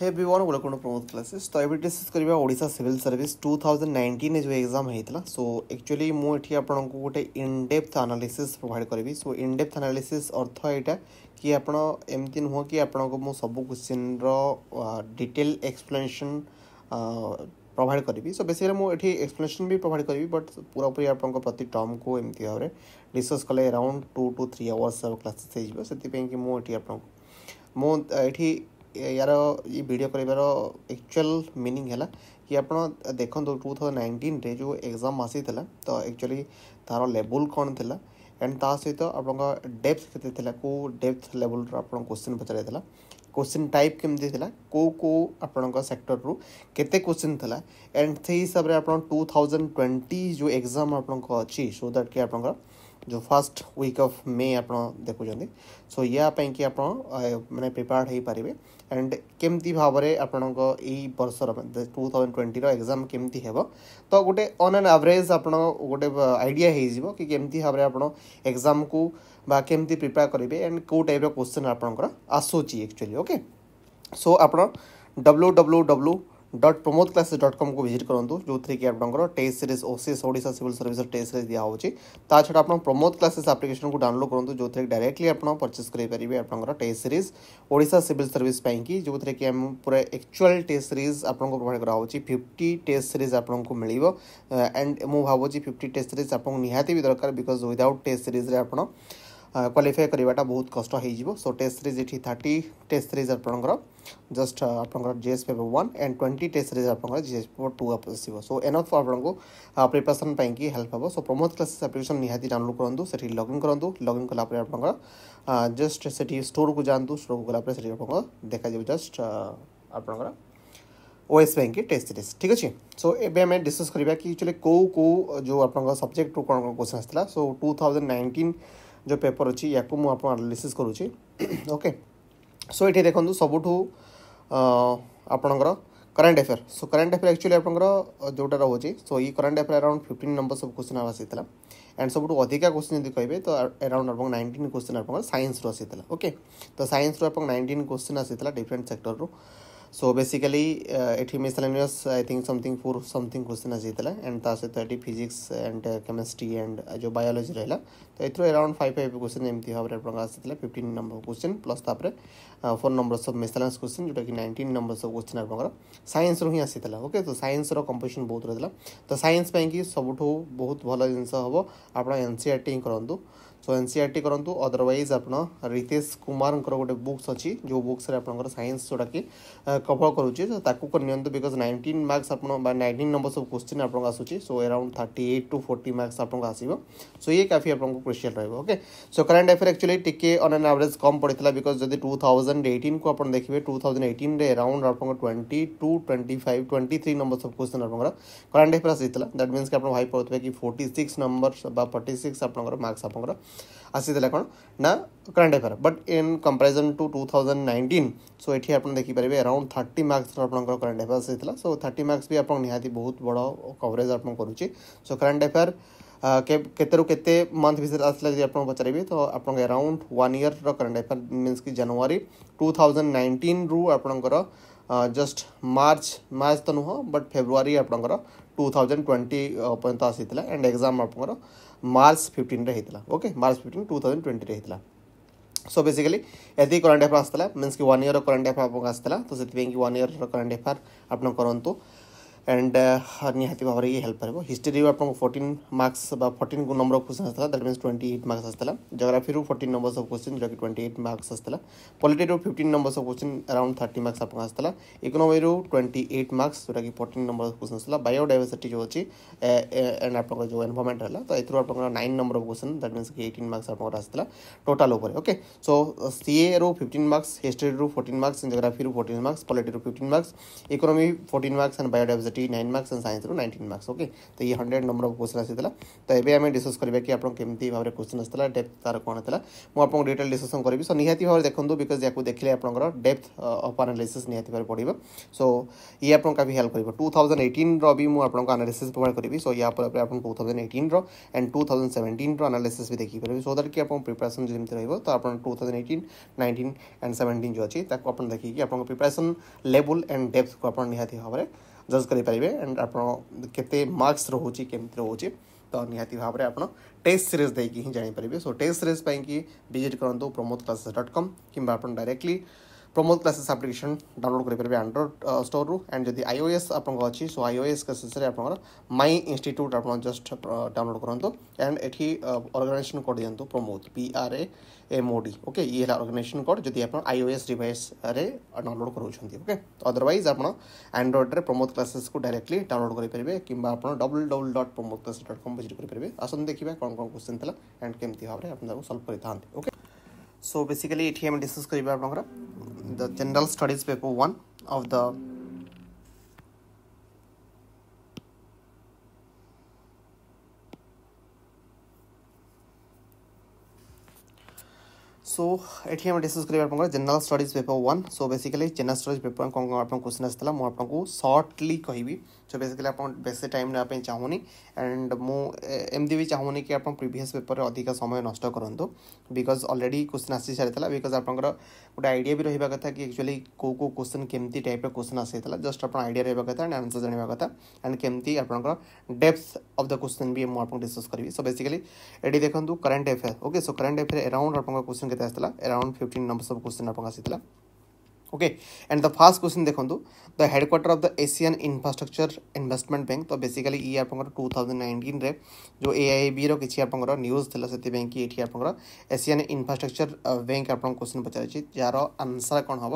हे बी वन गुलकुंड प्रमोद क्लासेस तो अभी डिस्कस करवा ओडा civil service two thousand nineteen जो एक्जाम होता सो एक्चुअली मुझे आप गए इनडेप्थ आनालीसी प्रोभाइड करी सो इनडेप्थ आनालीसीस अर्थ यहाँ कि आप एमती नुह कि आप सब क्वेश्चन रिटेल एक्सप्लेनेसन प्रोभाइड करी सो बेसिकली मुझे एक्सप्लेनेसन भी प्रोभाइड करी बट पूरा पूरी आप टर्म को एमती भाव में डिस्कस कले around two two three hours classes मुझे आप यार ये वीडियो कर एक्चुअल मिनिंग है कि आप देख टू थाउजेंड नाइंटीन रे जो एग्जाम आसीला तो एक्चुअली तार लेवल कौन थी एंड ता सहित आप डेप्थ के कौ डेप्थ लेवल आप क्वेश्चन क्वेश्चन टाइप केमती है कौ कौ आपण सेक्टर रू के क्वेश्चन था एंड से हिसाब से आप टू थाउजेंड ट्वेंटी जो एग्जाम आप अच्छी सो दैट कि आप जो फास्ट वीक अफ मे आप देखुं सो या कि आप मैंने प्रिपेयर हो पारे ଆଣ୍ଡ କେମିତି ଭାବରେ ଆପଣଙ୍କ ଏଇ ବର୍ଷର ଟୁ ଥାଉଜେଣ୍ଡ ଟ୍ୱେଣ୍ଟିର ଏକ୍ଜାମ୍ କେମିତି ହେବ ତ ଗୋଟେ ଅନ୍ ଆନ୍ ଆଭରେଜ୍ ଆପଣ ଗୋଟେ ଆଇଡ଼ିଆ ହେଇଯିବ କି କେମିତି ଭାବରେ ଆପଣ ଏକ୍ଜାମ୍କୁ ବା କେମିତି ପ୍ରିପେୟାର କରିବେ ଆଣ୍ଡ କେଉଁ ଟାଇପ୍ର କ୍ୱେଶ୍ଚନ୍ ଆପଣଙ୍କର ଆସୁଛି ଆକ୍ଚୁଆଲି ଓକେ ସୋ ଆପଣ W W W dot Pramod classes dot को भिजिट करूँ जो थी कि आपको टेस्ट सीरीज ओसीएस ओडा सिविल सर्विस टेस्ट सीरीज दिया ता छड़ा आप प्रमोद क्लासेस आप्लिकेसन को डाउनलोड करूँ जो थी डायरेक्टली आप पर्चे करेंगे आप टेस्ट सीरीज ओडा सिविल सर्विस कि जो थी कि पूरा एक्चुअल टेस्ट सीरीज आपको प्रोभाइड कराऊँ फिफ्टी टेस्ट सीरीज आपको मिल एंड मुझे भावुँ फिफ्टी टेस्ट सीरीज आपको निहाती भी दरकार बिकज विदाउट टेस्ट सीरीज आप क्वाफाए करवाटा बहुत कष्ट सो टेस्ट सीरीज ये थर्ट टेस्ट सीरीज आप जस्ट आप GS paper one and twenty test series आप जीएस पेपर टू आसो सो एनअफ आपको प्रिपेरेसन की हेल्प हे सो प्रमोद क्लासेस एप्लिकेशन निहाती डाउनलोड करूँ से लगइन करूँ लगइन कला आप जस्ट से स्टोर को जातु स्टोर को गला आप देखा जस्ट आप ओएस बैंक टेस्ट सीरीज ठीक अच्छे सो एम डिस्कस करवा किचुअली कौ कौ जो आप सब्जेक्ट कौन कौन क्वेश्चन आता सो टू थाउजेंड नाइंटीन जो पेपर अच्छी या मुझे आनालीसीस करुच्ची ओके सो ये देखो सबुठ ଆପଣଙ୍କର current affair so current affair actually ଆପଣଙ୍କର ଯେଉଁଟା ରହୁଛି ସୋ ଏଇ current affair around fifteen number ସବୁ କ୍ୱେଶ୍ଚିନ୍ ଆସିଥିଲା ଆଣ୍ଡ ସବୁଠୁ ଅଧିକା କ୍ୱେଶ୍ଚିନ୍ ଯଦି କହିବେ ତ ଆରାଉଣ୍ଡ ଆପଣଙ୍କ ନାଇଣ୍ଟିନ୍ କ୍ୱେଶ୍ଚିନ୍ ଆପଣଙ୍କର ସାଇନ୍ସରୁ ଆସିଥିଲା ଓକେ ତ ସାଇନ୍ସରୁ ଆପଣଙ୍କ ନାଇଣ୍ଟିନ୍ କ୍ୱେଶ୍ଚିନ୍ ଆସିଥିଲା ଡିଫରେଣ୍ଟ ସେକ୍ଟରରୁ so basically eighty miscellaneous I think something four something question आसाला एंड ता फिजिक्स एंड केमिस्ट्री एंड जो बायोलोजी रहा तो ये अराउंड फाइव फाइव क्वेश्चन एमती भाव में आसाला फिफ्टन नंबर क्वेश्चन प्लस तापर four number of miscellaneous question जोटा कि नाइंटीन नंबर सब क्वेश्चन आप सैन्स रू ही आसाला ओके तो सैन्स कंपिटिशन बहुत रहा तो सैंस बहुत भल जिन हम आप एन टी करूँ सो एनसीआर टी करूँ अदरवैज आप रितेश कुमार गोटे बुक्स अच्छी जो बुक्स आप सैंस जोटा कि कवर करुँचु बिकज नाइंटन मार्क्स आप नाइंटन नंबर सब क्वेश्चन आपूँगी so around thirty eight to forty marks आपको सो ये काफी आपको क्रिशियल रहा है okay so current affair actually टी अन आवरेज कम पड़ता बिकज जब टू थाउजेंड एटीन को आप देखिए टू थाउजेंड एटन एराउंड आप twenty two twenty five twenty three number सब क्वेश्चन आपको करेन्ट एफेयर आसाला दैट मीनस कि आप भाई पाते कि forty six number forty six आप मार्क्स आप आसी कौन ना current affair but in comparison to two thousand nineteen so ये आप देखिए अराउंड थर्ट मार्क्स आपंट एफेयर आई सो थर्ट मार्क्स भी आपत बहुत बड़ा कवरेज आप करुच्चे सो करंट एफेयर के कते मंथ भितर आसा पचारे तो आप around one year current affair means कि जानुरी टू थाउज नाइंटीन रु आप जस्ट मार्च मार्च तो नुह बट फेब्रुआरी आप टू थाउज ट्वेंटी पर्यटन आसी एंड एक्जाम आप मार्च फिफ्टन रही okay March fifteen two thousand twenty रही सो बेसिकली ये करंट एफ आसाला मीन कि वन इयर करंट एफ आपको आसाला तो से वन इयर करंट एफ आर करूँ एंड uh, हाँ, निहाती भाव ये हेल्प कर हिस्ट्री आपको fourteen marks fourteen number of question आसाला that mean twenty eight marks आता geography fourteen number of question जो कि ट्वेंटी एट मार्क्स आसाला polity fifteen number of question around thirty marks आपको आसाला इकोनोमी ट्वेंटी एट मार्क्स जोटा कि fourteen number of question आसाला बायोडाइवर्सिटी जो अच्छी एंड आप जो एनभारमेंट है तो ये आप nine number of question that mean कि एटीन मार्क्स आप आता टोटाल उपर ओके सो सीए रु फिफ्टन मार्क्स हिस्ट्री रु फोर्टन मार्क्स जोग्राफी रु फोर्टन मार्क्स पॉलिटी रु fifteen marks economy fourteen marks and biodiversity ସେଠି ନାଇନ୍ ମାର୍କସ୍ ସାଇନ୍ସରୁ ନାଇଣ୍ଟିନ୍ ମାର୍କସ୍ ଓକେ ତ ଇଏ ହଣ୍ଡ୍ରେଡ଼ ନମ୍ବର କୋଶ୍ଚିନ୍ ଆସିଥିଲା ତ ଏବେ ଆମେ ଡିସ୍କସ୍ କରିବା କି ଆପଣ କେମିତି ଭାବରେ କୋଶ୍ଚିନ୍ ଆସିଥିଲା ଡେପ୍ଥ ତା'ର କ'ଣ ଥିଲା ମୁଁ ଆପଣଙ୍କୁ ଡିଟେଲ୍ ଡିସ୍କସନ୍ କରିବି ସୋ ନିହାତି ଭାବରେ ଦେଖନ୍ତୁ ବିକଜ୍ ୟାକୁ ଦେଖିଲେ ଆପଣଙ୍କର ଡେପ୍ଥ ଅଫ୍ ଆନାଲିସିସ୍ ନିହାତି ଭାବରେ ପଡ଼ିବ ସୋ ଇଏ ଆପଣଙ୍କୁ କାଫି ହେଲ୍ପ କରିବ ଟୁ ଥାଉଜେଣ୍ଡ ଏଇଟିନ୍ର ବି ମୁଁ ଆପଣଙ୍କୁ ଆନାଲିସିସ୍ ପ୍ରୋଭାଇଡ଼ କରିବି ସୋ ୟା ପରେ ଆପଣ ଟୁ ଥାଉଜେଣ୍ଡ ଏଇଟିନ୍ର ଆଣ୍ଡ ଟୁ ଥାଉଜେଣ୍ଡ ସେଭେଣ୍ଟିନ୍ର ଆନାଲିସିସ୍ ବି ଦେଖିପାରିବେ ସୋ ଦ୍ୟାଟ୍ କି ଆପଣ ପ୍ରିପାରେସନ୍ ଯେମିତି ରହିବ ତ ଆପଣ two thousand eighteen nineteen and seventeen ଯେଉଁ ଅଛି ତାକୁ ଆପଣ ଦେଖିକି ଆପଣଙ୍କ ପ୍ରିପାରେସନ୍ ଲେବୁଲ୍ ଆଣ୍ଡ ଡେପ୍ଥକୁ ଆପଣ ନିହାତି ଭାବରେ जज करेंगे एंड आप मार्क्स रोचे केमती रोचे तो निहाती भाव में आप टेस्ट सीरीज देखिए ही जापरेंगे सो टेस्ट सीरीज पाई भिजिट करूँ प्रमोद क्लासेस डट कम कि आप directly Pramod classes application download करेंगे आंड्रोड स्टोर रू एंड जब आईओएस आप अच्छी सो आईओएस क्लासेस आप माई इनट्यूट आप जस्ट डाउनलोड करूँ एंड ये अर्गानाइजेशन कर दिखाँ Pramod P R A M O D okay ইয়ে হল অর্গানাইজেসন কোড যদি আপনার আইওএস ডিভাইসরে ডাউনলোড করছেন ওকে অদরওয়াইজ আপনার আন্ড্রয়েডে প্রমোদ ক্লাসেস কু ডাইরেক্টলি ডাউনলোড করে কিংবা আপনার double double dot Pramod classes dot com visit করে আসুন দেখবা কোণ কোণ কোশ্চিন লা এন্ড কেমতি ভাবে আপনার সলভ করে থাকে ওকে সো বেসিকালি এটি আমি ডিসকস করবা আপনার the general studies paper one of the so ये आम डिस्कस कर general studies paper one so basically general studies paper कौन कौन आप क्वेश्चन आसाला मुझे आपको सर्टली कहबी सो बेसिकली आप बेसि टाइम ना चाहूनी एंड मुमी भी चाहूनी कि आप प्रिभस पेपर में अधिक समय नष्ट करूँ बिकज अलरेडी क्वेश्चन आसी सारी बिकज आप गोटे आइडिया भी रहा कथ कि एक्चुअली को को क्वेश्चन केमती टाइप क्वेश्चन आसी जस्ट आप आइडिया रहा कथ एंड आंसर जाना कथ एंड केमती आपंकर डेप्थ अफ द क्वेश्चन भी मुझे डिस्कस करी सो बेसिकली ये देखो current affair okay so current affair around आप क्वेश्चन के आसाला एराउंड फिफ्टन नंबर सब क्वेश्चन आपको आसाला okay and the first question দেখুন the headquarter of the Asian infrastructure investment bank ତ ବେସିକାଲି ଇଏ ଆପଣଙ୍କର ଟୁ ଥାଉଜେଣ୍ଡ ନାଇଣ୍ଟିନ୍ରେ ଯେଉଁ ଏ ଆଇ ବିର କିଛି ଆପଣଙ୍କର ନ୍ୟୁଜ୍ ଥିଲା ସେଥିପାଇଁ କି ଏଠି ଆପଣଙ୍କର ଏସିଆନ୍ ଇନଫ୍ରାଷ୍ଟ୍ରକ୍ଚର ବ୍ୟାଙ୍କ ଆପଣଙ୍କ କୋଶ୍ଚିନ୍ ପଚାରିଛି ଯାହାର ଆନ୍ସର୍ କ'ଣ ହେବ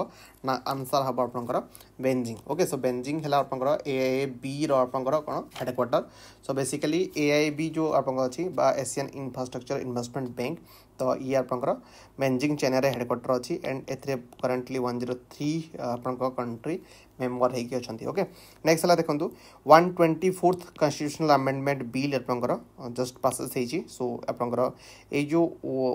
ନା ଆନ୍ସର୍ ହେବ ଆପଣଙ୍କର ବେଞ୍ଜିଂ ଓକେ ସୋ ବେଞ୍ଜିଂ ହେଲା ଆପଣଙ୍କର ଏ ଆଇ ବିର ଆପଣଙ୍କର କ'ଣ headquarter so basically A I B ଯେଉଁ ଆପଣଙ୍କର ଅଛି ବା ଏସିଆନ୍ ଇନଫ୍ରାଷ୍ଟ୍ରକ୍ଚର ଇନଭେଷ୍ଟମେଣ୍ଟ ବ୍ୟାଙ୍କ तो ई आप मेजिंग चाइनार हेडक्वाटर अच्छी एंड ए करेन्टली वन जीरो थ्री आप कंट्री मेम्बर होके नेक्स्ट है देखो one twenty fourth constitutional amendment bill आप जस्ट पासेस सो आप जो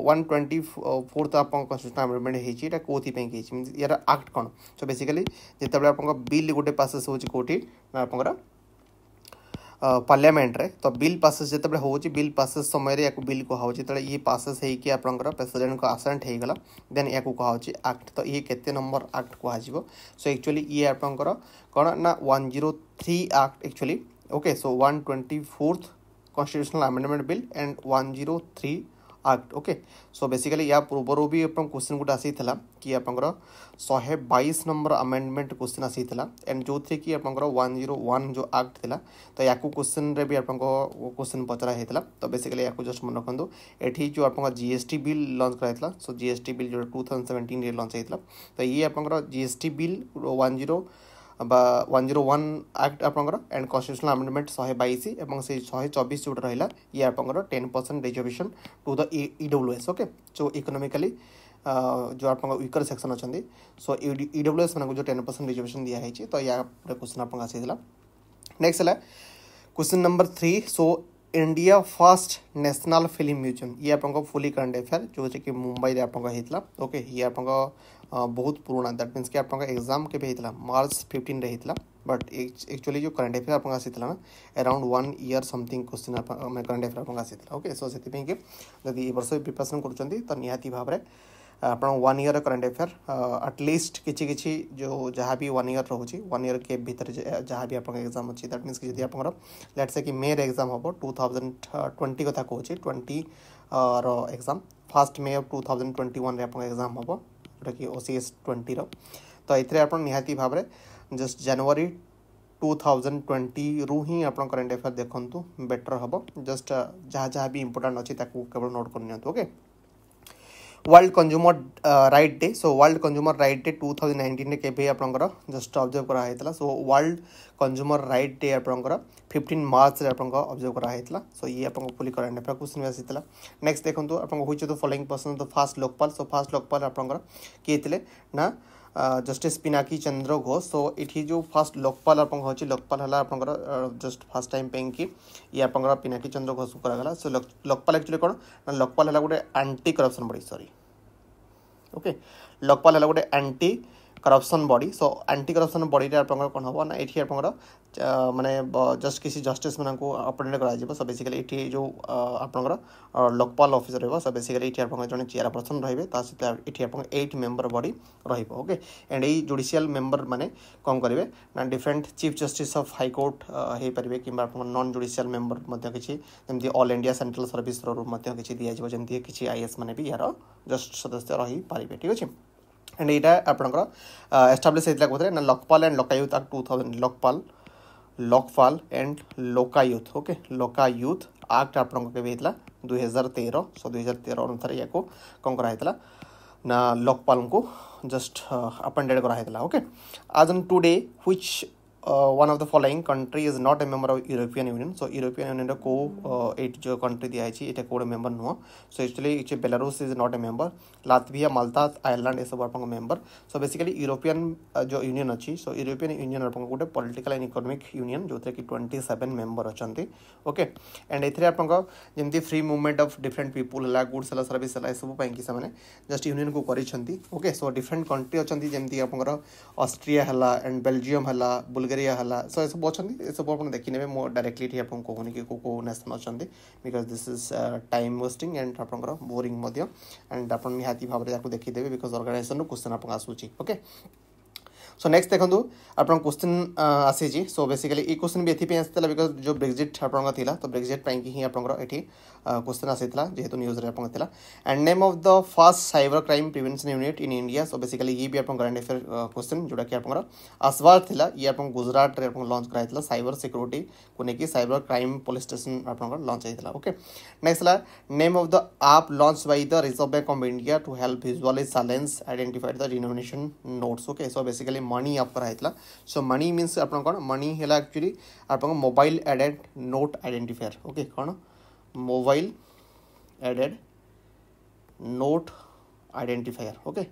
वन ट्वेंटी फोर्थ आप कन्स्टिट्यूशनल आमेडमेंट होता कौपाई की यार आक्ट कौन सो बेसिकली जिते आप बिल गोटे पासेस होती कौटी आप पार्लियामेंट्रे तो बिल पासेस जो हो बिल पासेस समय या बिल कहु जो ये पासेस होकर प्रेसीडेट आसेंट होगा देन या कहुच्छे आक्ट तो ये केत नंबर आक्ट कह सो एक्चुअली ये आपंकर कौन ना one zero three act actually okay so one twenty fourth constitutional amendment bill and one zero three act okay so basically या पूर्व भी क्वेश्चन गोटे आसी था कि आप शहे बैस नंबर अमेडमेंट क्वेश्चन आसी था एंड जो थे कि आप जीरो वन जो आक्ट था तो या क्वेश्चन रे भी आप क्वेश्चन पचरा ही तो बेसिकली या जस्ट मन रखुद ये जो आप G S T bill launch कर so G S T bill जो टू थाउजेंड सेवेन्टीन लंच होता तो ये आप G S T bill one zero one zero one act आप एंड कन्स्टिट्यूशनल आमेडमेंट शहे बैश और से शहे चबीस जो रहा है ये आप ten percent reservation to the E W S okay so economically जो आप विकर सेक्शन अच्छा सो इडब्ल्यू एस मानक जो टेन परसेंट रिजर्वेशन दिखाई तो या क्वेश्चन आप नेक्स्ट है question number three so India first national film museum ये आप फुली करंट एफेयर जो कि मुंबई में आपके ये आप बहुत पुराना दैट मीन्स कि आप एग्जाम के मार्च फिफ्टीन रहता बट एक्चुअली जो करंट अफेयर आप around one year something question मैं करंट अफेयर आपला ओके सो से कि यदि ये वर्ष प्रिपेरेसन करुँच तो निहती भाव में आप one year current affair at least किसी कि जो जहाँ भी वन इयर रोचे वन इयर के भितर जहाँ भी आपका एग्जाम अच्छी दैट मीनस कि आप लैट्स मतलब, कि मे एग्जाम हम टू थाउजेंड ट्वेंटी कथ कौ ट्वेंटी रग्जाम first May of two thousand twenty one आप एग्जाम हम ଯେଉଁଟାକି ଓ ସି ଏସ୍ ଟ୍ୱେଣ୍ଟିର ତ ଏଥିରେ ଆପଣ ନିହାତି ଭାବରେ ଜଷ୍ଟ ଜାନୁଆରୀ ଟୁ ଥାଉଜେଣ୍ଡ ଟ୍ୱେଣ୍ଟିରୁ ହିଁ ଆପଣ କରେଣ୍ଟ ଆଫେୟାର୍ ଦେଖନ୍ତୁ ବେଟର୍ ହେବ ଜଷ୍ଟ ଯାହା ଯାହା ବି ଇମ୍ପୋର୍ଟାଣ୍ଟ ଅଛି ତାକୁ କେବଳ ନୋଟ୍ କରିନିଅନ୍ତୁ okay world consumer right day so world consumer right day two thousand nineteen के आपंकर जस्ट अब्जर्व कराही so world consumer right day आप फिफ्टन मार्च अब्जर्व कराही सो ये आप फुल करेन्ट अफेयर क्वेश्चन भी आसाला नेक्स्ट देखो आप following person the first Lokpal so first Lokpal आप किए थे ना जस्टिस पिनाकी चंद्र घोष सो एठी जो फास्ट लोकपाल आपण होची लोकपाल हला आपण जस्ट फास्ट टाइम पें कि ये आपण पिनाकी चंद्र घोष करा गला सो लोकपाल एक्चुअली कोन लोकपाल हला गोटे आंटी करपसन बड़ी सरी ओके लोकपाल हला गोटे एंटी करपसन बड़ी सो आंटी करपसन बड़ी आप कौन हम ना ये आप मैंने जस्ट किसी जस्टिस मानक अपडेट कर सो बेसिकली जो आप लोकपाल अफिस रोह सो बेसिकली आप जो चेयरपर्सन रही है सहित ये आप एट मेम्बर बड़ी ओके एंड यही जुडसील मेम्बर मैंने कौन करेंगे ना different chief justice of high court हो पारे कि नन जुडिशियाल मेम्बर किसी अल इंडिया सेन्ट्राल सर्विस रूप किसी दिज्वे किसी आई एस मैंने भी यार जस्ट सदस्य रही पारे ठीक अच्छे एंड यहाँ आप एस्टाब्लीश होता है ना Lokpal and Lokayukta act two thousand Lokpal Lokpal and Lokayukta okay Lokayukta act आप दुई हजार तेरह सो दुई हजार तेरह अनुसार या कौन ना लकपाल को जस्ट अपेड कराई ओके आज today which one of the following country is not a member of European Union so European Union को एट जो कंट्री दिया है এটা কোড মেম্বার নুহ সো একচুয়ালি ইচ্ছে Belarus is not a member Latvia Malta Ireland এসব আপনার মেম্বার সো বেসিকালি ইউরোপিয়ান যে ইউনিয়ন অছি সো ইউরোপিয়ান ইউনিয়ন আপনার গোটে পলিটিকাল এন্ড ইকোনমিক ইউনিয়ন যেতে কি টোয়েন্টি সেভেন মেম্বার অনেক ওকে এন্ড এতে আপনার যেমন free movement of different people হল গুডস হল সর্ভিস হল এসব পাইকি সে জস্ট ইউনিয়ন কু করেছেন ওকে সো ডিফরেন্ট কন্ট্রি অনেক যেমন আপনার অস্ট্রিয়া হল এন্ড বেলজিয়ম হল Bulgaria Bulgaria hala so esabu ochandi esabu apana dekhine mo directly ethi apan kohuni ki ko ko nation ochandi because this is uh, time wasting and apankar boring madhya and apan nihati bhabare yaku dekhi debe because organization no question apan asuchi okay so next देखो आप question आसी so basically ये question भी एपी because जो Brexit आप तो Brexit ही आपंकर क्वेश्चन आसाला जेहतु न्यूज आप and name of the first cyber crime prevention unit in India so basically ये भी आप करंट अफेयर क्वेश्चन जोटा कि आप आसवार था ये आप गुजरात लंच कर सबर सिक्यूरीटी को लेकिन सैबर क्राइम पुलिस स्टेशन आप लंच होता ओके नेक्स्ट है नेम अफ द आप launch by the reserve bank of India to help visual challenge identified the denomination notes okay so basically money आपला so money means आप money है actually आप mobile aided note identifier okay कौन mobile aided note identifier okay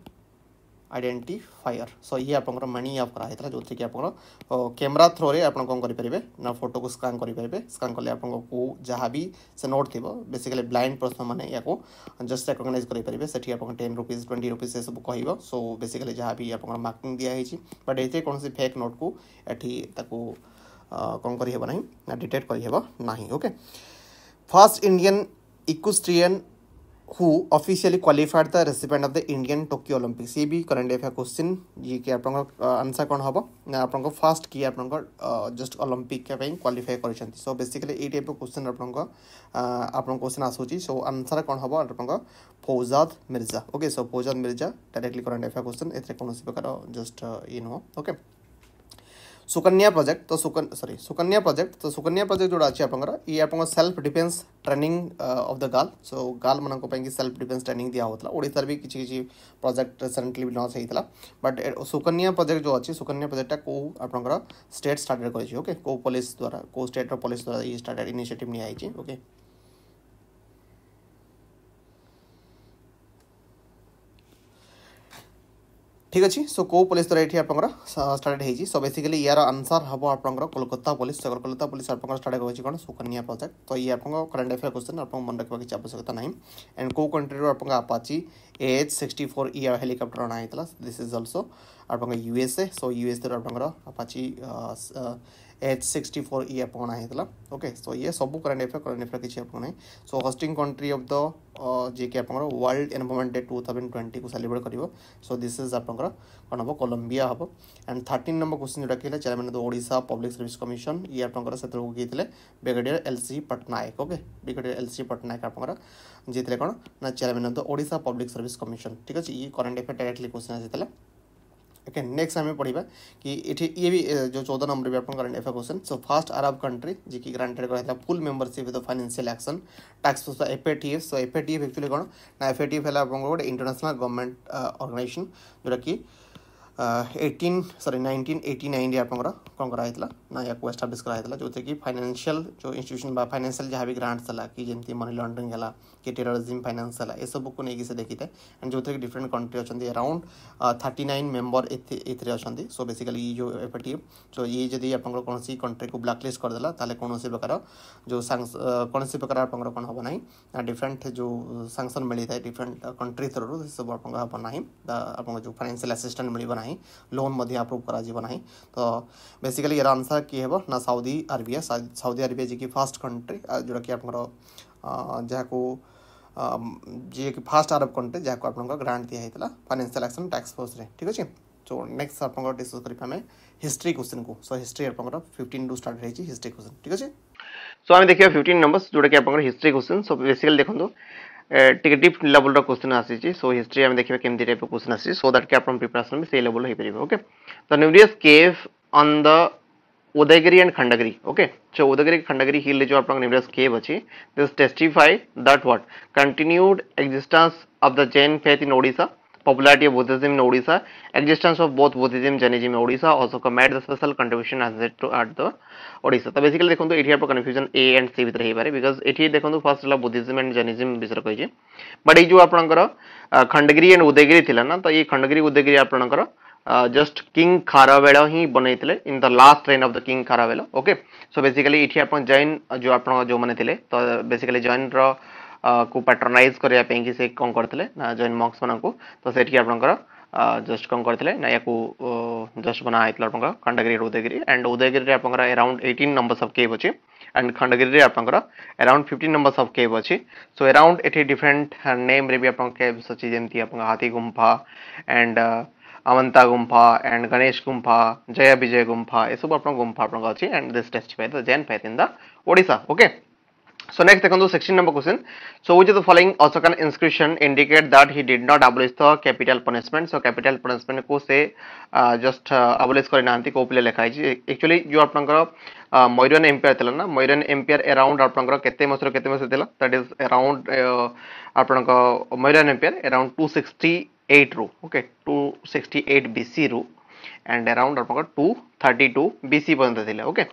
identifier so ଇଏ ଆପଣଙ୍କର ମେଣି app କରାହେଇଥିଲା ଯେଉଁଥିରେକି ଆପଣ କ୍ୟାମେରା ଥ୍ରୋରେ ଆପଣ କ'ଣ କରିପାରିବେ ନା ଫଟୋକୁ ସ୍କାନ୍ କରିପାରିବେ ସ୍କାନ୍ କଲେ ଆପଣଙ୍କୁ ଯାହା ବି ସେ ନୋଟ୍ ଥିବ ବେସିକାଲି ବ୍ଲାଇଣ୍ଡ ପର୍ସନ୍ମାନେ ୟାକୁ ଜଷ୍ଟ ରେକଗ୍ନାଇଜ୍ କରିପାରିବେ ସେଠି ଆପଣଙ୍କ ଟେନ୍ ରୁପିଜ୍ ଟ୍ୱେଣ୍ଟି ରୁପିଜ୍ ଏସବୁ କହିବ ସୋ ବେସିକାଲି ଯାହା ବି ଆପଣଙ୍କର ମାର୍କିଂ ଦିଆହେଇଛି ବଟ୍ ଏଥିରେ କୌଣସି ଫେକ୍ ନୋଟ୍କୁ ଏଠି ତାକୁ କ'ଣ କରିହେବ ନାହିଁ ନା ଡିଟେକ୍ଟ କରିହେବ ନାହିଁ okay first Indian equestrian who officially qualified the recipient of the Indian Tokyo Olympics ये भी current affair question ये कि आपनकर आंसर कौन हबो आपनकर first की आपनकर uh, just Olympic के ପାଇଁ qualify करछंती so basically ए टाइप क्वेश्चन आपनकर आपन क्वेश्चन आसुची so आंसर कौन हबो आपनकर Fouaad Mirza okay so Fouaad Mirza directly current affair question एथरे कोनोसी प्रकार जस्ट ये नो ओके सुकन्या प्रोजेक्ट तो सुकन सॉरी सुकन्या प्रोजेक्ट तो सुकन्या प्रोजेक्ट जो अच्छे आप self defence training of the girl so girl मैं सेल्फ डिफेन्स ट्रेनिंग दिया होता ओडार भी किसी किसी प्रोजेक्ट रिसेंटली भी लॉन्च होता बट uh, सुकन्या प्रोजेक्ट जो अच्छे सुकन्या प्रोजेक्टा को आप स्टेट स्टार्टेड करके कौ पुलिस द्वारा कौ स्टेट पुलिस द्वारा ये स्टार्टेड इनिसीएटिव निया ओके ठीक अच्छे सो कौ पुलिस द्वारा ये आपको स्टार्ट होती सो बेसिकली यार आंसर हम आप Calcutta police so Calcutta police आप स्टार्ट होगी कौन सुकन्या प्रोजेक्ट तो ये आप करेन्ट अफेयर क्वेश्चन आप मन रखा किसी आवश्यकता ना एंड कौ कंट्री आप एच सिक्सटी फोर इयर हेलिकप्टर अनाइला दिस इज अल्सो आप यूएसए सो द्वारा आप एच सिक्स्टी फोर इ ଆପଣ ହେଇଥିଲା ଓକେ ସୋ ଇଏ ସବୁ କରେଣ୍ଟ ଆଫେୟାର କରେଣ୍ଟ ଆଫେୟାର କିଛି ଆପଣ ନାହିଁ so hosting country of the ଯିଏକି ଆପଣଙ୍କର world environment day two thousand ଟ୍ୱେଣ୍ଟିକୁ ସେଲିବ୍ରେଟ୍ କରିବ ସୋ ଦିସ୍ ଇଜ୍ ଆପଣଙ୍କର କ'ଣ ହେବ କଲମ୍ବିଆ ହେବ ଆଣ୍ଡ ଥାର୍ଟିନ୍ ନମ୍ବର କ୍ୱେଶ୍ଚିନ୍ ଯେଉଁଟାକି ହେଲା chairman of the Odisha public service commission ଇଏ ଆପଣଙ୍କର ସେଥିରୁ କିଏ brigadier L C Pattanaik okay brigadier L C Pattanaik ଆପଣଙ୍କର ଯିଏ କ'ଣ ନା chairman of the Odisha public service commission ଠିକ୍ ଅଛି ଇଏ କରେଣ୍ଟ ଆଫେୟାର ଡାଇରେକ୍ଟଲି କ୍ୱେଶ୍ଚିନ୍ ଆସିଥିଲା ओके नेक्स्ट आम पढ़ा कि ये भी जो चौदह नंबर भी आपको current affair question so first Arab country जी की ग्रांटेड कर full membership with financial action टैक्स force F A T F so F F actually कौन ना एफ एफ है आप गोटे इंटरनेशनल गवर्नमेंट अर्गानाइजेसन जोटा कि एटीन सरी नाइंटीन एटी नाइन आप कौन कराला ना या एस्टाब्लीश कराइला जो कि फाइनेंशियल जो इन्स्टिट्यूशन फाइनेंशियल जहाँ भी ग्रांट्स है कि जमी मनी लंड्रिंग है के टेरोरिज्म फाइनान्स है यह सब को नहीं देखिए एंड जो थे डिफरेन्ट कंट्री अच्छे अराउंड थर्टी नाइन मेम्बर अच्छा सो बेसिकली जो एफटीएफ सो ये जदि आप कौन कंट्री को ब्लाकलिस्ट करदे कौन प्रकार जो uh, कौन प्रकार आप कौन हम ना डिफरेन्ट जो सांसन मिली था डिफरेन्ट कंट्री थ्रु सब आप आप जो फाइनेसियाल आसीस्टाट मिले ना लोन आप्रूव करना तो बेसिकली यार आंसर किए हम ना साउदी आरबिया साउदी आरबिया जी की फास्ट कंट्री जोटा कि आप uh, जहाँ को ଯିଏକି ଫାର୍ଷ୍ଟ ଆରବ କଣ୍ଟ୍ରି ଯାହାକୁ ଆପଣଙ୍କ ଗ୍ରାଣ୍ଟ ଦିଆହେଇଥିଲା ଫାଇନାନ୍ସିଆଲ ଆକ୍ସନ୍ ଟ୍ୟାକ୍ସ ଫୋର୍ସରେ ଠିକ୍ ଅଛି ସୋ ନେକ୍ସଟ ଆପଣଙ୍କର ଡିସ୍କସ୍ କରିବା ଆମେ ହିଷ୍ଟ୍ରି କ୍ୱେଶ୍ଚିନ୍କୁ ସୋ ହିଷ୍ଟ୍ରି ଆପଣଙ୍କର ଫିଫ୍ଟିନ୍ରୁ ଷ୍ଟାର୍ଟ ହେଇଛି ହିଷ୍ଟ୍ରି କ୍ୱେଶ୍ଚିନ୍ ଠିକ୍ ଅଛି ସୋ ଆମେ ଦେଖିବା ଫିଫ୍ଟିନ୍ ନମ୍ବର୍ସ ଯେଉଁଟାକି ଆପଣଙ୍କର ହିଷ୍ଟ୍ରି କ୍ୱେଶ୍ଚିନ୍ ସୋ ବେସିକାଲି ଦେଖନ୍ତୁ ଟିକେ ଡିପ୍ ଲେଭଲ୍ର କ୍ୱେଶ୍ଚିନ୍ ଆସିଛି ସୋ ହିଷ୍ଟ୍ରି ଆମେ ଦେଖିବା କେମିତି ଟାଇପ୍ର କ୍ୱେଶ୍ଚିନ୍ ଆସିଛି ସୋ ଦ୍ୟାଟ୍ କି ଆପଣ ପ୍ରିପାରେସନ୍ ବି ସେଇ ଲେଭଲ୍ର ହେଇପାରିବ okay the numerous cave on the Udayagiri and Khandagiri okay so Udayagiri Khandagiri hill जो आपव अच्छी this testify that what continued existence of the Jain faith in Odisha popularity of Buddhism in Odisha existence of both Buddhism Jainism Odisha also commend the special contribution as it to art the Odisha तो basically देखो ये आप confusion A and सी भितर होते because ये देखो first है Buddhism and Jainism विषय कही बट ये जो आप खंडगिरी एंड उदयगिरी थी ना तो ये खंडगिरी उदयगिरी आपंकर just uh, king King Kharavela ही बनैतिले in the last reign of the king Kharavela okay so basically इठी आपण जैन uh, जो आप जो माने थिले तो बेसिकली जैन रो uh, को patronize करिया कि से कौन करते ना जैन मॉक्स मानन को तो सेठी आपनकर जस्ट कौन करते ना या जस्ट बना आपंकर खंडगिरी उदयगिरी एंड उदयगिरी आपंकर अराउंड 18 नंबर्स अफ केव अच्छी एंड खंडगिरी आपंकर अराउंड 15 नंबर्स अफ केव अच्छी सो अराउंड ये डिफरेंट नेम्रे भी आप केव्स अच्छी जमी आप हाथी गुंफा एंड uh, अवंता गुंफा एंड गणेश गुंफा जय विजय गुंफा ये सब अपना गुंफा अपना अच्छी and this test faith Jain faith in the ओडा ओके सो नेक्स्ट देखो section number question so which the following Ashoka inscription indicate that he did not abolish the capital punishment so capital punishment को से जस्ट आबोलिश कर ना कौ पे लिखाई actually जो आप मयूरन एम्पेयर थी ना मयूरन एम्पेयर एराउंड आप मस दैट इज एराउंड आप Mauryan empire around two sixty 8 row okay 268 BC row and around आपका 232 BC पर्यंत थिले ओके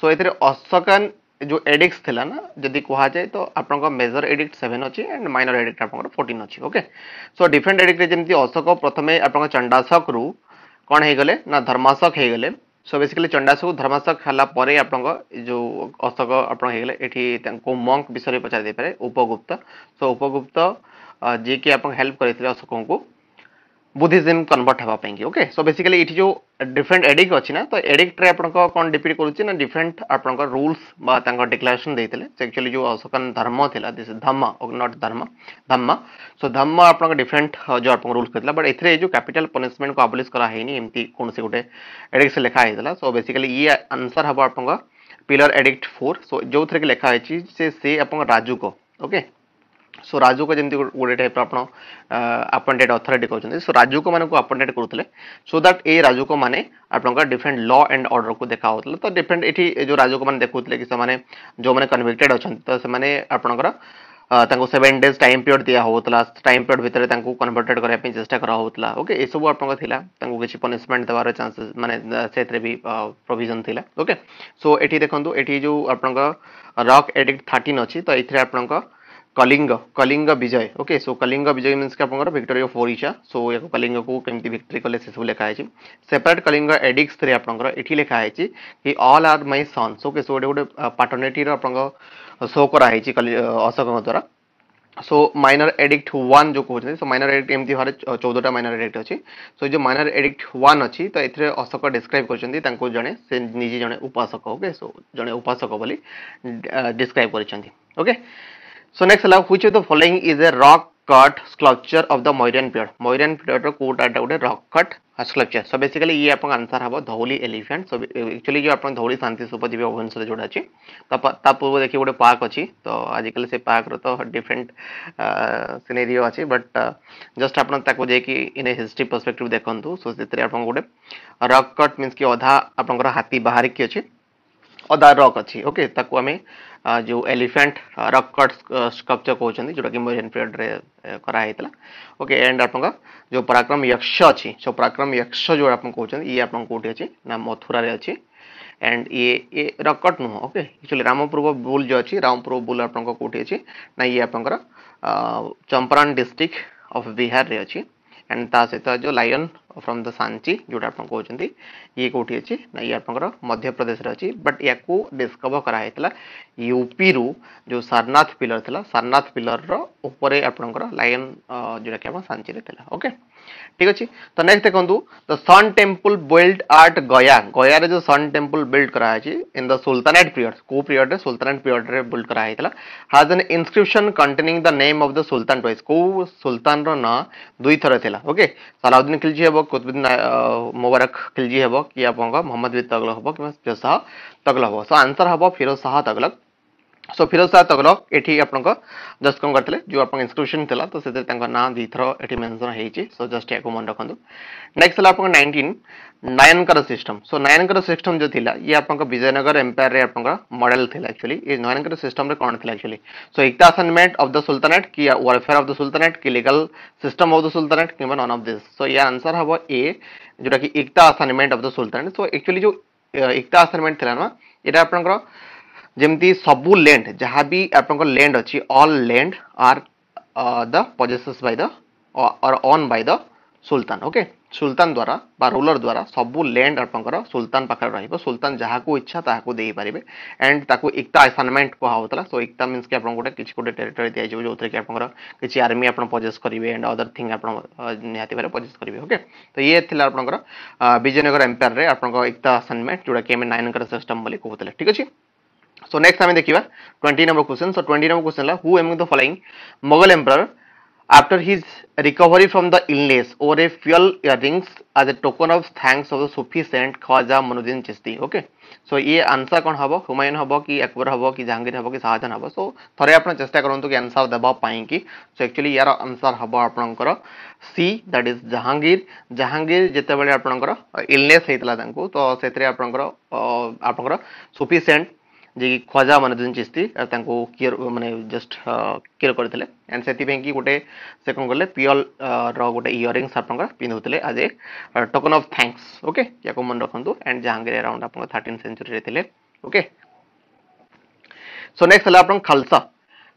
सो एथिरे अशोकन जो एडिक्स थिला ना जदि कहा जाए तो आपनका मेजर एडिक्ट 7 अछि एंड माइनर एडिक्ट आपनका 14 अछि ओके सो डिफरेंट एडिक्ट रे अशोक प्रथम आप चंडाशक रु कौन हे गले ना धर्माशक हो गले सो बेसिकली चंडाशक धर्माशक हला परे जो अशोक आपन हे एठी मंक विषय पचार दे उपगुप्त सो उपगुप्त जे की आपन हेल्प करथिले अशोक को बुद्धिजम कनवर्ट हाँपी ओके सो बेसिकली ये जो डिफरेंट एडिक्ट अच्छी ना तो एडिक्ट्रे आप कौन डिपेड कर डिफरेन्ट आप रूल्स डिक्लेरेसन देते एक्चुअली जो अशोक धर्म थी दिस धम्म नट धर्म धम्म सो धम्म आप डिफरेन्ट जो आप रूल्स कर बट ए जो कैपिटाल पनीसमेंट को अब्लीस कराई एमती कौन से गोटे एडिक्स लिखाई है सो बेसिकली ये आंसर हम आप पिलर एडिक्ट फोर सो जो थे लिखाई से सी आप राजूक ओके सो राजू को जमी गोटे टाइप आप आपइंटेड अथरीट कौन सो राजूक मानक आपइंटेड करुते सो दैट ये राजूक मैंने आपका डिफरेंट ल एंड अर्डर को देखा होते तो डिफरेन्ट इटी जो राजूक मैंने देखुते कि जो मैंने कनभिक्टेड अच्छा तो से आपको सेवेन डेज टाइम पीरियड दिया होता टाइम पीरियड भितर कनभर्टेड करने चेस्ट करा ओके ये सब आपको किसी पनीसमेंट देवार चान्सेस मैंने से प्रोजन थी ओके सो ये देखो ये जो आप रक् एडिक्ट थर्टिन अच्छी तो ये आप Kalinga Kalinga Vijay okay so Kalinga Vijay mean आप भिक्टोरी अफ of सो या को को कमी भिक्टोरी कले सब लिखाई है सेपरेट कलिंग एडिक्स थ्री आपनकर एठी है कि all are my sons okay so गोटे गोटे paternity आप शो कराई अशोक द्वारा सो माइनर एडिक्ट वन जो कहते हैं सो माइनर एडिक्ट एम भाव चौदह माइनर एडिक्ट अच्छी सो जो माइनर एडिक्ट वन अच्छी तो ये अशोक डिस्क्राइब कर जड़े से निजे जड़े उपासक ओके सो जड़े उपासक डिस्क्राइब कर ओके सो नेक्स्ट है हुई of the following is a rock cut sculpture of the Mauryan period. Mauryan period रो कोट आटा उड़े rock cut ये आपको आंसर हबो धौली elephant. सो एक्चुअली जो आप धौली शांति सूप दिव्य भुवनेश्वर जोड़ा अछि पूर्व देखिए गोटे पार्क अच्छी तो आजिकल से पार्क रो तो डिफरेंट सिनेरियो अछि बट जस्ट आपन ताको जे इन हिस्ट्री पर्सपेक्टिव देखते सो जेतरे आपन गोटे rock कट मींस कि अधा आपनकर हाथी बाहर कि अछि अधा रॉक अच्छी ओके ताको हमें जो एलिफेंट रକ୍ कट स्कल्पचर कहते जोटा कि मोरियन पीरियड कराई ओके एंड आप जो पराक्रम यक्ष अच्छी सो पराक्रम यक्ष जो आप कहते ये आप अच्छी ना मथुरा अच्छी एंड ये ये रकट नुह ओके एक्चुअली रामपूर्व बुल जो अच्छी रामपूर्व बुल आप कौटी अच्छी ना ये आप चंपारण डिस्ट्रिक्ट अफ बिहार रे अच्छी एंड ता सहित जो लायन फ्रम द सांची जोटा आप कहते ये कौटी अच्छी ना ये आप मध्यप्रदेश अच्छी बट या डिस्कवर कराई यूपी रू जो सारनाथ पिलर थी सारनाथ पिलर रे लाइन जोटा कि सांची थी ओके ठीक अच्छे तो नेक्स्ट देखो the sun temple build at Gaya गयारे जो सन टेम्पल बिल्ड कराई इन द सुलतानेट पीरियड को पीरियड में सुलतानेट पीरियड में बिल्ड कराई थी has an inscription containing the name of the sultan ट्वेज कौ सुलतान रहा दुई थर थी ओके सलाउद्दीन खिलजी हम कुतुबुद्दीन मुबारक खिलजी हम कि आप मोहम्मद भी तगल हम कि फिरोज शाह तगल हम सो आंसर हम फिरोज शाह तगलक सो फिरोज सा तगलक ये आप जस्ट कौन करते जो आप इनक्रिप्सन थी तो से ना दुईथर ये मेनसन होती सो जस्ट या मन रखुद नेक्स्ट है आप nineteen Nayankar system so Nayankar system जो थी ये आप विजयनगर एम्पायर आप मडेल थी एक्चुअली ये नयनकर सिस्टम कौन थी actually so iqta assignment of the sultanate कि वेलफेयर अफ द सुल्तानेट कि legal system of the sultanate कि नन अफ दिस सो ये आंसर हम ए जोटा कि iqta assignment of the sultanate so actually जो एकता असाइनमेंट थी ना ये आप जमी सब लैंड जहाँ भी आप लैंड अच्छी all land are the possess by दर अन् बै द सुल्तान ओके सुल्तान द्वारा बा रूलर द्वारा सब लैंड आपंकर सुलतान पाखे रही सुल्तान जहाँ को इच्छा ताक पारे एंड इक्ता असाइनमेंट कहला सो इक्ता मीनस कि आप गोटे किसी गोटे टेरीटोरी दिखाई जो थे कि आप किसी आर्मी आप पजेस करेंगे एंड अदर थिंग आप निहती पजेस करेंगे ओके तो ये आपंकर विजयनगर एमपायर में आपको असाइनमेंट जोटा कि नाइन सिस्टम बोली कहते ठीक अच्छे सो नेक्स्ट आम देखा twenty number question so twenty number question है who am the following Mughal emperor after his recovery from the illness wore a pearl earrings as a token of thanks of the sufi saint Khwaja Muinuddin Chishti okay so ये answer कौन हम हुमायून हम कि अकबर हम कि जहांगीर हम कि शाहजान हम सो थे आप चेस्टा करूँ कि आंसर देवाई कि सो एक्चुअली यार आंसर हम आपर see that is Jahangir Jahangir जितेबाला आपर इलनेस होता तो से आप सुफिसेंट ଯେ କି ଖଜାମାନେ ଯେନ୍ ଚିସ୍ତି ତାଙ୍କୁ କିଅର ମାନେ ଜଷ୍ଟ କିଅର କରିଥିଲେ ଆଣ୍ଡ ସେଥିପାଇଁ କି ଗୋଟେ ସେ କ'ଣ କଲେ ପିଅଲର ଗୋଟେ ଇୟରିଙ୍ଗସ୍ ଆପଣଙ୍କର ପିନ୍ଧୁଥିଲେ as a token of thanks okay ୟାକୁ ମନେ ରଖନ୍ତୁ ଆଣ୍ଡ ଜାହାଙ୍ଗୀର ଆରାଉଣ୍ଡ ଆପଣଙ୍କ ଥାର୍ଟିନ୍ ସେଞ୍ଚୁରୀରେ ଥିଲେ ଓକେ ସୋ ନେକ୍ସଟ ହେଲା ଆପଣ ଖାଲସା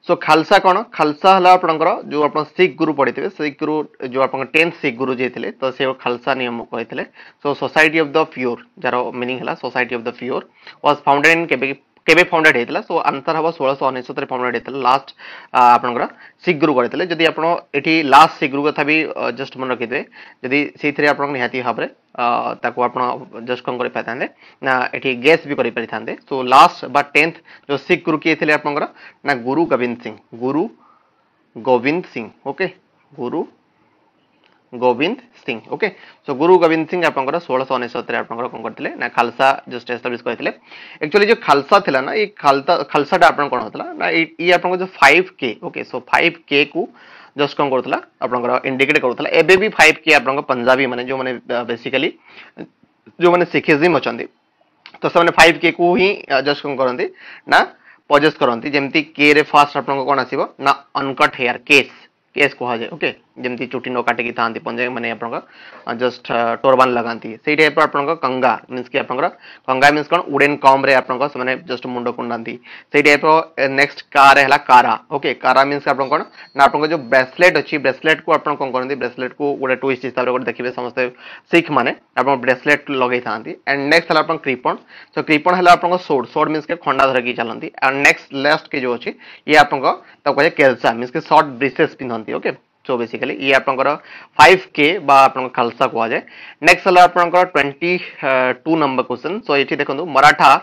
ସୋ ଖାଲସା କ'ଣ ଖାଲସା ହେଲା ଆପଣଙ୍କର ଯେଉଁ ଆପଣ ଶିଖ୍ ଗୁରୁ ପଢ଼ିଥିବେ ଶିଖ୍ ଗୁରୁ ଯେଉଁ ଆପଣଙ୍କ ଟେନ୍ଥ ଶିଖ୍ ଗୁରୁ ଯିଏ ଥିଲେ ତ ସେ ଖାଲସା ନିୟମ କହିଥିଲେ so society of the pure ଯାହାର ମିନିଂ ହେଲା society of the pure was founded in କେବେ केवे फंडेड होता सो आंसर हम षोलश अनेश्वत फंडेड होता लास्ट आपंकर सिग्रु करते जी आप लास्ट गुरु कथा भी जस्ट मन रखिथे जी से आप भाव में जस्ट कौन कर पाई थे ना ये गेस भी कर पारिथे सो लास्ट बा टेन्थ जो सिख गुरु किए थे आप गुरु गोविंद सिंह गुरु गोविंद सिंह ओके गुरु गोविंद सिंह ओके सो गुरु गोविंद सिंह आप षोलश उन कौन करते ना खालसा जस्ट एस्टाब्लीश करते एक्चुअली जो खालसा थी ना ये खालसा खालसाटा आप कौन होता ना ये आप फाइव के ओके सो फाइव के को जस्ट कौन करूला आप इंडिकेट कर भी फाइव के आप पंजाबी मैंने जो मैंने बेसिकली जो मैंने सिखिजिम अच्छा तो से फाइव के को ही जस्ट कौन करती ना पजेस्ट करती जमी के फास्ट आप कौन आसो ना अनकट हेयर केस केस कहुए ओके जमी चुट्टी न काटिकी था पंजे मैंने आप जस्ट टोरबान लगाती से आप कंगा मीनस कि आप कंगा मीनस कौन उडेन कम्रे आप जस्ट मुंड को नाइप नेक्स्ट कार है कारा ओके कारा मीनस आप आप जो ब्रेसलेट अच्छी ब्रेसलेट को आप कौन करते ब्रेसलेट को गोटे ट्विस्ट हिसाब से देखिए समस्त शिख मैंने ब्रेसलेट लगे था एंड नेक्स्ट है क्रिपण सो क्रिपण है आप सोड सोड मीनस के खंडा धरिकी चलती एंड नेक्स्ट लास्ट के जो अच्छी ये आप कहे केलसा मीन के सर्ट ब्रिसेस पिंधती ओके सो बेसिकली ये आपनकर 5k बा आपन खालसा को आ जाए नेक्स्ट हला आपनकर 22 नंबर क्वेश्चन सो एठी देखंतु Maratha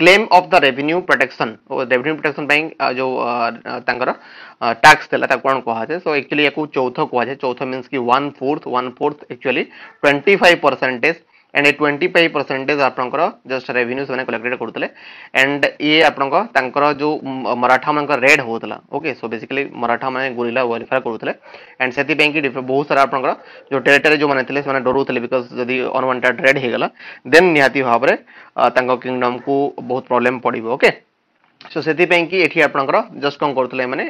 claim of the revenue protection revenue protection bank जो तांकर टैक्स देला ता कोन को आ जाए सो एक्चुअली एको चौथा को आ जाए चौथा मींस की 1/4 1/4 actually 25 percentage and a twenty five percentage आपंकर जस्ट रेवेन्यू से कलेक्टेड करते एंड ये आपंकर जो मराठा मान रेड होता ओके सो बेसिकली मराठा मैंने गुरीला वेलफेयर करुते एंड से बहुत सारा आपंकर जो टेरेटरी जो मैंने थे से डरुले बिकज जदि अनवांटेड रेड होगा देन निहाती भाव में किंगडम को बहुत प्रोब्लेम पड़े ओके okay? सो से ये जस्ट कौन करते मैंने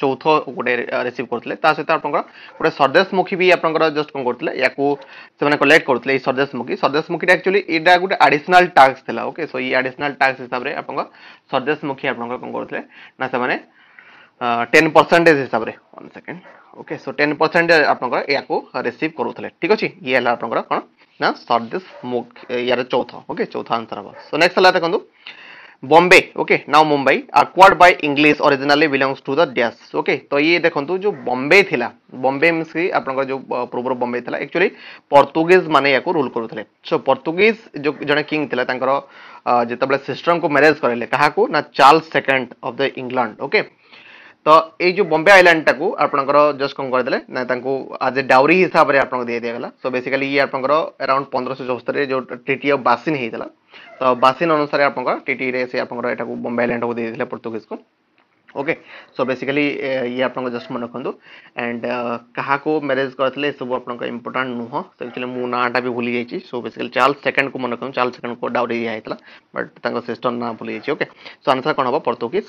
चौथ गोटे रिसीव करते सहित आपंकर गोटे सर्देशमुखी भी आपंकर जस्ट कौन करते या कलेक्ट करते सर्देशमुखी सर्देशमुखी एक्चुअली यहाँ गोटे आडिशनाल टास्क था ओके सो ये आडिशनाल टास्क हिसाब से आप सर्देशमुखी आप कौन करते ना से टेन परसेंटेज हिसाब से one second okay so ten percentage आप रिसीव करूँ ठीक अच्छे ये है आपंकर कौन ना सर्देशमुखी यार चौथ ओके चौथ आंसर हम सो नेक्ट है देखो Bombay, okay now Mumbai acquired by English originally belongs to the dash, okay तो ये देखो तो जो Bombay थिला, Bombay means की आपनकर जो पूर्व Bombay थिला, एक्चुअली Portuguese माने याको rule करुथले. So Portuguese जो जने king थिला तांकर जेतबले सिस्टम को मैरेज करले काहाको ना Charles second of the England, okay. तो ये जो बॉम्बे आइलैंड टाकू आपनकर जस्ट कौन कर देले ना तांको आज डाउरी हिसाब रे आपन दे दिया गला. सो बेसिकली ये आपनकर अराउंड 1574 जो ट्रीटी ऑफ बासिन हेइतला ତ ବାସିନ ଅନୁସାରେ ଆପଣଙ୍କର ଟି ଟିରେ ସେ ଆପଣଙ୍କର ଏଇଟାକୁ ବମ୍ବେ ଆଇଲ୍ୟାଣ୍ଡକୁ ଦେଇଦେଲେ ପର୍ତ୍ତୁଗୀଜକୁ ଓକେ ସୋ ବେସିକାଲି ଇଏ ଆପଣଙ୍କ ଜଷ୍ଟ ମନେ ରଖନ୍ତୁ ଆଣ୍ଡ କାହାକୁ ମ୍ୟାରେଜ୍ କରିଥିଲେ ଏସବୁ ଆପଣଙ୍କ ଇମ୍ପୋର୍ଟାଣ୍ଟ ନୁହଁ ସେଥିରେ ଆକ୍ଚୁଆଲି ମୁଁ ନାଁଟା ବି ଭୁଲି ଯାଇଛି ସୋ ବେସିକାଲି ଚାର୍ଲସ ସେକେଣ୍ଡକୁ ମନେ ରଖନ୍ତୁ ଚାର୍ଲସ ସେକେଣ୍ଡକୁ ଡାଉରି ଦିଆହେଇଥିଲା ବଟ୍ ତାଙ୍କ ସିଷ୍ଟର ନାଁ ଭୁଲି ଯାଇଛି ଓକେ ସୋ ଆନ୍ସର୍ କ'ଣ ହେବ ପର୍ତ୍ତୁଗୀଜ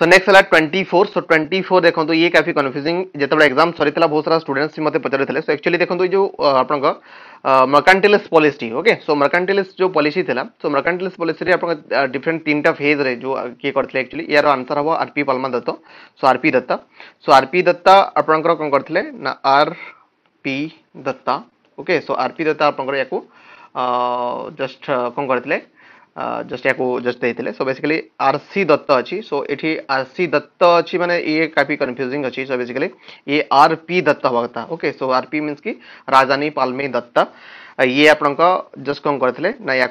सो नेक्स्ट है twenty four so twenty four देखो तो ये काफी कन्फ्यूजिंग जब एक्जाम सरी था बहुत सारा स्टूडेंट्स भी मतलब पचार सो एक्चुअली देखो तो जो आप मर्कांटिलस पॉलिसी ओके सो मर्कांटिलस जो पॉलिसी था सो मर्कांटिलस पॉलिसी आप डिफरेंट तीन टा फेज रे जो किए करते एक्चुअली यार आंसर हम R P Palme Dutt so R P Dutta so R P Dutta आप कौन करते ना R P Dutta okay so R P Dutta आप जस्ट कौन करते जस्ट या जस्ट देते so basically R C Dutt अच्छी सो ये आर सी दत्त अच्छी मैंने ये काफ़ी कन्फ्यूजिंग अच्छी सो बेसिकली ये आर पी दत्त हवा कथा okay so R P means कि राजधानी पाल्मी दत्त ये आप जस्ट कौन करते ना या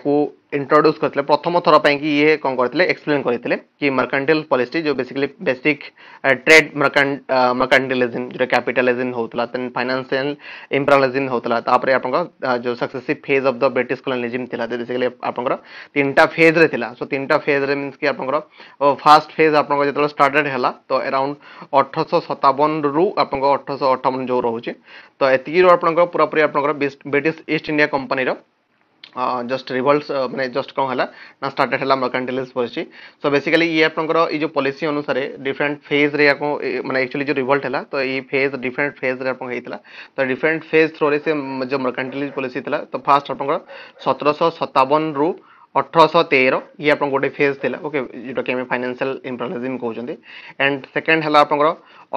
इंट्रोड्यूस करते प्रथम थर पर ये कौन करते एक्सप्लेन करते कि मर्कांटेल पलिसी जो बेसिकली बेसिक ट्रेड मर्कांटेलिजम जो कैपिटालिजम होता देन फाइनेसियाल इम्प्रालिजम होता है आप जो successive phase of the Brit colonialism थी बेसिकली आपर तीनटा फेज्रे सो तीन फेज्रे मीन कि आप फास्ट फेज आप जो स्टार्टेड है तो अराउंड अठरश सतावन रु आप अठरश अठावन जो रोचे तो ये आप पूरा पूरी आप Brit East India company just revolt मैंने जस्ट कौन है ना स्टार्टेड है मर्कांटेलिस्ट पॉलिसी सो बेसिकली ये आपंकर ये जो पॉलिसी अनुसार डिफरेंट फेज रे मैंने एक्चुअली जो रिभल्ट है तो ये फेज डिफरेंट फेज रे तो डिफरेंट फेज थ्रो से जो मर्कांटेलिस्ट पॉलिसी था तो फास्ट आप सतरश सतावन रु अठरश तेर ये आप गोटे फेज थी ओके जोटा कि आम फाइनान्सीआल इम्पेरियालीजम कहते एंड सेकेंड है आप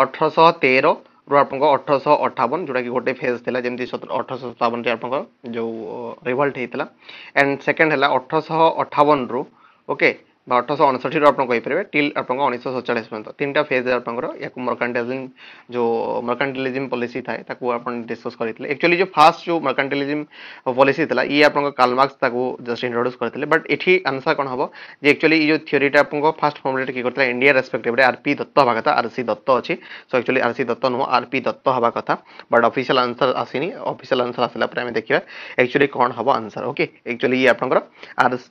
अठरश तेरह ରୁ ଆପଣଙ୍କ ଅଠରଶହ ଅଠାବନ ଯେଉଁଟାକି ଗୋଟେ ଫେଜ୍ ଥିଲା ଯେମିତି ଅଠରଶହ ସତାବନରେ ଆପଣଙ୍କ ଯେଉଁ ରିଭଲ୍ଟ ହେଇଥିଲା ଆଣ୍ଡ ସେକେଣ୍ଡ ହେଲା ଅଠରଶହ ଅଠାବନରୁ ଓକେ अठरश अड़सठ रुपए टिल आप उन्नीस सौ सचा तीन फेज आप मर्कांटेलिम जो मर्कांटेलिजिम था थाए डिस्कस करते एक्चुअली जो फास्ट जो मर्कांटेलिजिम पलिस था ये आप कालमार्क्स जस्ट इंट्रोड्यूस करते बट इटी आंसर कौन हम जो एक्चुअली ये थियोरी आपको फास्ट फर्मुलेट किए करता इंडिया रेस्पेक्टिव आरपी दत्त हाँ कथ आर सी दत्त अच्छी so actually R C Dutt नुह आरपी दत्त हाँ कथ बट अफिशियाल आंसर आसी अफिशियाल आंसर आसापर आम देखा एक्चुअली कौन हम आंसर ओके एक्चुअली ये आप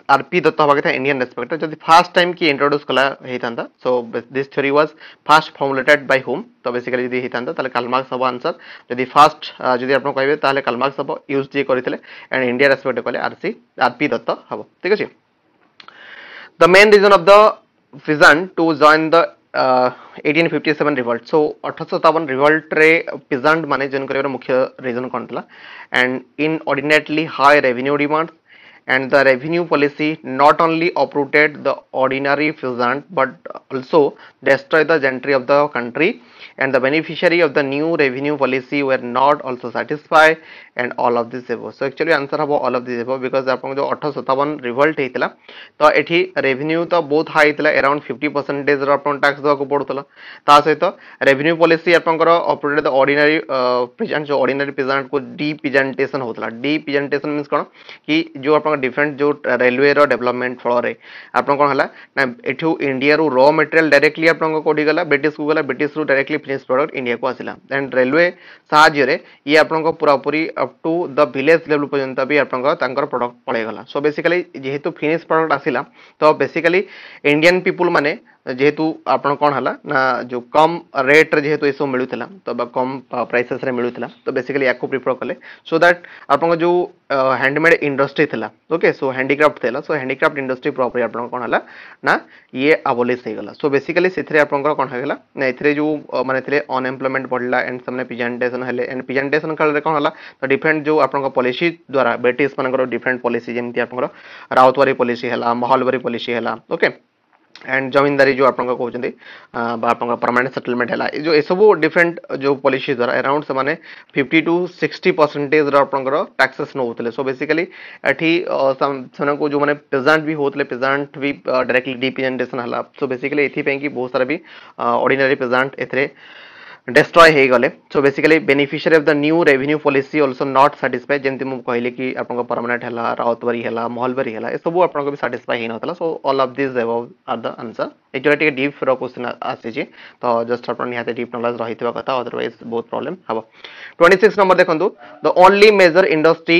आरपी दत्त हाँ कथ इंडियान रेस्पेक्टिव फास्ट टाइम कि इंट्रोड्यूस कला so this theory was first formulated by whom तो बेसिकली जी होता कलमार्क्स हम आंसर जब फास्ट जी आप कहते कलमार्क्स हम यूज जी करते एंड इंडिया रेस्पेक्ट कले आरसी आरपी दत्त हम ठीक है the main reason of the peasant to join the eighteen fifty seven revolt so अठर सतावन रिवल्ट्रे पिजाण मैंने जेन कर मुख्य रिजन कौन था and inordinately high revenue demand and the revenue policy not only uprooted the ordinary peasant but also destroyed the gentry of the country and the beneficiary of the new revenue policy were not also satisfied and all of this above so actually answer have all of this above because apan jo 1857 revolt heitla to ethi revenue to both high हेतला around 50 percentage रो आपन tax दवा को पड़तला ता सहित revenue policy आपनकर operated ordinary peasant जो ordinary पेजेंट को डी पिजेंटेशन होतला डी पिजेंटेशन मींस कोन कि जो आपन আপনার ডিফেন্স যে রেলওয়ের ডেভেলপমেন্ট ফলরে আপনার কোণ হল না এঠু ইন্ডিয়ারু র মেটেরিয়াল ডাইরেক্টলি আপনার কোটি গলা ব্রিটিশকু গলা ব্রিটিশরু ডাইরেক্টলি ফিনিশ প্রডক্ট ইন্ডিয়াকু আসলা এন্ড রেলওয়ে সাহায্যে ইয়ে আপনার পুরাপুরি up to the village level পর্যন্ত বি আপনার তাঁর প্রডক্ট পলাইগলা সো বেসিকালি যেহেতু ফিনিশ প্রডক্ট আসলা তো বেসিকালি ইন্ডিয়ান পিপুল মানে जेहेतु आप ना जो कम रेट रे जेहेतु यू मिलूला तो कम प्राइस मिलूला तो बेसिकली या प्रिफर कले सो दैट आप जो हैंडमेड इंडस्ट्री थी ओके सो हैंडिक्राफ्ट थी सो हैंडिक्राफ्ट इंडस्ट्री प्रॉपर आप कौन है ना ये आवलिश हो गला सो बेसिकली कौन है ना ये जो मैंने अनएमप्लयमेंट बढ़ला एंड से प्रेजेटेसन एंड प्रेजेटेसन का कौन है तो डिफरेंट जो आप पलिसी द्वारा ब्रिटिश मानक डिफरेन्ट पलिस जमी आप राउतवारी पलिस है महलवारी पलिस है ओके एंड जमीनदारी जो आपको कहते हैं परमानेंट सेटलमेंट है जो एसबू डिफरेंट जो पॉलिसी द्वारा एराउंड से फिफ्टी टू सिक्सटी परसेंटेज आपंकर टैक्सेस नौते सो बेसिकली एटी से जो मैंने पेजाट भी होते पेजाट भी डायरेक्टली डिप्रेजेटेसन है सो बेसिकली बहुत सारा भी अर्डनारी पेजाट ए डेस्ट्रय हो गले so basically beneficiary of the new revenue policy also not satisfy जमी मुझे कि आप परमानेंट है राउतवारी है महलबारी है सब आप सैटिस्फाई हो ना सो अल अफ दिस एव आर द आंसर एक जो टे डीप्र क्वेश्चन आसी तो जस्ट आपते डीप नलेज रही कथा अदरवैज बहुत प्रॉब्लम हम ट्वेंटी सिक्स नंबर देखो the only major industry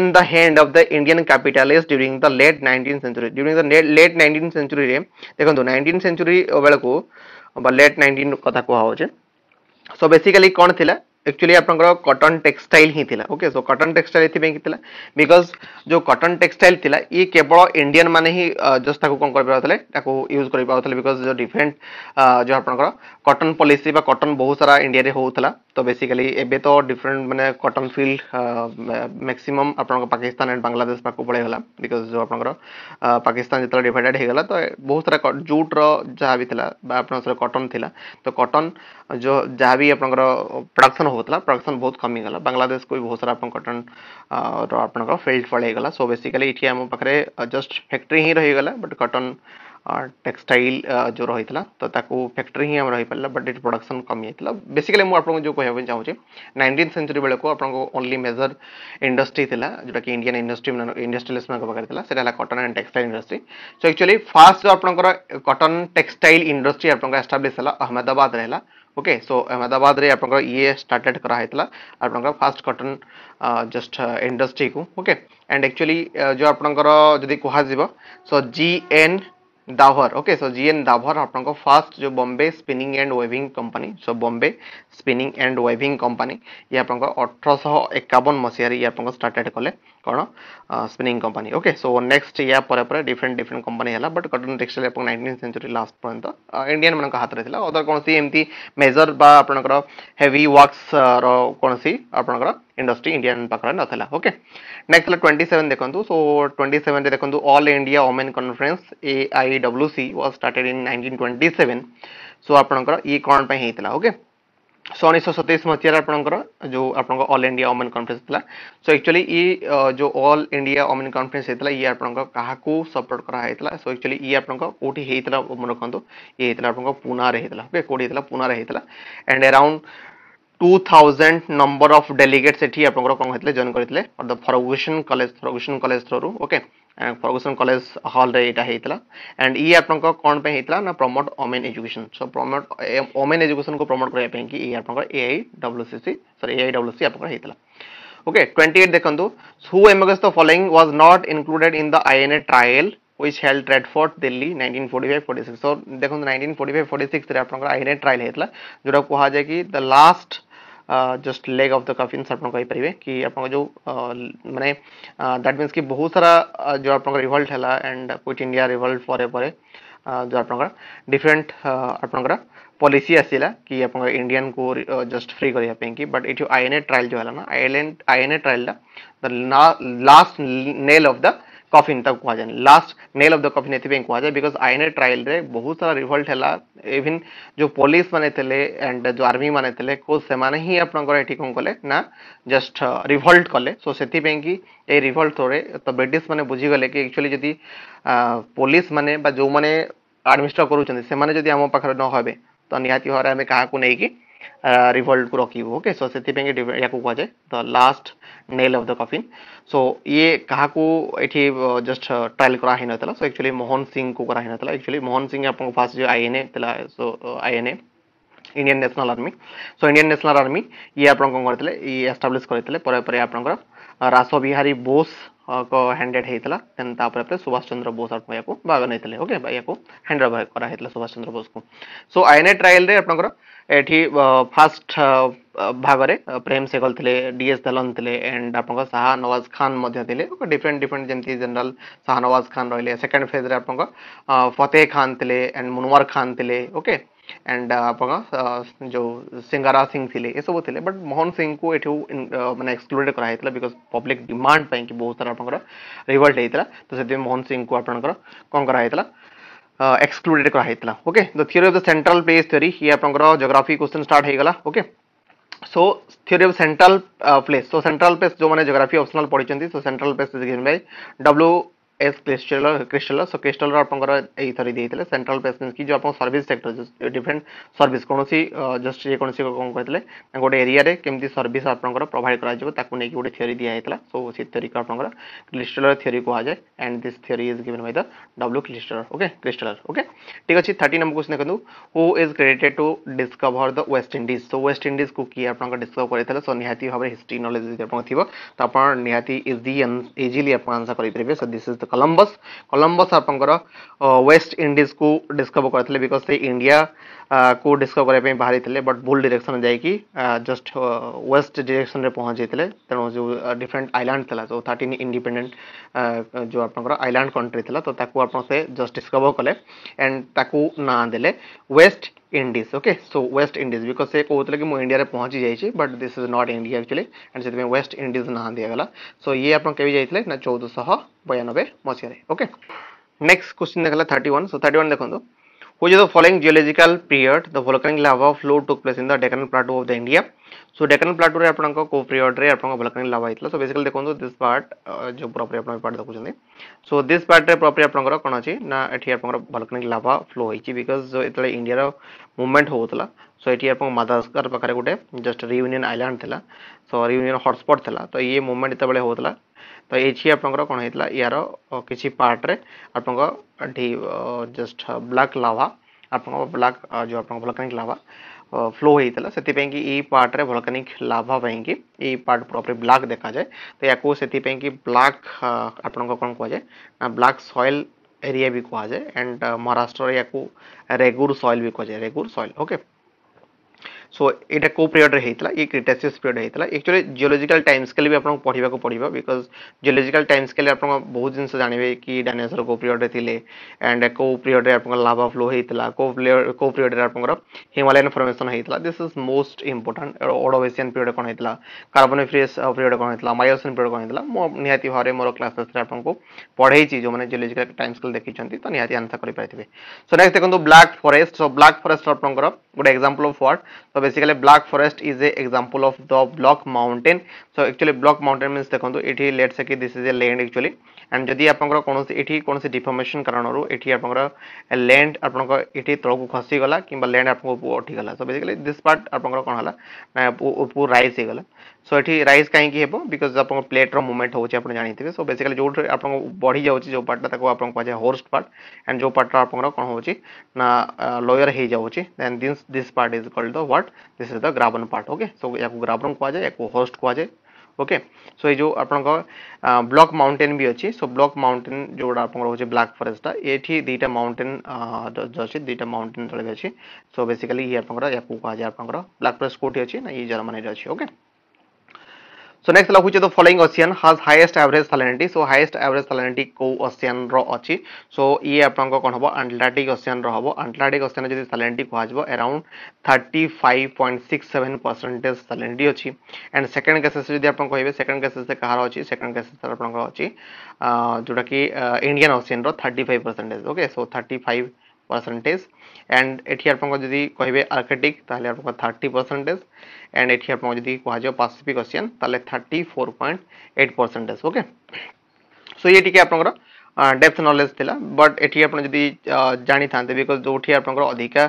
in the hand of the Indian capitalist during the late nineteen century during the late nineteen century देखो नाइंटीन सेंचुरी बेलू late nineteen कथ कहु so basically कौन थी actually आप cotton textile ही थी ओके सो कटन टेक्सटाइल ये बिकज जो कटन टेक्सटाइल थी ये केवल इंडियन मैंने ही जस्ट कौन कर यूज कर बिकज जो डिफरेन्ट जो आप कटन पलिसी कटन बहुत सारा इंडिया होता है तो बेसिकली एबे तो डिफरेंट माने कॉटन फील्ड मैक्सिमम आपन पाकिस्तान एंड बांग्लादेश पाकु पड़े होला बिकॉज़ जो आपन पाकिस्तान जितला डिवाइडेड हे गला तो बहुत सारा जूट रो जहा भी थिला बा आपन सारा कॉटन थिला तो कॉटन जो जहा भी आपन प्रोडक्शन होतला प्रोडक्शन बहुत कमी गला बांग्लादेश को भी बहुत सारा आपन कॉटन रो आपन फील्ड पड़े गला सो बेसिकली इठी हम पकरे जस्ट फैक्ट्री ही रही गला बट कॉटन टेक्सटाइल जो रही था तो ताको फैक्ट्री ही रही पार बट इट प्रडक्शन कमी जाता बेसिकली मुझे आपको जो कह चाहूँ नाइंटीन सेंचुरी बेलू आप ओनली मेजर इंडस्ट्री थी जोटा कि इंडियान इंडस्ट्री इंडस्ट्रियाल पाखे थी से cotton and textile industry so actually first जो आप कटन टेक्सटाइल इंडस्ट्री आप एस्टाब्लीश है अहमदाबाद रहा ओके सो अहमदाबाद रे आप ये स्टार्टेड कराई था आप फास्ट कटन जस्ट इंडस्ट्री को ओके एंड एक्चुअली जो आप G N Davar okay so G N Davar Davar first जो Bombay spinning and weaving company so Bombay spinning and weaving company ये आप अठरश एकवन मसीह ये आप स्टार्टेड कले कौन spinning company okay so next या परे परे डिफरेंट डिफरेंट कंपनी है बट कटन टेक्सटाइल आप नाइंटीन सेंचुरी लास्ट पर्यटन इंडियान मान हाथ में था अदर कौन एमती मेजर आपंकर हेवी वर्क्स कौन आपंकर इंडस्ट्री इंडियन पाखे नाला ओके नेक्स्ट है ट्वेंटी सेवेन देखो सो ट्वेंटी सेवेन में देखो all India women conference A I W C was started in nineteen twenty seven so आपंकर ये कौन पर ओके सो उन्नीस सौ सतैश मसीहार आपंकर जो आप अल इंडिया ओमेन कन्फरेन्स था सो एक्चुअली ये जो अल इंडिया ओमेन कन्फरेन्स होता ये आप सपोर्ट कराई सो एक्चुअली ये आपठी कौटी होता मन रखुद ये आप पुनारे होता ओके कौटी होता पुनारे होता and around two thousand number of delegates ये आप कौन जॉइन करते the college Fergusson college through okay Fergusson college hall यहाँ होता एंड ये आप कौन होता ना promote women education so promote women education को प्रमोट करने कि ये आप sorry WCC sorry AI W C होता ओके ट्वेंटी एट देखो who among the following was not included in the INA trial which held Redford Delhi 1945-46 so देखो 1945-46 आई N A trial होता है कोहा कहुए कि the last just leg of the coffins आप कि आप जो मैंने दैट मीनस कि बहुत सारा जो आप रिवल्ट है एंड क्विट इंडिया रिवल्ट पर जो आप डिफरेन्ट आप पॉलिसी आसला कि आप इंडियन को जस्ट फ्री करने कि बट ये आई एन ए ट्राएल जो है ना I N A trial the last nail of the coffin तक कहुए last nail of the coffin ये कहुए बिकज आईन ए ट्राएल बहुत सारा रिभल्ट है इवन जो पुलिस मैंने एंड जो आर्मी मैंने से ही ये कौन कले ना जस्ट रिभल्ट कले सो से कि रिभल्ट थ्रोरे तो ब्रिटिश मैंने बुझीगले कि एक्चुअली जदि पुलिस मैंने जो मैंने आडमिनिस्टर करम पाखे न हे तो निहाती भाव आम क्या नहीं रिभल्ट uh, को रखे ओके सो से कहुए the last nail of the coffin so ये क्या जस्ट ट्रायल कराही ना सो एक्चुअली मोहन सिंह को कराही ना एक्चुअली मोहन सिंह आप फास्ट जो I N A so I A Indian national army so Indian national army ये आपते एस्टाब्लीश करते आप रासबिहारी बोस हैंडेड uh, होता है सुभाष चंद्र बोस आपको भाग नहीं ओके हैंडेड कराई सुभाष चंद्र बोस को so I N A trial आप एटी फास्ट भाग में प्रेम सेगल थे डीएस धलन थे एंड आप नवाज खान थे डिफरेंट डिफरेंट जमी जनरल शाहनवाज खान रे सेकेंड फेज रे आप फतेह खान थे एंड मुनवर खान थे ओके एंड आप जो सिंगारा सिंह थे ये सब थे बट मोहन सिंह को ये मैंने एक्सक्लूडेड कराई बिकज पब्लिक डिमांड पर बहुत सारा आप रिवल्ट होता तो से मोहन सिंह को आप कौन कराइला एक्सक्लूडेड कराइला okay the theory of the central place theory ये आप जोग्राफी क्वेश्चन स्टार्ट होगा okay so theory of central place so central place जो मैंने जोग्राफी ऑप्शनल पढ़ी so central place W S Christaller Christaller so Christaller आपंकर a theory देते central placement की जो आप सर्विस सेक्टर डिफरेंट सर्विस कौन जस्ट ये कौन कहते हैं गोटे एरिया कमी सर्विस आपंकर प्रोभाइड करके गोटे थीओरी दिखाई सो से थीओरी को आपंकर क्रिस्टेलर थीओरी कहुए and this theory is given by the W Christaller okay Christaller okay ठीक अच्छे थर्टी नंबर क्वेश्चन देखते who is credited to discover the West Indies so West Indies को किए आप डिस्कवर करते सो निहाती भाव हिस्ट्री नलेज जब थी तो आप निहाती इजिली आप आंसर करेंगे so this is the Columbus Columbus ଆପଣଙ୍କର ୱେଷ୍ଟ ଇଣ୍ଡିଜକୁ ଡିସ୍କଭର୍ କରିଥିଲେ ବିକଜ୍ ସେ ଇଣ୍ଡିଆକୁ ଡିସ୍କଭର୍ କରିବା ପାଇଁ ବାହାରିଥିଲେ ବଟ୍ ଭୁଲ ଡିରେକ୍ସନ୍ ଯାଇକି ଜଷ୍ଟ ୱେଷ୍ଟ ଡିରେକ୍ସନ୍ରେ ପହଞ୍ଚିଥିଲେ ତେଣୁ ଯେଉଁ ଡିଫରେଣ୍ଟ ଆଇଲ୍ୟାଣ୍ଡ ଥିଲା ଯେଉଁ ଥାର୍ଟିନ୍ ଇଣ୍ଡିପେଣ୍ଡେଣ୍ଟ ଯେଉଁ ଆପଣଙ୍କର ଆଇଲ୍ୟାଣ୍ଡ କଣ୍ଟ୍ରି ଥିଲା ତ ତାକୁ ଆପଣ ସେ ଜଷ୍ଟ ଡିସ୍କଭର୍ କଲେ ଆଣ୍ଡ ତାକୁ ନାଁ ଦେଲେ West Indies okay so West Indies because से कहते कि मुझे इंडिया पहुंची जाइए but this is not India actually and से वेस्ट इंडीज ना दिगला सो ये आप कभी जाइए ना चौदहश बयानबे मसीह ओके नेक्स्ट क्वेश्चन देखा thirty one so thirty one देखो हुई जो following geological period the following lava of flow to place in the Deccan plateau of the India so Deccan plateau आपण कोप्रियड्रे आपण लाभ होता है सो बेसिकली देखो दिस तो पार्ट जो प्रॉपर आप पार्ट देखुं सो दिस पार्ट्रे प्रॉपर आप कौन अच्छी ना ये भलकन लाभ फ्लो होती बिकज जो इंडिया मुवमेंट होता सो ये आप मदास्कर पाखे गोटे जस्ट रियूनियन आइलैंड था सो रियूनियन हटस्पट था तो ये मुवमेंट जिते बड़े होता तो ये आप कौन होता यार किसी पार्ट्रे आप जस्ट ब्लाक लाभ आप ब्लाक जो आप भलकनिक ಫ್ಲೋ ହେଇଥିଲା ସେଥିପାଇଁକି ଏଇ ପାର୍ଟରେ ଭଲକାନିକ୍ ଲାଭା ପାଇଁକି ଏଇ ପାର୍ଟ ପୁରାପୁରି ବ୍ଲାକ୍ ଦେଖାଯାଏ ତ ୟାକୁ ସେଥିପାଇଁକି ବ୍ଲାକ୍ ଆପଣଙ୍କ କ'ଣ କୁହାଯାଏ ନା ବ୍ଲାକ୍ ସଏଲ୍ ଏରିଆ ବି କୁହାଯାଏ ଆଣ୍ଡ ମହାରାଷ୍ଟ୍ରରେ ୟାକୁ ରେଗୁର ସଏଲ୍ ବି କୁହାଯାଏ ରେଗୁର ସଏଲ୍ ଓକେ सो यहाँ कौ पीरियड रे हेतला ये क्रिटेशियस पीरियड हेतला एक्चुअली जियोलॉजिकल टाइम स्केल भी आपको पढ़ाक पड़ा बिकज जियोलॉजिकल टाइम स्केल आप बहुत जिन जानवे कि डायनासोर को पीरियड थे एंड कौ पीरियड रे आप लाभा फ्लो होता को पीरियड रे आप हिमालयन फर्मेसन होता this is most important Ordovician period कौन होता कार्बोनिफ्रियस पीरियड कौन होता मायोसन पीरियड कौन होता है मुझे निहाती भाव मोर क्लासेस आपको पढ़े जो मैंने जियोलॉजिकल टाइम स्केल देखी तो निहाती आंसर करेंगे सो नेक्स्ट देखो black forest so black forest आप गोटे example of what so basically black forest is a example of the block mountain so actually block mountain means dekhuntu ethi let's say this is a land actually and जदि आपंकर कोनों एठी कारण आप land आप तौक खसीगला कि लैंड आप उठीगला सो बेसिकली दिस पार्ट आप कौन है ना रईज हो गला सो ये रईज कहीं बिकज आप बिकॉज़ प्लेट रो हो होउची आपन सो बेसिकली जो आप बढ़ी जाऊँच जो पार्टा आप आपन कहजा पार्ट एंड जो पार्ट आप कौन हो ना लोयर हो जाए this part is called the what this is the graben part okay so या ग्राबन कहुए या होस्ट कहुए ओके सो ये जो आपण ब्लॉक माउंटेन भी अच्छी सो ब्लॉक माउंटेन जो आप ब्लाक फरेस्टा ये दुईटा माउंटेन अच्छे दुईटा माउंटेन तले अच्छी सो बेसिकली ये आप ब्लाक फरेस्ट कौटी अच्छी ना ये जर्मानी अच्छी ओके सो नेक्स्ट है the following ocean has highest average salinity so highest average salinity कौ ओसीयन रही सो ये आप कौन हम आंटार्टिक ओसीयन रोब आंटार्टिक ओसीयन जो सालिनिटी कहुज around five point six seven percentage salinity अच्छी एंड सेकेंड केसेस जब आप कहे सेकेंड केसेस कहार अच्छी सेकेंड केसेस आप जोटा कि Indian ocean thirty five percentage okay so thirty percentage and ଏଠି ଆପଣଙ୍କ ଯଦି କହିବେ ଆର୍କେଟିକ୍ ତାହେଲେ ଆପଣଙ୍କ ଥାର୍ଟି ପରସେଣ୍ଟେଜ ଆଣ୍ଡ ଏଠି ଆପଣଙ୍କ ଯଦି କୁହାଯିବ ପାସିଫିକ୍ ଅସିଆନ୍ ତାହେଲେ thirty four point eight percentage okay so ଇଏ ଟିକେ ଆପଣଙ୍କର ଡେପ୍ଥ ନଲେଜ ଥିଲା ବଟ୍ ଏଠି ଆପଣ ଯଦି ଜାଣିଥାନ୍ତେ ବିକଜ୍ ଯେଉଁଠି ଆପଣଙ୍କର ଅଧିକା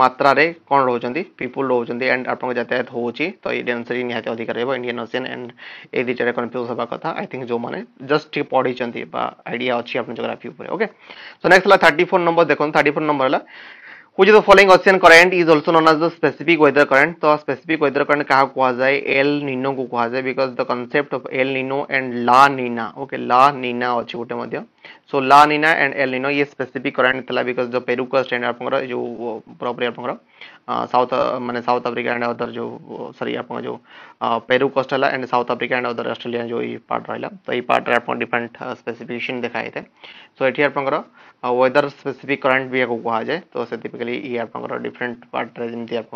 ମାତ୍ରାରେ କ'ଣ ରହୁଛନ୍ତି ପିପୁଲ୍ ରହୁଛନ୍ତି ଆଣ୍ଡ ଆପଣଙ୍କ ଯାତାୟାତ ହେଉଛି ତ ଇଣ୍ଡିଆନ୍ ଆନ୍ସର୍ ନିହାତି ଅଧିକା ରହିବ ଇଣ୍ଡିଆନ୍ ଓସିଆନ୍ ଆଣ୍ଡ ଏ ଦୁଇଟାରେ କନଫ୍ୟୁଜ୍ ହେବା କଥା ଆଇ ଥିଙ୍କ୍ ଯେଉଁମାନେ ଜଷ୍ଟ ଟିକେ ପଢ଼ିଛନ୍ତି ବା ଆଇଡ଼ିଆ ଅଛି ଆପଣ ଜୋଗ୍ରାଫି ଉପରେ ଓକେ ସୋ ନେକ୍ସଟ ହେଲା ଥାର୍ଟି ଫୋର୍ ନମ୍ବର ଦେଖନ୍ତୁ ଥାର୍ଟି ଫୋର୍ ନମ୍ବର ହେଲା which is the following ocean current is also known as the specific weather current so specific weather current kaha kaha jae el nino ko kaha jae because the concept of el nino and la nina okay la nina achi gote madhya so La Nina and El Nino ये specific current था because जो Peru का standard आप जो proper आप south मानने south Africa and other जो सरी आप जो पेरू कस्ट है and South Africa and other Australia जो ये पार्ट रहा है तो ये पार्ट आप डिफरेंट स्पेसीफिकेसन देखा है सो ये आप वेदर स्पेसीफिक करंट भी आपको कहुए तो से डिफरेन्ट पार्ट्रेमती आप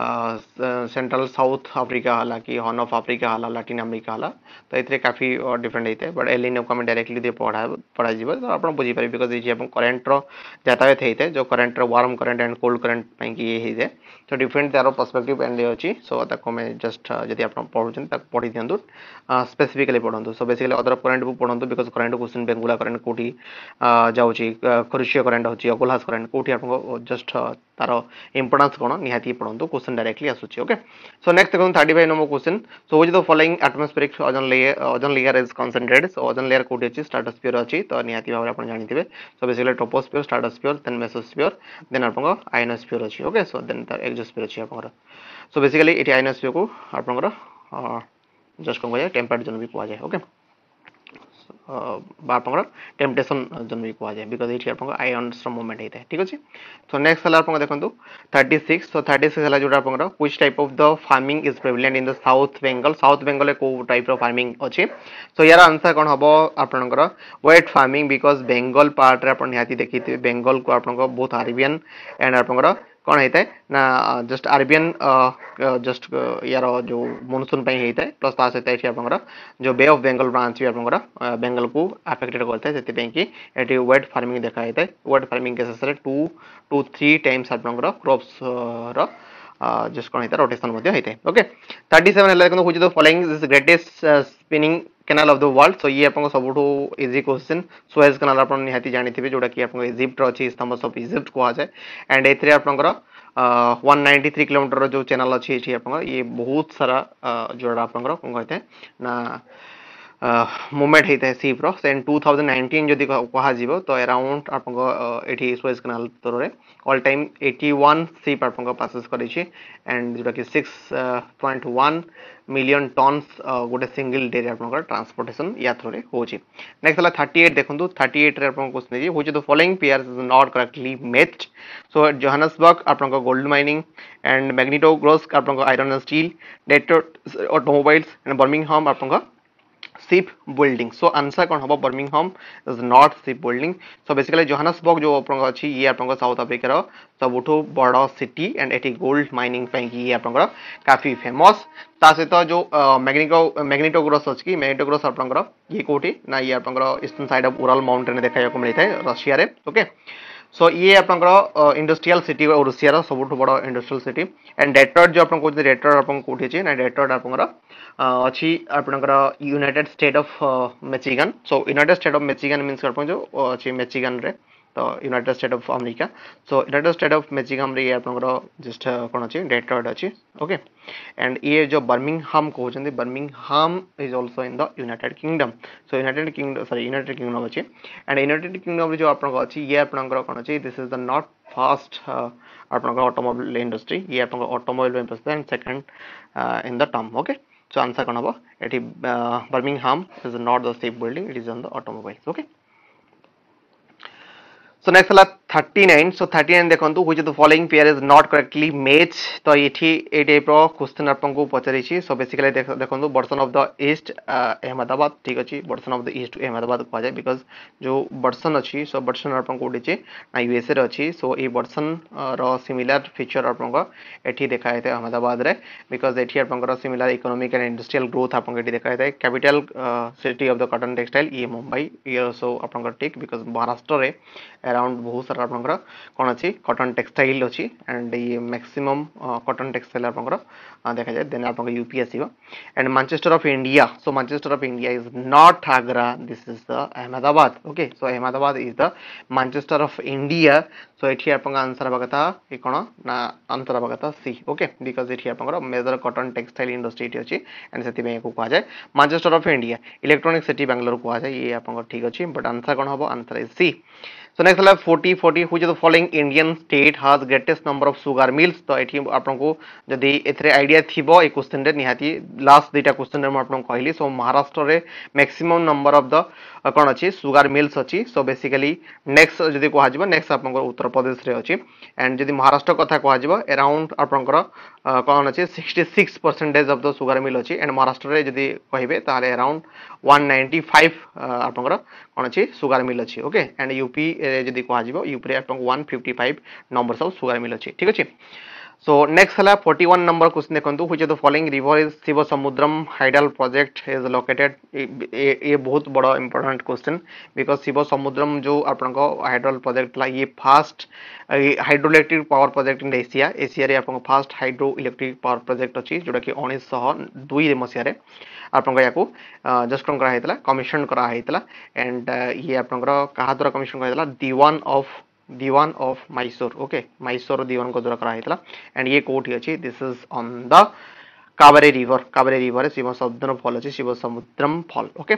सेंट्रल साउथ आफ्रिका हाला कि हॉर्न ऑफ आफ्रिका हाला लाटिन अमेरिका हाला तो ये काफी डिफरेंट होता है बट एलिनो को आम डायरेक्टली पढ़ा पढ़ा तो आप बुझीपर बिकज ये करेन्टर जातायात होता है जो करेन्टर warm current and cold current ये होता तो डिफरेन्ट तार पर्सपेक्टिव एंड अच्छी सो ताको मैं जस्ट जब आप पढ़ुन पढ़ी दिखाँ स्पेसीफिकाली पढ़ु सो बेसिकली अदर करेन्ट भी पढ़ु because current question Benguela current कौटी जाऊँच खुरुषीय करेन्ट होगी अगोल्हास करेन्ट कौटी आप जस्ट तार इंपोर्टा कौन निहाती पढ़ु क्वेश्चन डायरेक्टली आसूस ओके सो नेक्स्ट देखो thirty five number question so हो फलोइंग आटमोस्फेरिक्स अजन लेयर अजन लेयर इज कनसेंट्रेट सो अजन लेयर कौटी अच्छी स्टाटोस्फियर अच्छी तो निहती भाव में जानते हैं so basically troposphere stratosphere then mesosphere then आप आइनोस्फियर अच्छी ओके सो दे एक्जोस्फियर अच्छी आप सो बेसिकली ये आइनोस्फियर को आप जस्ट कौन कह टेम्परेचर भी कहुए ओके বার পঙ্গর টেম্পটেসন জন্য বি কুয়া যায় বিকজ এইটি আপনার আয়নসর মুভমেন্ট হয়ে থাকে ঠিক আছে সো নেক্সট হল আপনার দেখুন thirty six so thirty six হল যেটা আপনার which type of the farming is prevalent in the South Bengal South বেঙ্গলে কেউ টাইপ্র ফার্মিং অছে সো ইয়ার আনসার কোণ হব আপনার ওয়েট ফার্মিং বিকজ বেঙ্গল পার্টরে আপনার নিহতি দেখি বেঙ্গল কু আপনার বোথ আরবিয়ান এন্ড আপনার অন আইতে না জাস্ট আরবিয়ান জাস্ট ইয়ারো যে মনসুন পই হেতা প্লাস পাস হেতা ইটি আপনৰ জো বে অফ বেঙ্গল ব্রাঞ্চ হে আপনৰ বেঙ্গলকু अफेक्टेड কৰতে সেইতে কি এটি হোড ফার্মিং দেখা হে হোড ফার্মিং কেসেসৰে 2 2 3 টাইমস আপনৰ ক্রপছৰ जस कौन है रोटेसन ओके थर्टी सेवेन देखते हूँ following greatest spinning canal of the world so ये आपको सब इजी क्वेश्चन सोएज कैनाल आपत जानी थे जोटा कि आपको इजिप्ट अच्छी स्तंभ अफ इजिप्ट कह जाए and a one ninety three kilometre जो चेल अच्छी ये बहुत सारा जो आप कहते हैं ना ମୁଭମେଣ୍ଟ ହେଇଥାଏ ସିପ୍ର ସେନ୍ ଟୁ ଥାଉଜେଣ୍ଡ ନାଇଣ୍ଟିନ୍ ଯଦି କୁହାଯିବ ତ ଏରାଉଣ୍ଡ ଆପଣଙ୍କ ଏଠି ସୁଏଜ କେନାଲ ତୋରରେ all time eighty one ship ଆପଣଙ୍କ ପାସେସ୍ କରିଛି ଆଣ୍ଡ ଯେଉଁଟାକି six point one million tons ଗୋଟେ ସିଙ୍ଗିଲ୍ ଡେରେ ଆପଣଙ୍କର ଟ୍ରାନ୍ସପୋର୍ଟେସନ୍ ୟା ଥ୍ରୁରେ ହେଉଛି ନେକ୍ସଟ ହେଲା ଥାର୍ଟି ଏଇଟ୍ ଦେଖନ୍ତୁ ଥାର୍ଟି ଏଇଟ୍ରେ ଆପଣଙ୍କ କ୍ୱେଶ୍ଚନ୍ ହେଇଛି ହେଉଛି the following pairs is not correctly matched so Johannesburg ଆପଣଙ୍କ gold mining and Magnitogorsk ଆପଣଙ୍କ iron and steel Detroit automobiles and Birmingham ଆପଣଙ୍କ शिप बिल्डिंग सो आंसर कौन हम Birmingham is not ship building so basically Johannesburg जो आप अच्छी ये आप साउथ आफ्रिकार सबुठ बड़ सिटी एंड ये गोल्ड माइनिंग तो ये आप काफी फेमस ता सहित जो मैग्निको मैग्नेटोग्रस अच्छी मैग्नेटोग्रस आप ये कौटी ना ये आप eastern side of Ural mountain देखा मिलता है रशिया ओके okay? सो ये आपर इंडस्ट्रियाल सिटी ओडिशार सब बड़ इंडस्ट्रियाल सिटी एंड डेट्रॉइड जो आप कहते डेट्रॉइड आप कौटी अच्छे ना डेट्रॉइड आपंकर अच्छी आपंकर United State of Michigan so United State of Michigan means आप जो अच्छी मेचिगान ତ United State of America so United State of ମେଜିଗାମରେ ଇଏ ଆପଣଙ୍କର ଜଷ୍ଟ କ'ଣ ଅଛି ଡେଟ୍ରଏଡ୍ ଅଛି ଓକେ ଆଣ୍ଡ ଇଏ ଯେଉଁ ବର୍ମିଂହାମ୍ କହୁଛନ୍ତି Birmingham is also in the United Kingdom so United Kingdom sorry United Kingdom ଅଛି ଆଣ୍ଡ ୟୁନାଇଟେଡ୍ କିଙ୍ଗଡମ୍ରେ ଯେଉଁ ଆପଣଙ୍କର ଅଛି ଇଏ ଆପଣଙ୍କର କ'ଣ ଅଛି this is the not first ଆପଣଙ୍କର ଅଟୋମୋବାଇଲ୍ ଇଣ୍ଡଷ୍ଟ୍ରି ଇଏ ଆପଣଙ୍କର automobile industry and second in the term okay so answer कौन हम ये Birmingham is not the safe building it is on the automobiles okay So next, let's nine so thirty nine देखो हुई of the following pair is not correctly match तो ये ये type question आपको पचारि so basically देखो Boston of the East Ahmedabad ठीक अच्छे Boston of the East Ahmedabad कह जाए बिकज जो बर्सन अच्छी सो बर्सन आपको उठे ना यूएसए रही सो ये बर्सन रिमिलार फिचर आपको ये है अहमदाबाद में बिकज ये आपको similar economic and industrial growth आपको ये देखाई थे capital city of the cotton textile ये मुंबई सो आप ठीक बिकज महाराष्ट्र में अराउंड बहुत सारा आप कौन अच्छी कटन टेक्सटाइल अच्छी एंड ये मैक्सीम कटन टेक्सटाइल आप देखा जाए देन आप यूपी आसो and Manchester of India so Manchester of India is not Agra this is the Ahmedabad okay so Ahmedabad is the Manchester of India so ये आप आंसर हे कथा ये कौन ना आंसर हे कथा सी ओके बिकज ये आप मेजर कटन टेक्सटाइल इंडस्ट्री ये अच्छी एंड से कहा जाए Manchester of India electronics city Bangalore कहुए ये आप ठीक अच्छी बट आंसर कौन हम answer is C so next है फोर्टी फोर्टी हुई the following Indian state has greatest number of sugar mills तो ये आपको जदि एथे आईडिया थी ये क्वेश्चन निहाती लास्ट दुईटा क्वेश्चन मुझे कहली सो महाराष्ट्र में मैक्सीम नंबर अफ द कौन अच्छी सुगार मिल्स अच्छी सो बेसिकली नेक्स्ट जदि कह नेक्स्ट आप उत्तर प्रदेश में अच्छी एंड जदि महाराष्ट्र कथा कह अराउंड आप କ'ଣ ଅଛି sixty six percentage of the sugar mill ଅଛି ଆଣ୍ଡ ମହାରାଷ୍ଟ୍ରରେ ଯଦି କହିବେ ତାହେଲେ ଆରାଉଣ୍ଡ ୱାନ୍ ନାଇଣ୍ଟି ଫାଇଭ୍ ଆପଣଙ୍କର କ'ଣ ଅଛି ସୁଗାର ମିଲ୍ ଅଛି ଓକେ ଆଣ୍ଡ ୟୁପିରେ ଯଦି କୁହାଯିବ ୟୁପିରେ ଆପଣଙ୍କୁ one fifty five numbers of sugar mill ଅଛି ଠିକ୍ ଅଛି So next sala 41 number question dekhantu which of the following river is Shiva Samudram Hydal project is located ये बहुत बड़ा important question because Shiva Samudram जो आपनको hydral project ला ये first hydroelectric power project in Asia Asia रे आपनको first hydroelectric power project अछि जोटा कि 1902 रे मसिया रे आपनको याको जस्ट करा हेतला कमिशन करा हेतला एंड ये आपनकर कहा द्वारा कमिशन करा हेतला Diwan of diwan of mysore okay mysore diwan ko dwara kara and and ye court achi this is on the Kaveri river Kaveri river Shiva Samudram fall अच्छे शिव समुद्रम फल ओके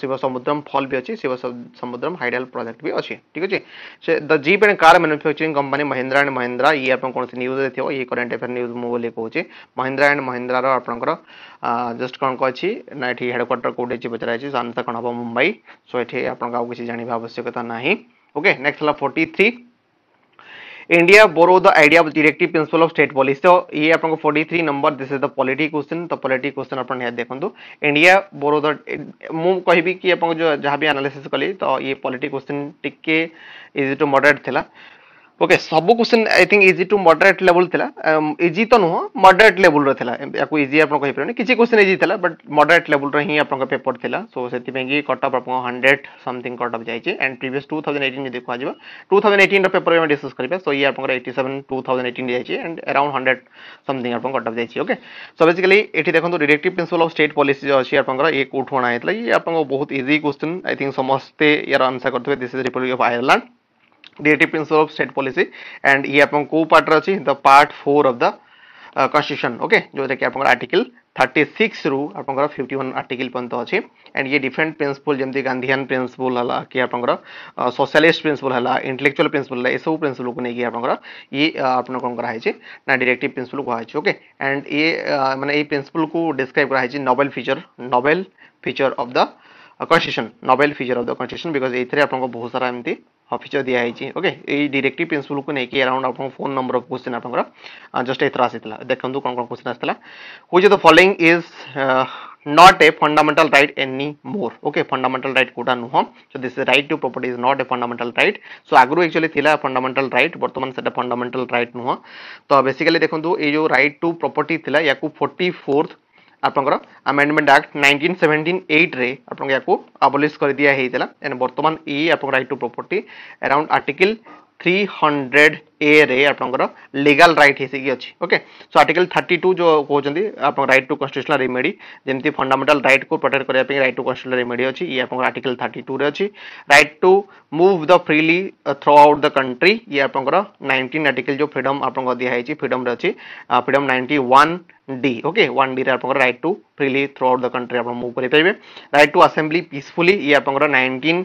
शिव समुद्रम फल भी अच्छी शिव समुद्रम हाइडल प्रोजेक्ट भी अच्छे ठीक अच्छे the jeep and car manufacturing company Mahindra and Mahindra ये आप कौन न्यूज देखो ये करेन्ट अफेयर न्यूज मुझे कहे महिंद्रा एंड महिंद्रार आपंकर जस्ट कौन कौन अच्छी ना ये हेडक्वार्टर कौटे पचरा आंसर कौन हम मुंबई सो ये आप किसी जानवा आवश्यकता ना okay है वाला three India borrow the idea directive directive principle of state policy तो ये आप लोग 43 number this is the polity question तो पॉलिटी क्वेश्चन आप निहाती देखो इंडिया बोरो द मु कहबी कि आप जहाँ भी आनालीसीस कली तो ये पॉलिटी क्वेश्चन टिके इज टू मडरेट थिला ଓକେ ସବୁ question I think easy to moderate level ଥିଲା ଇଜି ତ ନୁହଁ ମଡରେଟ୍ ଲେଭଲ୍ର ଥିଲା ୟାକୁ ଇଜି ଆପଣ କହିପାରିବେନି କିଛି କ୍ୱେଶ୍ଚିନ୍ ଇଜି ଥିଲା ବଟ୍ ମଡରେଟ୍ ଲେଭଲ୍ର ହିଁ ଆପଣଙ୍କ ପେପର୍ ଥିଲା ସୋ ସେଥିପାଇଁ କି କଟ୍ ଅଫ୍ ଆପଣଙ୍କ ହଣ୍ଡ୍ରେଡ଼ ସମଥିଙ୍ଗ କଟ୍ ଅଫ୍ ଯାଇଛି and previous two thousand eighteen ଯଦି କୁହାଯିବ ଟୁ ଥାଉଜେଣ୍ଡ ଏଇଟିନ୍ର ପେପର୍ ଆମେ ଡିସ୍କସ୍ କରିବା ସୋ ଇଏ ଆପଣଙ୍କର eighty seven two thousand eighteen ଯାଇଛି ଆଣ୍ଡ ଆରାଉଣ୍ଡ ହଣ୍ଡ୍ରେଡ଼ ସମଥିଙ୍ଗ ଆପଣଙ୍କ କଟ୍ ଅଫ୍ ଯାଇଛି ଓକେ ସୋ ବେସିକାଲି ଏଠି ଦେଖନ୍ତୁ directive principle of state policy ଯେଉଁ ଅଛି ଆପଣଙ୍କର ଇଏ କେଉଁଠୁ ଅଣା ହେଇଥିଲା ଇଏ ଆପଣଙ୍କ ବହୁତ ଇଜି କ୍ୱେଶ୍ଚିନ୍ ଆଇ ଥିଙ୍କ ସମସ୍ତେ ୟାର ଆନ୍ସର୍ କରିଥିବେ this is Republic of Ireland डीएटी principle of state policy and ये आप को पार्ट अच्छी the part four of the constitution okay जो आप आर्टिकल थर्टी सिक्स रु आप फिफ्टी वन आर्टिकल पर्यटन अच्छी एंड ये डिफरेंट प्रिंसिपल जमी गांधीयन प्रिंसिपल है कि आप सोशलिस्ट प्रिंसिपल है इंटेलेक्चुअल प्रिंसिपल है ये सब प्रिंसिपल को लेकिन आप ये uh, आप कराई ना डायरेक्टिव प्रिंसिपल कहुई ओके एंड ये uh, मैंने ये प्रिंसिपल को डिस्क्राइब कराई noble feature noble feature of the constitution noble feature of the constitution because ये आप बहुत सारा एमती ଅଫିସର ଦିଆହେଇଛି ଓକେ ଏଇ ଡିରେକ୍ଟିଭ୍ ପ୍ରିନ୍ସିପଲ୍କୁ ନେଇକି ଆରାଉଣ୍ଡ ଆପଣଙ୍କ ଫୋନ୍ ନମ୍ବର କୋଶ୍ଚିନ୍ ଆପଣଙ୍କର ଜଷ୍ଟ ଏଥର ଆସିଥିଲା ଦେଖନ୍ତୁ କ'ଣ କ'ଣ କୋଶ୍ଚିନ୍ ଆସିଥିଲା which the following is not a fundamental right anymore okay fundamental right kuda nuho so this right to property is not a fundamental right so agro actually thila fundamental right bartaman seta fundamental right nuho to basically dekhuntu ei jo right to property thila yaku 44th ଆପଣଙ୍କର amendment act nineteen seventeen ଏଇଟ୍ରେ ଆପଣଙ୍କୁ ୟାକୁ abolish କରିଦିଆ ହେଇଥିଲା and ବର୍ତ୍ତମାନ ଇ ଆପଣଙ୍କ right to property around article three hundred A रे आपंकर लिगाल रईट हिसिक अच्छे okay so article thirty two जो कहते आप रईट टू कन्स्टिट्यूशनल रेमेडी जमी फंडामेटाल रईट को प्रोटेक्ट करने रईट टू कन्स्टिट्यूशनल रिमेडी अच्छी ये आप आर्टिकल थर्टी टू अच्छी right to move the freely throughout the country ये आप नाइंटीन आर्टिकल जो फ्रीडम आप दिखाई फ्रीडम अच्छी freedom ninety one D okay one D आप right to freely throughout the country आप मुव करेंगे रईट टू आसेम्ली पीसफुली ये आप नाइंटीन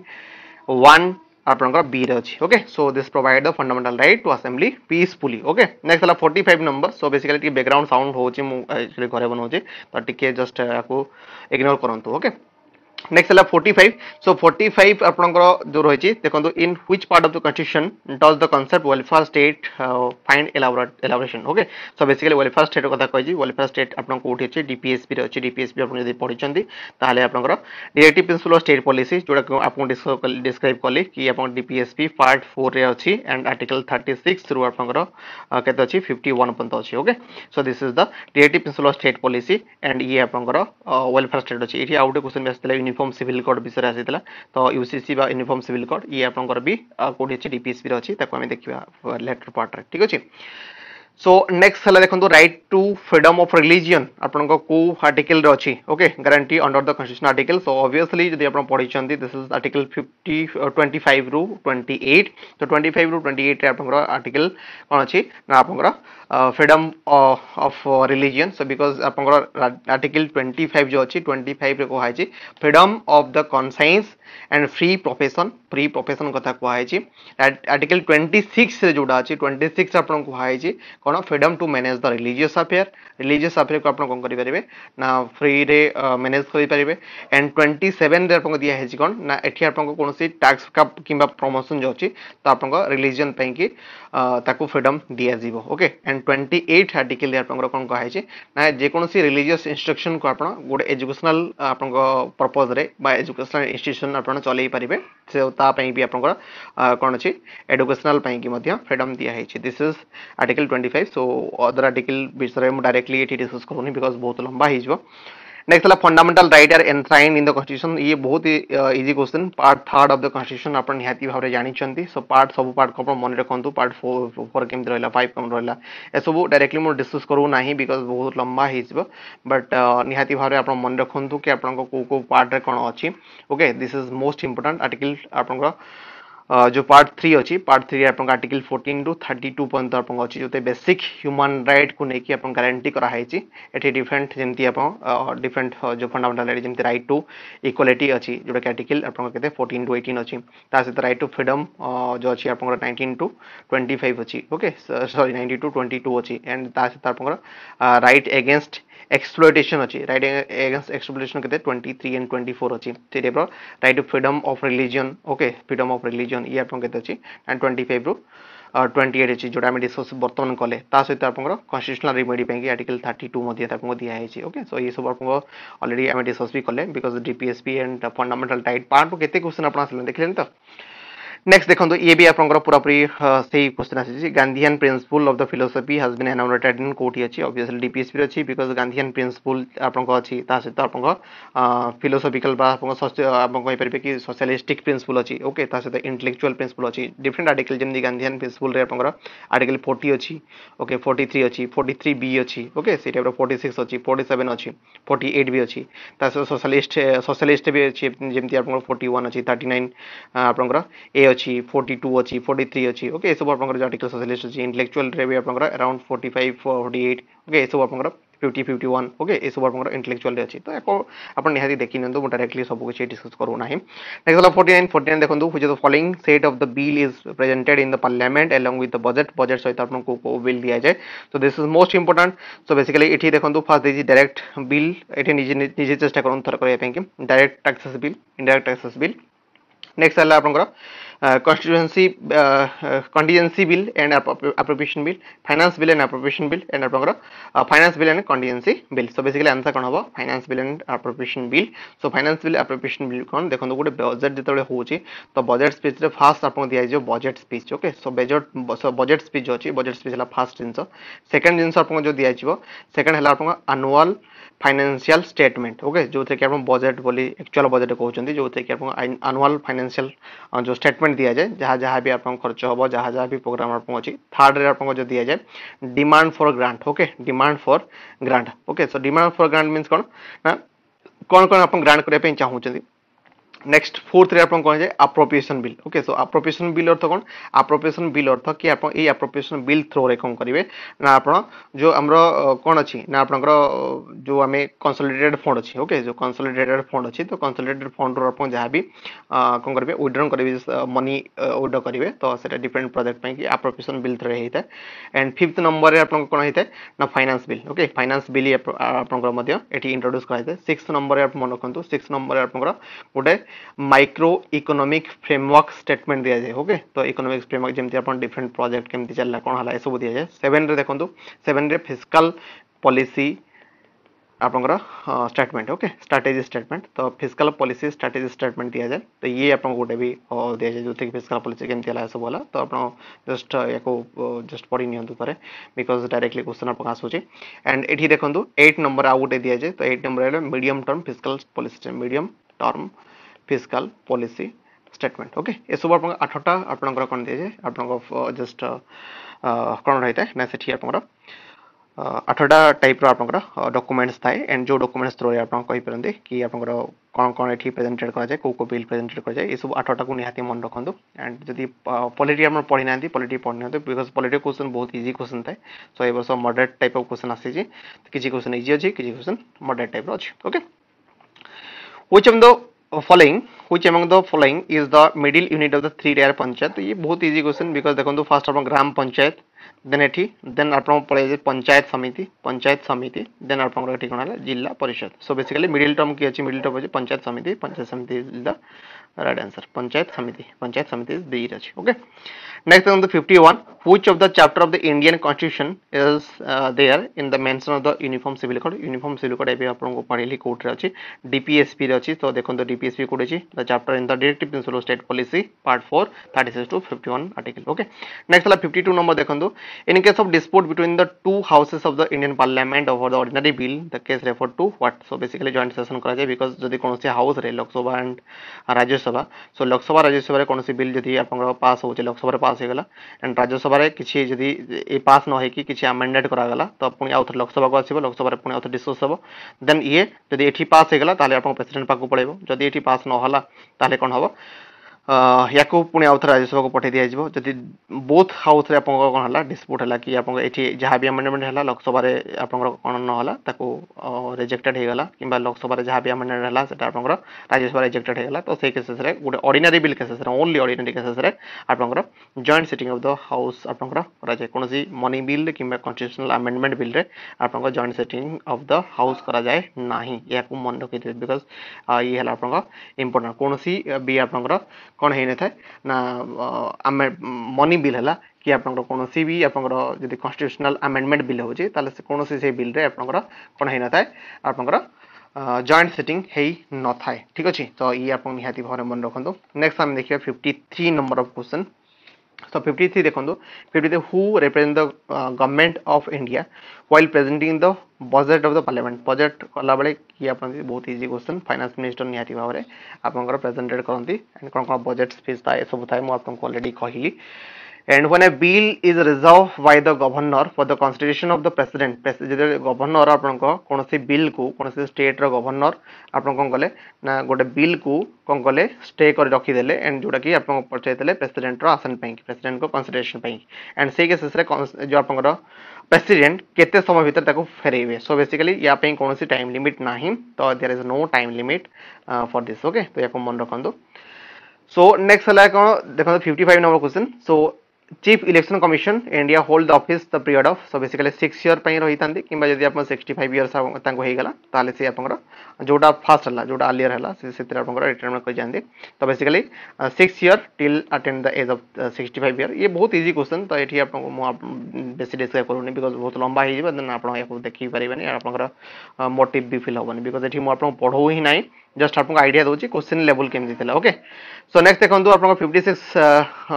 वन आपंकर बी अच्छी okay so this provide the fundamental right to assembly peaceful okay next है forty five number so basically background sound होची घर घरे तो टी जस्ट आपको इग्नोर करूँ ओके नेक्स्ट है forty five so forty five आपंकर जो रही देखो in which part of the constitution does the concept welfare state find elaboration okay so basically welfare state क्या कही वेलफेयर स्टेट आपको कौटी अच्छे डीपीएसपी अच्छे डीपीएसपी आज जब पढ़ी ताहले आपंकर directive principle of state policy जोड़ा आपको डिस्क्राइब कली कि आप डीपीएसपी पार्ट फोर रे अच्छी एंड आर्टिकल थर्ट सिक्स रु आपंकर केते फिफ्टी वन पर्यटन अच्छी okay so this is the directive principle of state policy and ये आपंकर वेलफेयर स्टेट अच्छी ये आउ गोटे क्वेश्चन भी आसाला ୟୁନିଫର୍ମ ସିଭିଲ୍ କୋଡ଼୍ ବିଷୟରେ ଆସିଥିଲା ତ ୟୁ ସି ସି ବା ୟୁନିଫର୍ମ ସିଭିଲ୍ କୋଡ଼୍ ଇଏ ଆପଣଙ୍କର ବି କେଉଁଠି ଅଛି ଡିପିଏସ୍ପିରେ ଅଛି ତାକୁ ଆମେ ଦେଖିବା ଲେଟର୍ ପାର୍ଟରେ ଠିକ୍ ଅଛି सो नेक्स्ट है देखो right to freedom of religion आपन को आर्टिकल अच्छी okay guarantee under the constitution article so obviously आप पढ़ी this is article fifty twenty five रु ट्वेंटी एट तो ट्वेंटी फाइव रु ट्वेंटी एट्रे आप आर्टिकल कौन अच्छी ना आप freedom of religion so because आप आर्टिकल ट्वेंटी फाइव जो अच्छी ट्वेंटी फाइव कहुई freedom of the conscience and free profession free profession कथा कहुई आर्टिकल ट्वेंटी सिक्स जोटा अच्छी ट्वेंटी सिक्स आपको कहुई କ'ଣ freedom to manage the religious affair religious ଆଫେୟାର୍କୁ ଆପଣ କ'ଣ କରିପାରିବେ ନା ଫ୍ରିରେ ମ୍ୟାନେଜ୍ କରିପାରିବେ ଆଣ୍ଡ ଟ୍ୱେଣ୍ଟି ସେଭେନ୍ରେ ଆପଣଙ୍କୁ ଦିଆହେଇଛି କ'ଣ ନା ଏଠି ଆପଣଙ୍କୁ କୌଣସି ଟ୍ୟାକ୍ସ କିମ୍ବା ପ୍ରମୋସନ୍ ଯେଉଁ ଅଛି ତ ଆପଣଙ୍କ ରିଲିଜିଅନ୍ ପାଇଁକି ତାକୁ ଫ୍ରିଡମ୍ ଦିଆଯିବ ଓକେ ଆଣ୍ଡ ଟ୍ୱେଣ୍ଟି ଏଇଟ୍ ଆର୍ଟିକିଲ୍ରେ ଆପଣଙ୍କର କ'ଣ କୁହାହେଇଛି ନା ଯେକୌଣସି ରିଲିଜିୟସ୍ ଇନଷ୍ଟ୍ରକ୍ସନ୍କୁ ଆପଣ ଗୋଟେ ଏଜୁକେସନାଲ୍ ଆପଣଙ୍କ ପର୍ପଜ୍ରେ ବା ଏଜୁକେସନାଲ୍ ଇନଷ୍ଟିଚ୍ୟୁସନ୍ ଆପଣ ଚଲେଇ ପାରିବେ ସେ ତା ପାଇଁ ବି ଆପଣଙ୍କର କ'ଣ ଅଛି ଏଜୁକେସନାଲ୍ ପାଇଁକି ମଧ୍ୟ ଫ୍ରିଡମ୍ ଦିଆହେଇଛି this is article twenty five so other article ବିଷୟରେ ମୁଁ ଡାଇରେକ୍ଟଲି ଏଠି ଡିସ୍କସ୍ କରୁନି ବିକଜ୍ ବହୁତ ଲମ୍ବା ହେଇଯିବ नेक्स्ट है fundamental right are enshrined in the constitution ये बहुत ही easy question part third of the constitution आप निहाती भाव में जानते सो पार्ट सब पार्ट को मन रखु पार्ट फोर केमी रहा फाइव कम रहा सब डायरेक्टली मुझे डिस्कस करू ना बिकज बहुत लंबा हो बट निहाती भाव में आप मन रखु कि आप कौ कौ पार्ट्रे कौन अच्छी okay this is most important article आप जो पार्ट थ्री अच्छी पार्ट थ्री आप आर्टिकल फोर्टीन रु थर्टी टू पर्यटन आप जो बेसिक ह्यूमान रईट को लेकिन आप ग्यारंटी कराई ये डिफरेन्ट जमी आप डिफरेन्ट जो फंडामेटाल रईट जमी रईट टू इक्वालीटी अच्छी जोटा आर्टिकल आपके फोर्टीन टू एटीन अच्छी सहित रईट टू फ्रीडम जो अच्छी आप नाइंटीन टू ट्वेंटी फाइव अच्छी okay sorry ninety to twenty two अच्छी एंड सहित आप right against exploitation achi right against exploitation kate 23 and 24 achi theory bro right to freedom of religion okay freedom of religion ये आपन केते अच्छी and 25 रो 28 अछि जोटा हम डिस्कस वर्तमान कले ता सहित आपन कॉन्स्टिट्यूशनल रेमेडी पे आर्टिकल 32 मध्ये आपन दिया हेछि ओके सो ये सब आपन ऑलरेडी हम डिस्कस भी कले because DPSP and fundamental right part केते क्वेश्चन आपन आसले देखलेन त ନେକ୍ସଟ ଦେଖନ୍ତୁ ଇଏ ବି ଆପଣଙ୍କର ପୁରାପୁରି ସେଇ କ୍ୱେଶ୍ଚନ୍ ଆସିଛି Gandhian principle of the philosophy has been enunciated କୋଉଠି ଅଛି ଅବଭିୟସଲି ଡିପିଏସ୍ପିରେ ଅଛି ବିକଜ ଗାନ୍ଧିଆନ୍ ପ୍ରିନ୍ସିପୁଲ ଆପଣଙ୍କ ଅଛି ତା ସହିତ ଆପଣଙ୍କ ଫିଲୋସଫିକାଲ ବା ଆପଣଙ୍କ ଆପଣ କହିପାରିବେ କି ସୋସିଆଲିଷ୍ଟିକ୍ ପ୍ରିନ୍ସିପୁଲ ଅଛି ଓକେ ତା ସହିତ ଇଣ୍ଟେଲେକ୍ଚୁଆଲ ପ୍ରିନ୍ସିପୁଲ ଅଛି ଡିଫରେଣ୍ଟ ଆର୍ଟିକଲ ଯେମିତି ଗାନ୍ଧିଆନ୍ ପ୍ରିନ୍ସିପୁଲରେ ଆପଣଙ୍କର ଆର୍ଟିକଲ ଫୋର୍ଟି ଅଛି ଓକେ ଫୋର୍ଟି ଥ୍ରୀ ଅଛି ଫୋର୍ଟି ଥ୍ରୀ ବି ଅଛି ଓକେ ସେଇ ଟାଇପ୍ର ଫୋର୍ଟି ସିକ୍ସ ଅଛି ଫୋର୍ଟି ସେଭେନ୍ ଅଛି ଫୋର୍ଟି ଏଇଟ୍ ବି ଅଛି ତା ସହିତ ସୋସିଆଲିଷ୍ଟ ସୋସିଆଲିଷ୍ଟ ବି ଅଛି ଯେମିତି ଆପଣଙ୍କର ଫୋର୍ଟି ୱାନ୍ ଅଛି ଥାର୍ଟି ନାଇନ୍ ଆପଣଙ୍କର ଏ ଅଛି ଅଛି ଫୋର୍ଟି ଟୁ ଅଛି ଫୋର୍ଟି ଥ୍ରୀ ଅଛି ଓକେ ଏସବୁ ଆପଣଙ୍କର ଆର୍ଟିକଲ୍ ସୋସିଆଲିଷ୍ଟ ଅଛି ଇଣ୍ଟେଲେକ୍ଚୁଆଲରେ ବି ଆପଣଙ୍କର around forty five forty eight okay ଏସବୁ ଆପଣଙ୍କର ଫିଫ୍ଟି ଫିଫ୍ଟି ୱାନ୍ ଓକେ ଏସବୁ ଆପଣଙ୍କର ଇଣ୍ଟେଲେକ୍ଚୁଆଲରେ ଅଛି ତ ଆପଣ ନିହାତି ଦେଖିନିଅନ୍ତୁ ମୁଁ ଡାଇରେକ୍ଟଲି ସବୁ କିଛି ଡିସ୍କସ୍ କରୁନାହିଁ ନେକ୍ସଟ ହେଲା ଫୋର୍ଟି ନାଇନ୍ ଫୋର୍ଟି ନାଇନ୍ ଦେଖନ୍ତୁ which the following set of the bill is presented in the parliament along with the budget budget ସହିତ ଆପଣଙ୍କୁ କେଉଁ ବିଲ୍ ଦିଆଯାଏ ତ this is most important so basically ଏଠି ଦେଖନ୍ତୁ ଫାର୍ଷ୍ଟ ଦେଇଛି ଡାଇରେକ୍ଟ ବିଲ୍ ଏଠି ନିଜେ ନିଜେ ଚେଷ୍ଟା କରନ୍ତୁ ଥର କରିବା ପାଇଁକି direct taxes bill indirect taxes bill next ହେଲା ଆପଣଙ୍କର constituency contingency bill and appropriation bill finance bill and appropriation bill and ଆପଣଙ୍କର finance bill and contingency bill so basically answer କ'ଣ ହବ finance bill and appropriation bill so finance bill appropriation bill କ'ଣ ଦେଖନ୍ତୁ ଗୋଟେ budget ଯେତେବେଳେ ହେଉଛି ତ budget ସ୍ପିଚ୍ରେ first ଆପଣଙ୍କୁ ଦିଆଯିବ budget speech okay so budget budget speech ଅଛି ବଜେଟ୍ ସ୍ପିଚ୍ ହେଲା ଫାର୍ଷ୍ଟ ଜିନିଷ ସେକେଣ୍ଡ ଜିନିଷ ଆପଣଙ୍କୁ ଯେଉଁ ଦିଆଯିବ ସେକେଣ୍ଡ ହେଲା ଆପଣଙ୍କ ଆନୁଆଲ୍ ଫାଇନାନ୍ସିଆଲ ଷ୍ଟେଟମେଣ୍ଟ ଓକେ ଯେଉଁଥିରେ କି ଆପଣ ବଜେଟ୍ ବୋଲି ଆକ୍ଚୁଆଲ ବଜେଟ୍ କହୁଛନ୍ତି ଯେଉଁଥିରେ କି ଆପଣ ଆନୁଆଲ ଫାଇନାନ୍ସିଆଲ ଯେଉଁ ଷ୍ଟେଟମେଣ୍ଟ ଦିଆଯାଏ ଯାହା ଯାହା ବି ଆପଣଙ୍କ ଖର୍ଚ୍ଚ ହେବ ଯାହା ଯାହା ବି ପ୍ରୋଗ୍ରାମ ଆପଣଙ୍କ ଅଛି ଥାର୍ଡ଼ରେ ଆପଣଙ୍କ ଯେଉଁ ଦିଆଯାଏ demand for grant okay demand for grant okay so demand for grant means କ'ଣ ନା କ'ଣ କ'ଣ ଆପଣ ଗ୍ରାଣ୍ଟ କରିବା ପାଇଁ ଚାହୁଁଛନ୍ତି নেক্সট ফোর্থ আপনার কোণ যায় আপ্রোপ্রিয়েসন বিল ওকে সো আপ্রোপ্রিয়েসন বিল অর্থ কোণ আপ্রোপ্রিয়েসন বিল অর্থ কি আপনার এই আপ্রোপ্রিয়েসন বিল থ্রুরে কম করবে না আপনার যে আমার কোণ অছি না আপনার যে আমি কনসলিডেটেড ফন্ড অছি ওকে যে কনসলিডেটেড ফন্ড অছি তো কনসলিডেটেড ফন্ডর আপনার যা বি কম করবে উইড্রন করবে মনি উইড করবে তো সেটা ডিফরেন্ট প্রজেক্ট পাই আপ্রোপ্রিয়েসন বিল থ্রুরে হয়ে থাকে এন্ড ফিফথ নম্বরে আপনার কোণ হয়ে থাকে না ফাইনান্স বিল ওকে ফাইনান্স বিল আপনার এটি ইন্ট্রোড্ୟୁସ୍ କରାଯାଇଥାଏ ସିକ୍ସ ନମ୍ବରରେ ଆପଣ ମନେ ରଖନ୍ତୁ ସିକ୍ସ ନମ୍ବରରେ ଆପଣଙ୍କର ଗୋଟେ माइक्रो इकोनोमिक फ्रेमवर्क स्टेटमेंट दिया जाए ओके तो इकोनोमिक्स फ्रेमवर्क जमी आप डिफरेन्ट प्रोजेक्ट कमी चलना कौन है सब दिया जाए सेवेन रे देखो सेवेन रे फिजिकाल पॉलिसी आप स्टेटमेंट ओके स्ट्राटेजी स्टेटमेंट तो फिजिकल पॉलिसी स्ट्राटेजी स्टेटमेंट दिया जाए तो ये आप गोटे भी दि जाए जो फिजिकाल पलिस कमी है सब है तो आप जस्ट या जस्ट पढ़ी निरे बिकज डायरेक्टली क्वेश्चन आपको आसूसी एंड ये देखो एट नंबर आउ गए दि जाए तो eight number medium term fiscal policy medium term fiscal policy statement okay ये सब आप आठटा आप कौन दीजिए आप जस्ट कौन रही है ना से आप आठटा टाइप रप डकुमेंट्स थाए एंड जो डकुमेंट्स थ्रो आपरती कि आप कौन कौन प्रेजेंटेड प्रेजेटेड कराए कौ बिल प्रेजेटेड कराए ये सब आठटा को निहाती मन रखुद एंड जब पलिटी आप पढ़ी ना पलिटी पढ़ी ना बिकज पलिटी क्वेश्चन बहुत इजी क्वेश्चन थाए सो ए वर्ष मडरेट टाइप अफ क्वेश्चन आसी किसी क्वेश्चन इजी अच्छी किसी क्वेश्चन मडरेट टाइप रे okay which of the following which among the following the middle unit of the three three panchayat panchayat ये बहुत इजी क्वेश्चन बिकज देखो फास्ट तो आप ग्राम पंचायत देन एटी देन आप पलि पंचायत समिति पंचायत समिति देन आप ठिकाना है जिला परिषद सो बेसिकली मिडिल टर्म किए अच्छी मिडिल टर्म अच्छे पंचायत समिति पंचायत समिति जिला राइट आंसर पंचायत समिति पंचायत समिति दी रही okay next is the 51 which of the chapter of the Indian constitution is there in the mention of the uniform civil code uniform civil code एबे आपन को पढ़ी ली कोड रे अछि डीपीएसपी रे अछि तो देखो द डीपीएसपी कोड अछि the chapter in the directive principle of state policy part 4 36 to 51 article okay next वाला 52 नंबर देखो दो in case of dispute between the two houses of the Indian parliament over the ordinary bill the case refer to what so basically joint session करा जाए because यदि कोनोसी house रे Lok Sabha and राज्य राज्यसभा सो लोकसभा राज्यसभा कौन से बिल जदि आप पास हो लोकसभा पास होगा एंड राज्यसभा किसी जदि पास न हो कि आमेडेड कराला तो पुणी आउ थे लोकसभा को आसो लोकसभा पुणी आउ थे डिस्कस हे देन ये जदि ये पास होगा आप प्रेसीडेंट पाक पड़ेब जदि ये पास ना कौन हम ୟାକୁ ପୁଣି ଆଉ ଥରେ ରାଜ୍ୟସଭାକୁ ପଠାଇ ଦିଆଯିବ ଯଦି ବୋଥ୍ ହାଉସ୍ରେ ଆପଣଙ୍କର କ'ଣ ହେଲା ଡିସପ୍ୟୁଟ୍ ହେଲା କି ଆପଣଙ୍କ ଏଠି ଯାହା ବି ଆମେଣ୍ଡମେଣ୍ଟ ହେଲା ଲୋକସଭାରେ ଆପଣଙ୍କର କ'ଣ ନହେଲା ତାକୁ ରିଜେକ୍ଟେଡ୍ ହେଇଗଲା କିମ୍ବା ଲୋକସଭାରେ ଯାହା ବି ଆମେଣ୍ଡମେଣ୍ଟ ହେଲା ସେଟା ଆପଣଙ୍କର ରାଜ୍ୟସଭା ରିଜେକ୍ଟେଡ୍ ହେଇଗଲା ତ ସେଇ କେସେସ୍ରେ ଗୋଟେ ଅର୍ଡିନାରୀ ବିଲ୍ କେସେସ୍ରେ ଓନ୍ଲି ଅର୍ଡିନାରୀ କେସେସ୍ରେ ଆପଣଙ୍କର joint sitting of the house ଆପଣଙ୍କର କରାଯାଏ କୌଣସି ମନି ବିଲ୍ କିମ୍ବା କନଷ୍ଟିଟ୍ୟୁସନାଲ୍ ଆମେଣ୍ଡମେଣ୍ଟ ବିଲ୍ରେ ଆପଣଙ୍କ joint sitting of the house କରାଯାଏ ନାହିଁ ଏହାକୁ ମନେ ରଖିଥିବେ ବିକଜ୍ ଇଏ ହେଲା ଆପଣଙ୍କ ଇମ୍ପୋର୍ଟାଣ୍ଟ କୌଣସି ବି ଆପଣଙ୍କର କ'ଣ ହେଇନଥାଏ ନା ଆମେ ମନି ବିଲ୍ ହେଲା କି ଆପଣଙ୍କର କୌଣସି ବି ଆପଣଙ୍କର ଯଦି କନଷ୍ଟିଟ୍ୟୁସନାଲ ଆମେଣ୍ଡମେଣ୍ଟ ବିଲ୍ ହେଉଛି ତାହେଲେ ସେ କୌଣସି ସେଇ ବିଲ୍ରେ ଆପଣଙ୍କର କ'ଣ ହେଇନଥାଏ ଆପଣଙ୍କର ଜଏଣ୍ଟ ସିଟିଂ ହେଇନଥାଏ ଠିକ୍ ଅଛି ତ ଇଏ ଆପଣ ନିହାତି ଭାବରେ ମନେ ରଖନ୍ତୁ ନେକ୍ସଟ ଆମେ ଦେଖିବା fifty three number of question So 53 देखो 53 who represent the uh, government of India while presenting the budget of the parliament budget कला बेले कि आपन बहुत इजी क्वेश्चन फाइनेंस मिनिस्टर निहाती भाव रे आपनकर प्रेजेंटेड करंती एंड कोन कोन बजेट स्पीच थाए सब थाए मु आपन ऑलरेडी कहिली and when a bill is resolved by the governor for the constitution of the president governor ଆପଣଙ୍କ କୌଣସି ବିଲ୍ କୁ କୌଣସି ଷ୍ଟେଟ୍ ର ଗଭର୍ଣ୍ଣର ଆପଣ କ'ଣ କଲେ ନା ଗୋଟେ ବିଲ୍ କୁ କ'ଣ କଲେ ଷ୍ଟେ କରି ରଖିଦେଲେ ଆଣ୍ଡ ଯୋଉଟା କି ଆପଣ ପଚାରିଥିଲେ ପ୍ରେସିଡେଣ୍ଟର ଆସନ ପାଇଁ ପ୍ରେସିଡେଣ୍ଟଙ୍କ କନସିଡରେସନ ପାଇଁ ଆଣ୍ଡ ସେଇ କେସେସରେ ଯୋଉ ଆପଣଙ୍କର ପ୍ରେସିଡେଣ୍ଟ କେତେ ସମୟ ଭିତରେ ତାକୁ ଫେରେଇବେ ସୋ ବେସିକାଲି ୟା ପାଇଁ କୌଣସି ଟାଇମ୍ ଲିମିଟ୍ ନାହିଁ ତ there is no time limit for this okay ତ ୟାକୁ ମନେ ରଖନ୍ତୁ ସୋ ନେକ୍ସଟ ହେଲା କ'ଣ ଦେଖନ୍ତୁ fifty five number question so chief election commission India hold office the period of so basically six year পাই রইথান্তি কিংবা যদি আপনার সিক্সটি ফাইভ ইয়ার্স তাঙ্কু হয়েগলা তাহলে সে আপনার যেটা ফার্স্ট হল যেটা আর্লিয়ার হল সেতে আপনার রিটায়ারমেন্ট করে যাতে তো basically six year till attain the age of sixty five year ইয়ে বহুত ইজি কোশ্চেন তো এটি আপনার বেশি ডিসক্রাইব করুনি বিকজ বহুত লম্বা হয়ে যাবে দেন আপনার দেখি পারিবেনি আপনার মোটিভ বি ফিল হবনি বিকজ এটি আপনার পড়াও হি নাই जस्ट आपको आइडिया दूसरी क्वेश्चन लेवल केमी ओके सो नेक्स्ट देखो आप फिफ्टी सिक्स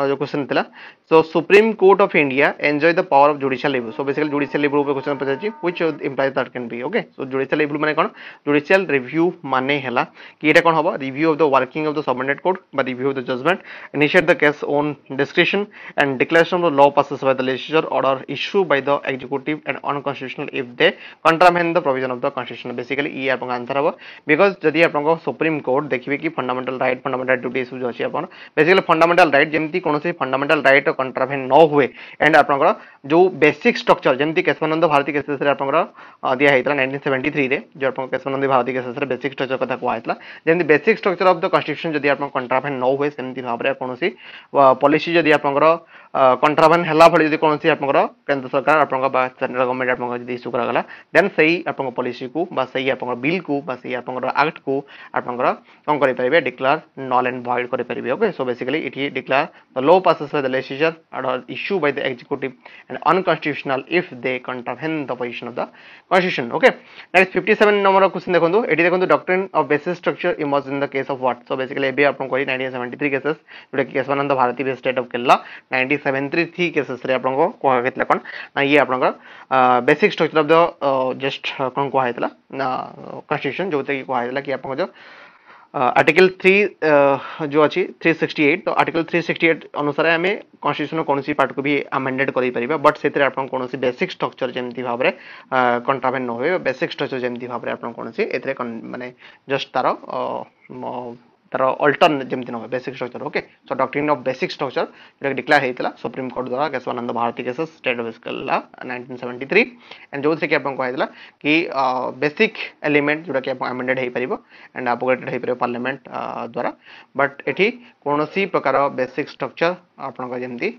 जो क्वेश्चन था so supreme court of India enjoy the power of judicial review so basically judicial review पर क्वेश्चन पचार which implies that can be okay so judicial review मैंने कौन judicial review माने कि यहाँ कौन हम review of the working of the submitted court बा review of the judgment initiate the case on description and declaration of law passes by the legislature order issue by the executive and unconstitutional if they contravene the provision of the constitution basically ये आपका answer हम because जदि आप ଆପଣଙ୍କ supreme court ଦେଖିବେ କି fundamental right fundamental duty ଏସବୁ ଯେଉଁ ଅଛି ଆପଣ ବେସିକାଲି ଫଣ୍ଡାମେଣ୍ଟାଲ ରାଇଟ୍ ଯେମିତି କୌଣସି ଫଣ୍ଡାମେଣ୍ଟାଲ ରାଇଟ୍ର କଣ୍ଟ୍ରାଭେନ୍ ନ ହୁଏ ଆଣ୍ଡ ଆପଣଙ୍କର ଯେଉଁ ବେସିକ୍ ଷ୍ଟ୍ରକ୍ଚର ଯେମିତି କେଶବାନନ୍ଦ ଭାରତୀ କେସେସ୍ରେ ଆପଣଙ୍କର ଦିଆହେଇଥିଲା ନାଇଣ୍ଟିନ୍ ସେଭେଣ୍ଟି ଥ୍ରୀରେ ଯେଉଁ ଆପଣଙ୍କ କେଶବାନନ୍ଦ ଭାରତୀ କେସେସ୍ରେ ବେସିକ୍ ଷ୍ଟ୍ରକ୍ଚର କଥା କୁହାହେଇଥିଲା ଯେମିତି basic structure of the constitution ଯଦି ଆପଣଙ୍କ କଣ୍ଟ୍ରାଭେନ୍ ନ ହୁଏ ସେମିତି ଭାବରେ କୌଣସି ପଲିସି ଯଦି ଆପଣଙ୍କର কন্ট্রাভান হেলা ভি যদি কোণী আপনার কেন্দ্র সরকার আপনার বা সেন্ট্রাল গভর্নমেন্ট আপনার যদি ইস্যু করা দেন সেই আপনার পলিসি কু বা সেই আপনার বিল কু বা সেই আপনার আক্ট কু আপনার কম করে পারে ডিক্লার নল এন্ড ভয়েড করে পারে okay so basically it declare the law passes by the legislature or issue by the executive and unconstitutional if they contravene the position of the constitution okay next fifty seven number question দেখুন এটি দেখুন doctrine of basis structure emerge in the case of what so basically এবে আপনার কহি nineteen seventy three cases যেটা Kesavananda Bharati state of Kerala nineteen seven three three cases आपको कहला कौन ना ये आप basic structure of the just कौन कहला कन्स्टिट्यूशन जो कि कि आप आर्टिकल थ्री जो अच्छी थ्री सिक्सटी एट तो आर्टिकल थ्री सिक्सटी एट अनुसार आम कन्स्टिट्यूशन कौन पार्ट को भी आमेडेड कर बट से कौन बेसिक स्ट्रक्चर जमी भाव में कंट्राभेन न हो बेसिक स्ट्रक्चर जमी भाव में आप कौन ए मानने जस्ट तार ତାର ଅଲ୍ଟର୍ନ ଯେମିତି ନହୁଏ basic structure okay so doctrine of basic structure ଯେଉଁଟାକି ଡିକ୍ଲାର ହେଇଥିଲା ସୁପ୍ରିମକୋର୍ଟ ଦ୍ୱାରା କେଶବାନନ୍ଦ ଭାରତୀ କେସେସ୍ ଷ୍ଟେଟ୍ ହେଲା ନାଇଣ୍ଟିନ୍ ସେଭେଣ୍ଟି ଥ୍ରୀ ଆଣ୍ଡ ଯେଉଁଥିରେକି ଆପଣଙ୍କୁ କୁହାଯାଇଥିଲା କି ବେସିକ୍ ଏଲିମେଣ୍ଟ ଯେଉଁଟାକି ଆପଣ ଆମେଣ୍ଡେଡ୍ ହେଇପାରିବ ଆଣ୍ଡ ଆପୋଗେଟେଡ୍ ହେଇପାରିବ ପାର୍ଲାମେଣ୍ଟ ଦ୍ୱାରା ବଟ୍ ଏଠି କୌଣସି ପ୍ରକାର ବେସିକ୍ ଷ୍ଟ୍ରକ୍ଚର ଆପଣଙ୍କ ଯେମିତି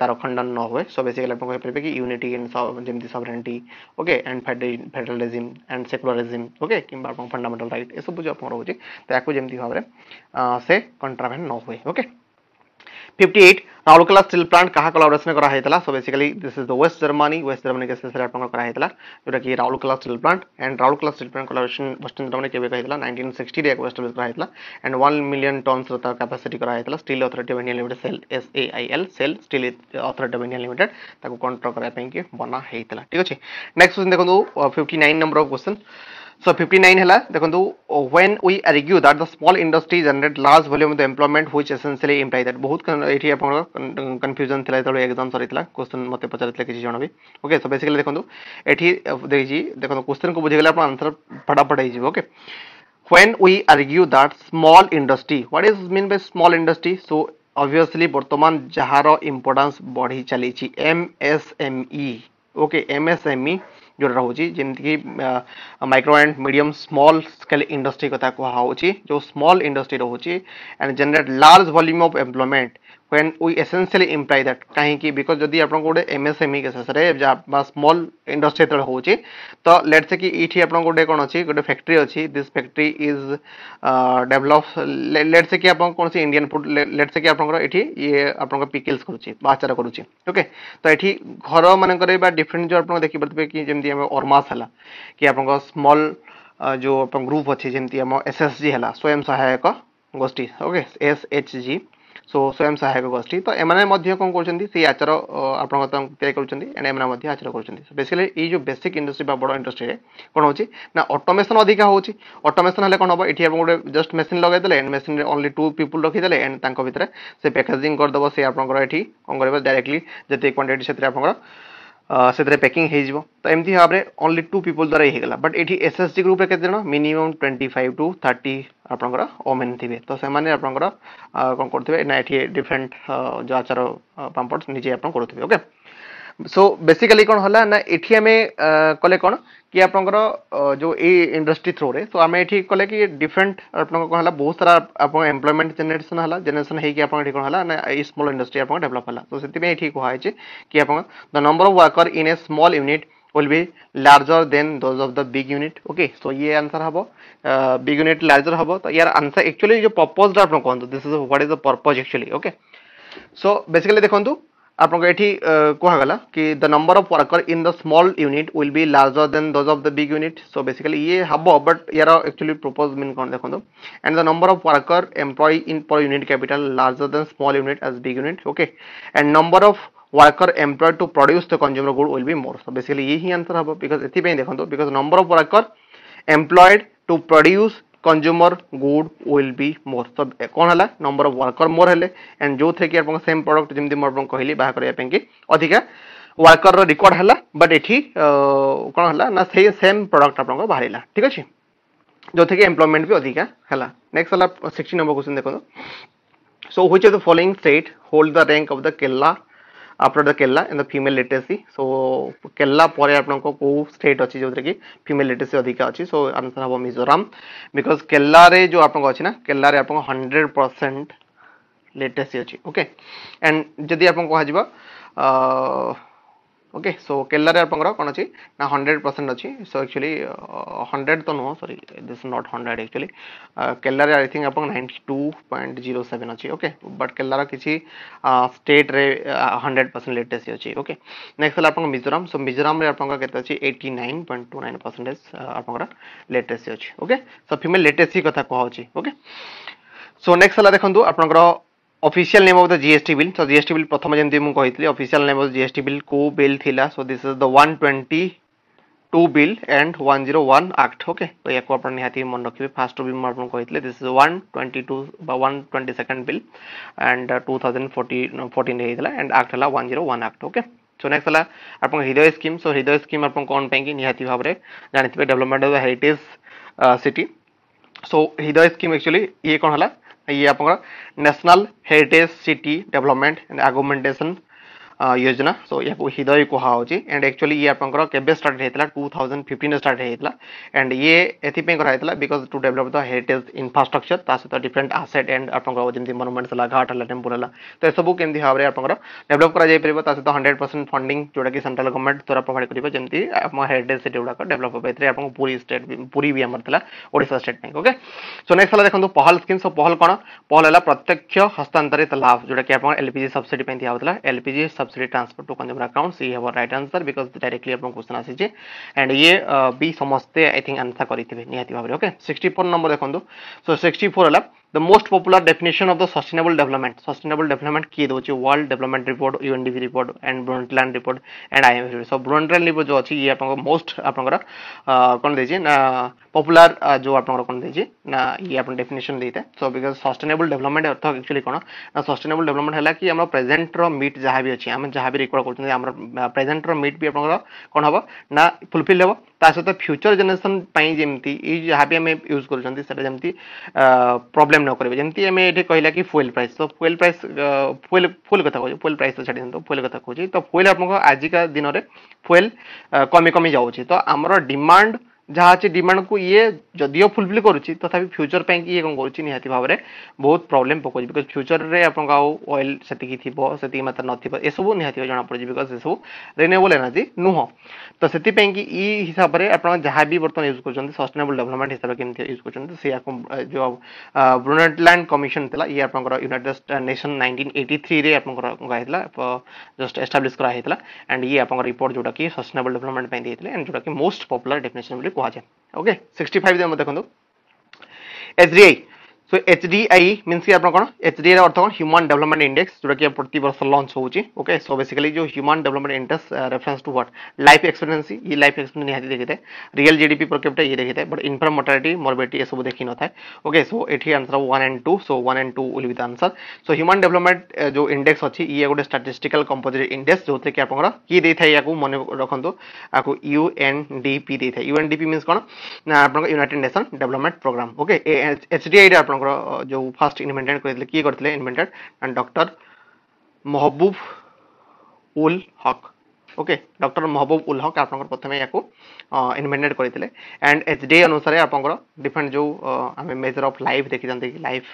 তার অখণ্ডন ন হয় সো বেসিক্যালি আপনি କହିପାରିବେ କି ୟୁନିଟି ଆଣ୍ଡ ଯେମିତି sovereignty okay and federalism and secularism okay କିମ୍ବା ଆପଣଙ୍କ ଫଣ୍ଡାମେଣ୍ଟାଲ ରାଇଟ୍ ଏସବୁ ଯେଉଁ ଆପଣଙ୍କର ରହୁଛି ତ ୟାକୁ ଯେମିତି ଭାବରେ ସେ କଣ୍ଟ୍ରାଭେନ୍ ନ ହୁଏ okay fifty eight Rourkela steel plant क्या कलाबरेसन करता so basically this is the west Germany west Germany case जोटा कि Rourkela steel plant and Rourkela steel plant collaboration west Germany के नाइंटीन सिक्सट वेस्ट करता and one million tonnes capacity करता steel authority of India limited SAIL S A I L SAIL steel authority of India limited control करने बना होता ठीक है next question देखो fifty nine number of question so fifty nine है देखो when we argue that the small industry generate large volume of employment हुई essentially imply that बहुत ये आप कन्फ्यूजन थी जो एक्जाम सर क्वेश्चन मत पचार किसी जन भी ओके सो बेसिकली देखो ये तो, देखो क्वेश्चन तो, को बुझेगे आप आंसर फटाफट हो okay when we argue that small industry what is mean by small industry so obviously बर्तमान जार इम्पोर्टा बढ़ी चली M S M E okay M S M E जो रोचे जमीक micro and medium small scale industry क्या कहु जो स्मल इंडस्ट्री रोचे and generate large volume of employment when we essentially imply that kahiki because jodi apan ko gode msme cases re ba small industry hetale hochi to let's say ki ethi apan ko gode kon achi gode factory achi this factory is uh, develop let's say ki apan kon se indian food let's say ki apan ko ethi ye apan ko pickles karuchi ba achar karuchi okay to ethi ghar manankare ba different jo apan dekhi parthibe ki jemti ame ormas hala ki apan ko small जो group अच्छे जमी आम S S G है स्वयं सहायक गोष्ठी okay S H G so ସ୍ୱୟଂ ସହାୟକ ଗୋଷ୍ଠୀ ତ ଏମାନେ ମଧ୍ୟ କ'ଣ କରୁଛନ୍ତି ସେଇ ଆଚାର ଆପଣଙ୍କ ତିଆରି କରୁଛନ୍ତି ଏଣ୍ଡ ଏମାନେ ମଧ୍ୟ ଆଚାର କରୁଛନ୍ତି ବେସିକାଲି ଏଇ ଯେଉଁ ବେସିକ୍ ଇଣ୍ଡଷ୍ଟ୍ରି ବା ବଡ଼ ଇଣ୍ଡଷ୍ଟ୍ରିରେ କ'ଣ ହେଉଛି ନା ଅଟୋମେସନ୍ ଅଧିକା ହେଉଛି ଅଟୋମେସନ୍ ହେଲେ କ'ଣ ହେବ ଏଠି ଆପଣ ଗୋଟେ ଜଷ୍ଟ ମେସିନ୍ ଲଗାଇଦେଲେ ଏଣ୍ଡ ମେସିନ୍ରେ ଓନ୍ଲି ଟୁ ପିପୁଲ୍ ରଖିଦେଲେ ଏଣ୍ଡ ତାଙ୍କ ଭିତରେ ସେ ପ୍ୟାକେଜିଂ କରିଦେବ ସେ ଆପଣଙ୍କର ଏଠି କ'ଣ କରିବ ଡାଇରେକ୍ଟଲି ଯେତିକି କ୍ୱାଣ୍ଟିଟି ସେଥିରେ ଆପଣଙ୍କର ସେଥିରେ ପ୍ୟାକିଂ ହେଇଯିବ ତ ଏମିତି ଭାବରେ ଓନ୍ଲି ଟୁ ପିପୁଲ୍ ଦ୍ୱାରା ହେଇଗଲା ବଟ୍ ଏଠି ଏସ୍ ଏସ୍ ଜି ଗ୍ରୁପ୍ରେ କେତେ ଜଣ minimum twenty five to thirty ଆପଣଙ୍କର ଓମେନ୍ ଥିବେ ତ ସେମାନେ ଆପଣଙ୍କର କ'ଣ କରୁଥିବେ ନା ଏଠି ଡିଫରେଣ୍ଟ ଯେଉଁ ଆଚାର ପାମ୍ପଡ଼ ନିଜେ ଆପଣ କରୁଥିବେ ଓକେ सो बेसिकाली कौन है ना ये आम कले कौन कि आप जो ये इंडस्ट्री थ्रो रे सो आम ये कले कि डिफरेन्ट आप कौन है बहुत सारा आप एम्प्लयमेंट जेनेसन है जेनेसन होगी कौन है ना ये स्मल इंडस्ट्री आप डेभलप है तो से ये कहुई कि आप the number of worker in a small unit will be larger than those of the big unit okay so ye answer habo uh, big unit larger habo to yaar answer actually jo purpose da apna konto this is what is the purpose actually okay so basically dekhantu আপনক এটি কহা গলা কি the number of worker in the small unit will be larger than those of the big unit so basically ইয়ে হবো but yeah actually propose mean কন দেখো and the number of worker employ in per unit capital larger than small unit as big unit okay and number of worker employed to produce the consumer good will be more so basically ইয়ে হি answer হবো because এতি পই দেখো because number of worker employed to produce consumer good will be more ତ କ'ଣ ହେଲା number of worker ମୋର ହେଲେ ଆଣ୍ଡ ଯେଉଁଥିରେକି ଆପଣଙ୍କ ସେମ୍ ପ୍ରଡ଼କ୍ଟ ଯେମିତି ମୁଁ ଆପଣଙ୍କୁ କହିଲି ବାହା କରିବା ପାଇଁକି ଅଧିକା ୱାର୍କରର ରେକର୍ଡ ହେଲା ବଟ୍ ଏଠି କ'ଣ ହେଲା ନା ସେଇ ସେମ୍ ପ୍ରଡ଼କ୍ଟ ଆପଣଙ୍କ ବାହାରିଲା ଠିକ୍ ଅଛି ଯେଉଁଥିରେକି ଏମ୍ପ୍ଲୟମେଣ୍ଟ ବି ଅଧିକା ହେଲା ନେକ୍ସଟ ହେଲା ସିକ୍ସଟି ନମ୍ବର କ୍ୱେଶ୍ଚିନ୍ ଦେଖନ୍ତୁ so which of the following state hold the rank of the Kerala after the Kerala in the female literacy so Kerala पर आपन स्टेट अच्छी जो कि फिमेल लिटरेसी अधिक अच्छी सो आंसर हम मिजोरम बिकज केरला जो आप अछि ना केरला रे आपन लिटरेसी अच्छी ओके एंड जदि आप ओके सो केलर आप कौन अच्छी ना हंड्रेड परसेंट अच्छी सो एक्चुअली हंड्रेड तो नुह sorry this not hundred actually Kerala I think आप ninety two point zero seven अच्छी ओके बट केलर किसी स्टेट रे हंड्रेड परसेंट लेटेस्ट अच्छी ओके नेक्स्ट है आप मिजोराम सो मिजोराम आप अच्छी eighty nine point two nine percentage आप लेटेस्ट अच्छी ओके सो फिमेल लेटेस्ट ही कथ कहूँ ओके सो नेक्स्ट है देखो आप official name of the GST bill. So GST bill प्रथम जन दिन मुंगो हितली official name of GST bill को bill थिला. So this is the 122 bill and 101 act. Okay. तो ये को अपन यहाँ तीन मन रखिए. First two bill मार्पन को हितले. This is 122 बा uh, 122 bill and uh, 2014 uh, है इधला and act थला 101 act. Okay. So, next वाला आपन हृदय स्कीम सो हृदय स्कीम आपन कोन पेंकी निहाती भाव रे जानिथबे development of the heritage city so Hriday scheme actually ये कोन हला ये आप national heritage city development and augmentation योजना सो या हृदय कहुचे एंड एक्चुअली ये आपंकर केबे स्टार्ट होता टू थाउजेंड फिफ्टन स्टार्ट होता एंड ये एथपाई कराइला because to develop the heritage infrastructure ता डिफरेन्ट आसेट एंड आपंकर जमी मनुमेंट्स है घाट है टेम्पल है तो सब कमी भाव में आपंकर डेवलप कर सहित हंड्रेड परसेंट फंडिंग जोटा कि सेंट्रा गवर्नमेंट द्वारा प्रोभाइड कर जमी आम हेरिटेज सिटी गुड़ाक डेभलप हो पाए आपको पूरी स्टेट पूरी भी आमर था ओडा स्टेट ओके सो नेक्स्ट है देखो पहल स्कीम सो पहल कौन पहल है प्रत्यक्ष हस्तांतरित लाभ जोटा कि आप एलपीजी सब्सिडी दिया होता LPG subsidy transfer to consumer account C हम रईट आंसर बिकज डायरेक्टली आप क्वेश्चन आसी एंड ये भी समस्ते आई थिंक आंसर करेंगे निहाती भाव ओके सिक्सटी फोर नंबर देखो सो सिक्सटी फोर है the most popular definition of the sustainable development sustainable development किए दो world development report UNDP report and Brundtland report and IMF report so Brundtland report जो अच्छी ये आपको most आपंकर कौन दे ना पपुलर जो आपंकर कौन दे ना ये आप डेफिनेशन देते सो बिकज सस्टेनेबल डेवलपमेंट अर्थ एक्चुअली कौन ना सस्टेनेबल डेवलपमेंट है कि आम प्रेजेन्टर मिट जहाँ भी अच्छी आम जहाँ भी रिक्वायर कर प्रेजेन्टर मिट भी आपंकर कौन हम ना फुलफिल हम ତା ସହିତ ଫ୍ୟୁଚର ଜେନେରେସନ୍ ପାଇଁ ଯେମିତି ଏଇ ଯାହା ବି ଆମେ ୟୁଜ୍ କରୁଛନ୍ତି ସେଇଟା ଯେମିତି ପ୍ରୋବ୍ଲେମ୍ ନ କରିବେ ଯେମିତି ଆମେ ଏଠି କହିଲା କି ଫୁଏଲ୍ ପ୍ରାଇସ୍ ତ ଫୁଏଲ୍ ପ୍ରାଇସ୍ ଫୁଏଲ୍ ଫୁଏଲ୍ କଥା କହୁଛି ଫୁଏଲ୍ ପ୍ରାଇସ୍ ତ ଛାଡ଼ି ଦିଅନ୍ତୁ ଫୁଏଲ୍ କଥା କହୁଛି ତ ଫୁଏଲ୍ ଆପଣଙ୍କ ଆଜିକା ଦିନରେ ଫୁଏଲ୍ କମି କମି ଯାଉଛି ତ ଆମର ଡିମାଣ୍ଡ ଯାହା ଅଛି ଡିମାଣ୍ଡକୁ ଇଏ ଯଦିଓ ଫୁଲଫିଲ୍ କରୁଛି ତଥାପି ଫ୍ୟୁଚର୍ ପାଇଁ ଇଏ କ'ଣ କରୁଛି ନିହାତି ଭାବରେ ବହୁତ ପ୍ରୋବ୍ଲେମ୍ ପକାଉଛି ବିକଜ୍ ଫ୍ୟୁଚର୍ରେ ଆପଣଙ୍କ ଆଉ ଅଏଲ୍ ସେତିକି ଥିବ ସେତିକି ମାତ୍ରା ନଥିବ ଏସବୁ ନିହାତି ଜଣାପଡ଼ିଛି ବିକଜ୍ ଏସବୁ ରିନ୍ୟୁଏବଲ୍ ଏନର୍ଜି ନୁହଁ ତ ସେଥିପାଇଁକି ଇ ହିସାବରେ ଆପଣ ଯାହା ବି ବର୍ତ୍ତମାନ ୟୁଜ୍ କରୁଛନ୍ତି ସଷ୍ଟେନେବଲ୍ ଡେଭଲପମେଣ୍ଟ ହିସାବରେ କେମିତି ୟୁଜ୍ କରୁଛନ୍ତି ସେ ଯେଉଁ ବ୍ରୁନେଟଲ୍ୟାଣ୍ଡ କମିଶନ୍ ଥିଲା ଇଏ ଆପଣଙ୍କର ୟୁନାଇଟେଡ଼ ନେସନ୍ ନାଇଣ୍ଟିନ୍ ଏଇଟି ଥ୍ରୀରେ ଆପଣଙ୍କର କୁହାହେଇଥିଲା ଜଷ୍ଟ ଏଷ୍ଟାବ୍ଲିଶ୍ କରାହେଇଥିଲା ଆଣ୍ଡ ଇଏ ଆପଣଙ୍କର ରିପୋର୍ଟ ଯେଉଁଟାକି ସଷ୍ଟେନେବଲ୍ ଡେଭଲପମେଣ୍ଟ ପାଇଁ ଦେଇଥିଲେ ଆଣ୍ଡ ଯେଉଁଟାକି ମୋଷ୍ଟ ପପୁଲାର ଡେଫିନେସନ୍ ବୋଲି କୁହାଯାଏ ଓକେ ସିକ୍ସଟି ଫାଇଭ୍ ମଧ୍ୟ ଦେଖନ୍ତୁ S D I so H D I means कि आपको कौन एच डी आई अर्थ कौन ह्यूमन डेवलपमेंट इंडेक्स जोटा कि प्रत वर्ष लंच होके सो बेसिकली जो human development index reference to what life expectancy ये लाइफ एक्सपेक्टेंस निहाती देखिए रियल जीडीपी पर कैपिटा ये देखिए बट इनफर्म मोर्टाटी मोरबिलिटी सब देखी नए ओके सो ये answer one and two so one and two will answer so human development जो इंडेक्स अच्छी ये गोटे स्टाटिस्टिकल कंपोजिट इंडेक्स जो थे कि आप किए या मन रखु आपको यू एन डी पी देता U N D P mean कौन आप United Nation development programme okay H D I आप ଆପଣଙ୍କର ଯେଉଁ ଫାଷ୍ଟ ଇନଭେଣ୍ଟେଡ଼ କରିଥିଲେ କିଏ କରିଥିଲେ invented and doctor Mahbub ul Haq okay doctor Mahbub ul Haq ଆପଣଙ୍କର ପ୍ରଥମେ ୟାକୁ ଇନଭେଣ୍ଟେଡ଼ କରିଥିଲେ ଆଣ୍ଡ ଏଚ୍ ଡି ଅନୁସାରେ ଆପଣଙ୍କର ଡିଫରେଣ୍ଟ ଯେଉଁ ଆମେ ମେଜର ଅଫ୍ ଲାଇଫ୍ ଦେଖିଛନ୍ତି life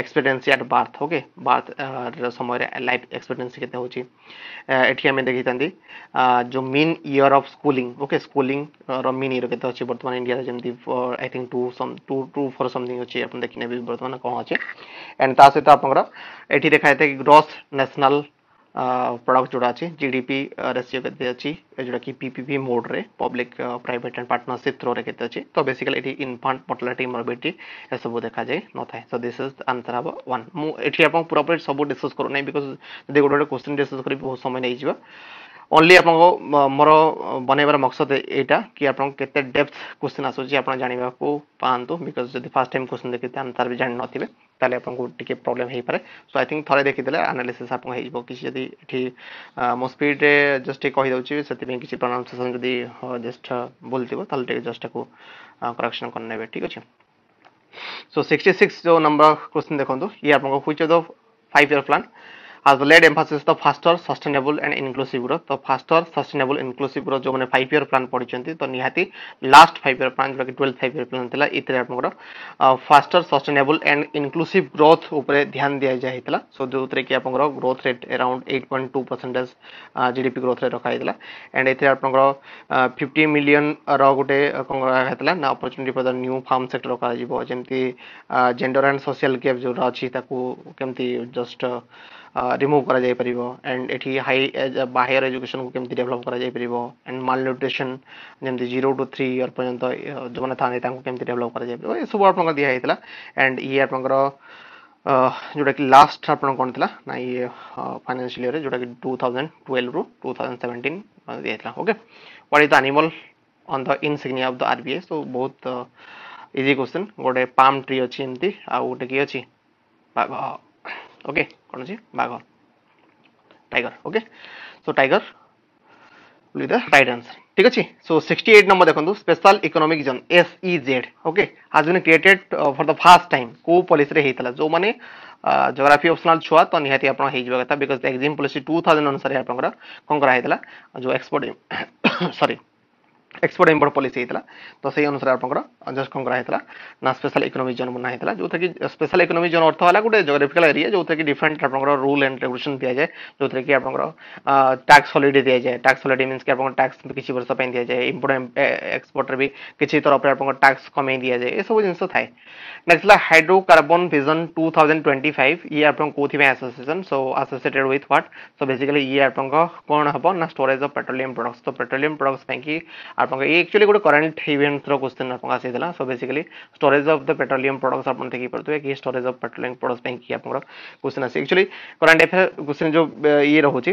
expectancy at birth okay birth ಸಮಯರೆ ಲೈಫ್ ಎಕ್ಸ್ಪೆಕ್ಟೆನ್ಸಿ କେତେ ହେଉଛି ଏଠି ଆମେ ଦେଖିଥାନ୍ତି ଯେଉଁ mean year of schooling okay ସ୍କୁଲିଂର ମିନ୍ ଇୟର୍ କେତେ ଅଛି ବର୍ତ୍ତମାନ ଇଣ୍ଡିଆରେ ଯେମିତି I think two two two four something ଅଛି ଆପଣ ଦେଖିନେବେ ବର୍ତ୍ତମାନ କ'ଣ ଅଛି ଆଣ୍ଡ ତା ସହିତ ଆପଣଙ୍କର ଏଠି ଦେଖାଯାଇଥାଏ ଗ୍ରସ୍ ନ୍ୟାସନାଲ୍ ಪಡಾವ್ ಜೋಡಾಚಿ ಜಿ ಡಿ ಪಿ ರೇಸಿಯೋ କେତେ ଅଛି ଯେଉଁଟାକି ପି ପି ପି ମୋଡ଼ରେ ପବ୍ଲିକ୍ ପ୍ରାଇଭେଟ୍ ଆଣ୍ଡ ପାର୍ଟନରସିପ୍ ଥ୍ରୋରେ କେତେ ଅଛି ତ ବେସିକାଲି ଏଠି ଇନଫାଣ୍ଟ ମର୍ଟାଲିଟି ମର୍ବିଟି ଏସବୁ ଦେଖାଯାଇ ନଥାଏ ସୋ ଦିସ୍ ଇଜ୍ ଆନ୍ସର୍ ହେବ ୱାନ୍ ମୁଁ ଏଠି ଆପଣ ପୁରାପୁରି ସବୁ ଡିସ୍କସ୍ କରୁନାହିଁ ବିକଜ୍ ଯଦି ଗୋଟେ ଗୋଟେ କୋଶ୍ଚିନ୍ ଡିସ୍କସ୍ କରିବି ବହୁତ ସମୟ ନେଇଯିବ ओनली आप मोर बनइबार मकसद यहीटा कि आप केते डेप्थ क्वेश्चन आसूँ आप जानवा पातु बिकज जब फास्ट टाइम क्वेश्चन देखते हैं तरह भी जान थे ताल आपको टी प्रोब्लेम हो पाए सो आई थिंक थे देखीदे आनालीसीस आपको किसी मो स्पीड्रे जस्ट कहीदे से किसी प्रनाउनसीएसन जब जस्ट भूल थी जस्ट करेक्शन कर ने ठीक अच्छे सो सिक्सटी सिक्स जो नंबर क्वेश्चन देखो ये आपको future the five year plan has laid emphasis the faster sustainable and inclusive growth the faster sustainable inclusive growth जो मैंने 5 year plan पढ़ी चंती तो निहाती last 5 year plan जो कि 12 5 year plan थला इतने आप मगर faster sustainable and inclusive growth ऊपरे ध्यान दिया जाए थला so जो उतरे कि आप मगर growth rate around 8.2 percentage GDP growth rate रखा है थला and इतने आप मगर 50 million रो गुटे कंगरा है थला ना opportunity for the new farm sector रखा है जी बहुत जेंटी gender and social gap जो राची तकु केमती just रिमूव कर एंड एटी हाई हायर एजुकेशन को कमी डेभलप कर माल न्यूट्रिशन जमी जीरो टू थ्री इयर पर्यटन जो मैंने था डेभलप कर सब आप दिखाई एंड ये आप जोटा कि लास्ट आप कौन थी ना ये फाइनेसियल इयर जोटा कि टू थाउजेंड ट्वेल्व रू टू थाउजेंड सेवेन्टीन दिखे okay what is the animal on the insignia of the RBI so बहुत इजी क्वेश्चन गोटे पाम ट्री अच्छी एमती आ गोटे किए अच्छी ओके କ'ଣ ଅଛି ବାଘ tiger okay so tiger will be the right answer. ठीक अच्छी so नंबर देखो special economic zone SEZ okay has been created for the first time को पॉलिसी जो मैंने ज्योग्राफी ऑप्शनल छुआ तो निहाती आपण हे जबा कथा बिकॉज़ द अनुसार आपण कोन करा जो एक्सपोर्ट सरी एक्सपोर्ट इम्पोर्ट पॉलिसी होता तो से अनुसार आपंकर जज कौन कराई ना स्पेशल इकोनोमिक जोन बना होता जो कि स्पेशल इकोनोमिक जोन अर्थ है गोटे जोग्राफिकल एरिया जो कि डिफरेंट आपंकर रूल एंड रेगुलेशन दि जाए जो कि आप टैक्स हलीडे दि जाए टैक्स हलिडे मीन कि आप टैक्स किसी वर्ष दि जाए इम्पोर्ट एक्सपोर्ट भी किसी तरफ आप टैक्स कमे दि जाए सब जिन थाए नेक्स्ट है hydrocarbon vision two thousand twenty five ये आप कौन association so associated with what so basically ये आप कौन हम ना स्टोरेज अफ पेट्रोलियम प्रोडक्ट्स तो पेट्रोलियम प्रोडक्ट्स कि আপন এ একচুয়ালি কোরেেন্ট ইভেন্টসৰ কোৱেশ্চন আপোনাক আছে দিলা so basically storage of the petroleum products আপোনতে কি পৰতে কি ষ্টোৰেজ অফ পেটলিয়াম প্ৰডক্টস বং কি আপোনাক কোৱেশ্চন আছে একচুয়ালি কোৰেন্ট এফেৰ কোৱেশ্চন যো ই ৰহচি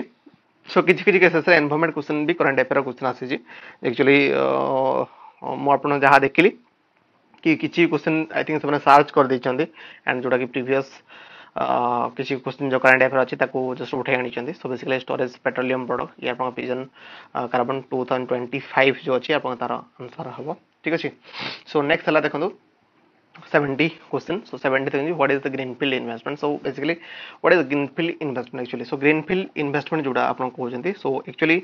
সো কিচি কিচি কেছ আছে এনভায়রনমেন্ট কোৱেশ্চন বি কোৰেন্ট এফেৰৰ কোৱেশ্চন আছে জি একচুয়ালি মই আপোনাৰ যিহা দেখিলে কি কিচি কোৱেশ্চন আই থিংছ আপোনাৰ সার্চ কৰি দিছନ୍ତି এণ্ড যোডা কি প্ৰিভিয়াস କିଛି କ୍ୱେଶ୍ଚିନ୍ ଯେଉଁ କରେଣ୍ଟ ଆଫେୟାର ଅଛି ତାକୁ ଜଷ୍ଟ ଉଠାଇ ଆଣିଛନ୍ତି so basically storage petroleum product ଇଏ ଆପଣଙ୍କ ପିଜନ୍ carbon two thousand twenty five ଯେଉଁ ଅଛି ଆପଣଙ୍କ ତାର ଆନ୍ସର ହେବ ଠିକ୍ ଅଛି ସୋ ନେକ୍ସଟ ହେଲା ଦେଖନ୍ତୁ 70 question so 70 thing what is the greenfield investment so basically what is the greenfield investment actually so greenfield investment जोड़ा आपन को होजंती so actually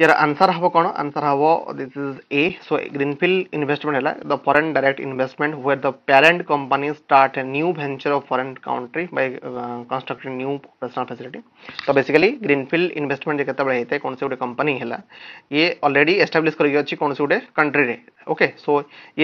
यार आंसर हम कौन आंसर हम this is a so greenfield investment है the foreign direct investment where the parent company start a new venture of foreign country by constructing new operational facility तो बेसिकली ग्रीनफिल्ड इनभेस्टमेंट के है कौन से गोटे कंपनी है ये अलरेडी एस्टाब्लीश करके अच्छी कौन से गोटे कंट्री में ओके सो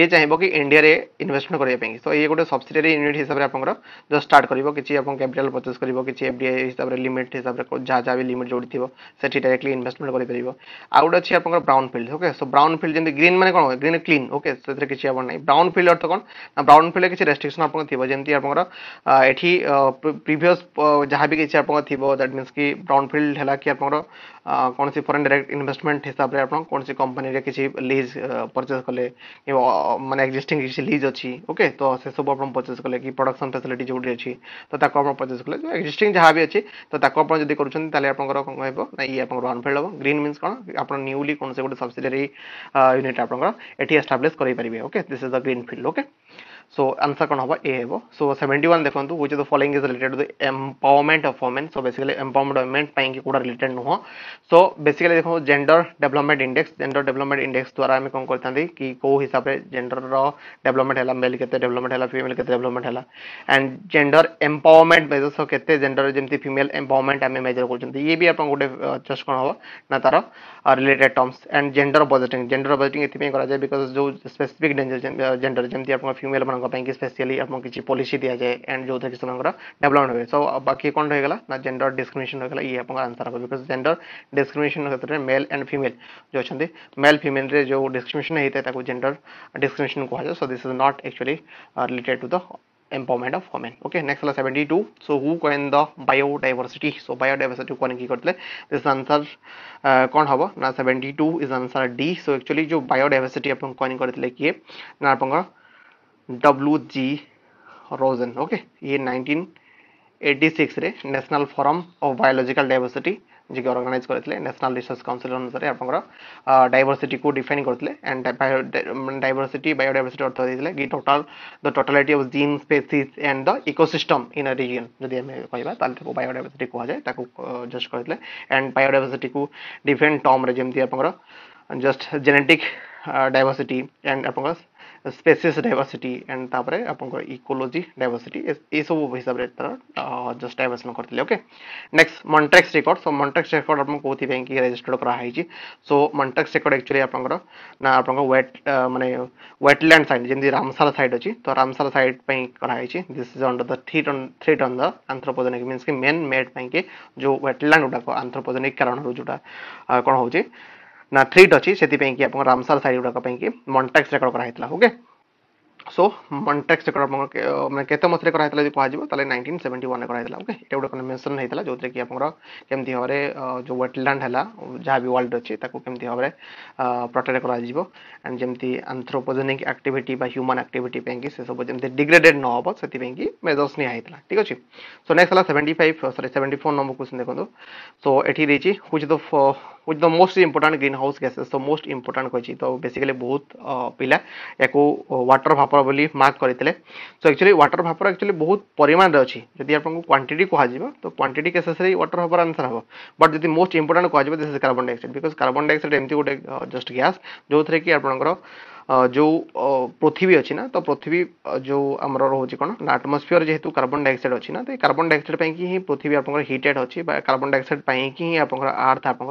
ये चाहिए कि इंडिया में इनभेस्टमेंट करने सो ये गोटे सब्सीडरी यूनिट हिसाब से आपको जो स्टार्ट कर किसी आप कैपिटाल पर्चेस कर किसी एफ डी आई हिसाब से लिमिट हिसाब से जहाँ जहाँ भी लिमिट जोड़ी थी से डायरेक्टली इनभेस्टमेंट कर ଆଉ ଗୋଟେ ଅଛି ଆପଣଙ୍କର brownfield okay so brownfield ଯେମିତି ଗ୍ରୀନ୍ ମାନେ କ'ଣ ଗ୍ରୀନ୍ କ୍ଲିନ୍ ଓକେ ସେଥିରେ କିଛି ଆପଣ ନାହିଁ ବ୍ରାଉନ୍ ଫିଲ୍ଡ ଅର୍ଥ କ'ଣ ନା ବ୍ରାଉନ୍ ଫିଲ୍ଡରେ କିଛି ରେଷ୍ଟ୍ରିକ୍ସନ୍ ଆପଣଙ୍କ ଥିବ ଯେମିତି ଆପଣଙ୍କର ଏଠି ପ୍ରିଭିୟସ୍ ଯାହା ବି କିଛି ଆପଣଙ୍କର ଥିବ ଦ୍ୟାଟ୍ ମିନ୍ସ କି ବ୍ରାଉନ୍ ଫିଲ୍ଡ ହେଲା କି ଆପଣଙ୍କର କୌଣସି ଫରେନ୍ ଡାଇରେକ୍ଟ ଇନଭେଷ୍ଟମେଣ୍ଟ ହିସାବରେ ଆପଣ କୌଣସି କମ୍ପାନୀରେ କିଛି ଲିଜ୍ ପରଚେସ୍ କଲେ କିମ୍ବା ମାନେ ଏକ୍ଜିଷ୍ଟିଂ କିଛି ଲିଜ୍ ଅଛି ଓକେ ତ ସେସବୁ ଆପଣ ପରଚେସ୍ କଲେ କି ପ୍ରଡକ୍ସନ୍ ଫ୍ୟାସିଲିଟି ଯେଉଁଠି ଅଛି ତ ତାକୁ ଆପଣ ପରଚେସ୍ କଲେ ଏକ୍ଜିଷ୍ଟିଂ ଯାହା ବି ଅଛି ତ ତାକୁ ଆପଣ ଯଦି କରୁଛନ୍ତି ତାହେଲେ ଆପଣଙ୍କର କ'ଣ ହେବ ନା ଇଏ ଆପଣଙ୍କର ଅନଫେଲ୍ଡ ହେବ ଗ୍ରୀନ୍ ମିନ୍ସ କ'ଣ ଆପଣ ନ୍ୟୁଲି କୌଣସି ଗୋଟେ ସବସିଡିଆରୀ ୟୁନିଟ୍ ଆପଣଙ୍କର ଏଠି ଏଷ୍ଟାବ୍ଲିଶ୍ କରିପାରିବେ okay this is the green field okay so answer कौन हम ए हे सो सेवेंटी वन देखो which of the is related to the empowerment of women so basically empowerment women पाई कौन रिलेटेड नुह सो बेसिकली देखो gender development index gender development index द्वारा आम कौन करते कि कौ हिसाब से जेंडर डेवलपमेंट है मेल के डेवलपमेंट है फिमेल के डेवलपमेंट है and gender empowerment major so के जेंडर जमी फिमेल एम्पावरमेंट आम मेजर कर ये भी आप गोटे जस्ट कौन हम ना तार related terms and gender budgeting gender budgeting एपाई कराए बिकज जो स्पेसीफिक जेंडर जमी आप फिमेल किसी स्पेशली आपको किसी पलिस दि जाए एंड जो कि डेवलपमेंट हुए सो बाकी कौन रहेगा ना जेंडर डिस्क्रिमिनेशन रहेगा ये आपको आंसर हम बिकज जेंडर डिस्क्रिमिनेशन क्षेत्र में मेल एंड फिमेल जो अच्छा मेल फिमेल जो डिस्क्रिमिनेशन होता है जेंडर डिस्क्रिमिनेशन कहुए so this is not actually related to the empowerment of women okay next है seventy two so who can the biodiversity so biodiversity कौन की करते दिस आंसर कौन हम ना seventy two is answer D so actually जो biodiversity आप कौन करते किए ना आप डब्ल्यू जी रोजन ओके ये 1986 रे national forum of biological diversity जी के ऑर्गेनाइज करते नेशनल रिसर्च काउंसिल अनुसार आपंकर डायवर्सिटी को डिफाइन करते एंड डायवर्सिटी बायोडाइवर्सिटी अर्थ देते कि total the totality of gene species and the ecosystem in a region जदि आम कह बायोडाइवर्सिटी कहुए जस्ट करते एंड बायोडाइवर्सिटी को डिफरेंट टर्म जमी आप जस्ट जेनेटिक डायवर्सिटी एंड आप स्पेसीस डायसीट एंड आप इकोलोजी डायभरसीटी सब हिसाब से जस्ट डायभरसन करते okay next Montreux record so Montreux record आप रेजिस्टर्ड कराई सो मंटेक्स रेकर्ड एक्चुअली आप आप मैंने व्वेटलैंड सैड जमी रामसार सैड अच्छी तो रामसार सैड कराई this is under the threat threaten the anthropogenic means man made पाई जो व्वेटलैंड गुडाक आंथ्रोपोजेनिक कारण जो कौन हो ना थ्रीट अच्छी से रामसार साइड गुड़ाक मन्टाक्स रेकर्ड कराई ओके सो मन्टाक्स रेकर्ड मैंने केत मसीह कराई जब कहुए नाइंटीन सेवेन्टी वन कराई ओके ये गोटे कन्भेनसन होता जो थी कमी भाव में जो वेटलैंड है जहाँ भी वर्ल्ड अच्छे केमती भाव में प्रोटेक्ट कर एंड जमी आंथ्रोपोजेनिक आक्टिट ह्यूमान आक्टिट से सब जमी डिग्रेडेड न हो से मेजर्स निहता ठीक अच्छे सो नेक्स्ट है seventy five sorry seventy four number question देखो सो तो। ये रही the which the most important greenhouse gases so most important କହିଛି ତ ବେସିକାଲି ବହୁତ ପିଲା ୟାକୁ ୱାଟର ଭାପର ବୋଲି ମାର୍କ କରିଥିଲେ so actually water vapour actually ବହୁତ ପରିମାଣରେ ଅଛି ଯଦି ଆପଣଙ୍କୁ କ୍ୱାଣ୍ଟିଟି କୁହାଯିବ ତ କ୍ୱାଣ୍ଟିଟି କେସେସ୍ ରେ ୱାଟର ଭାପର ଆନ୍ସର୍ ହେବ ବଟ୍ ଯଦି ମୋଷ୍ଟ ଇମ୍ପୋର୍ଟାଣ୍ଟ କୁହାଯିବ this is carbon dioxide because carbon dioxide ଏମିତି ଗୋଟେ ଜଷ୍ଟ ଗ୍ୟାସ୍ ଯେଉଁଥିରେ କି ଆପଣଙ୍କର जो पृथ्वी अच्छी ना तो पृथ्वी जो आम रोचे कौन ना आटमस्फियर जेहतु कार्बन डाइअक्साइड अच्छी ना तो कार्बन डाइअक्साइड पर ही पृथ्वी आप हिटेड अच्छी कार्बन डाइअक्साइड पर ही आप आर्थ आप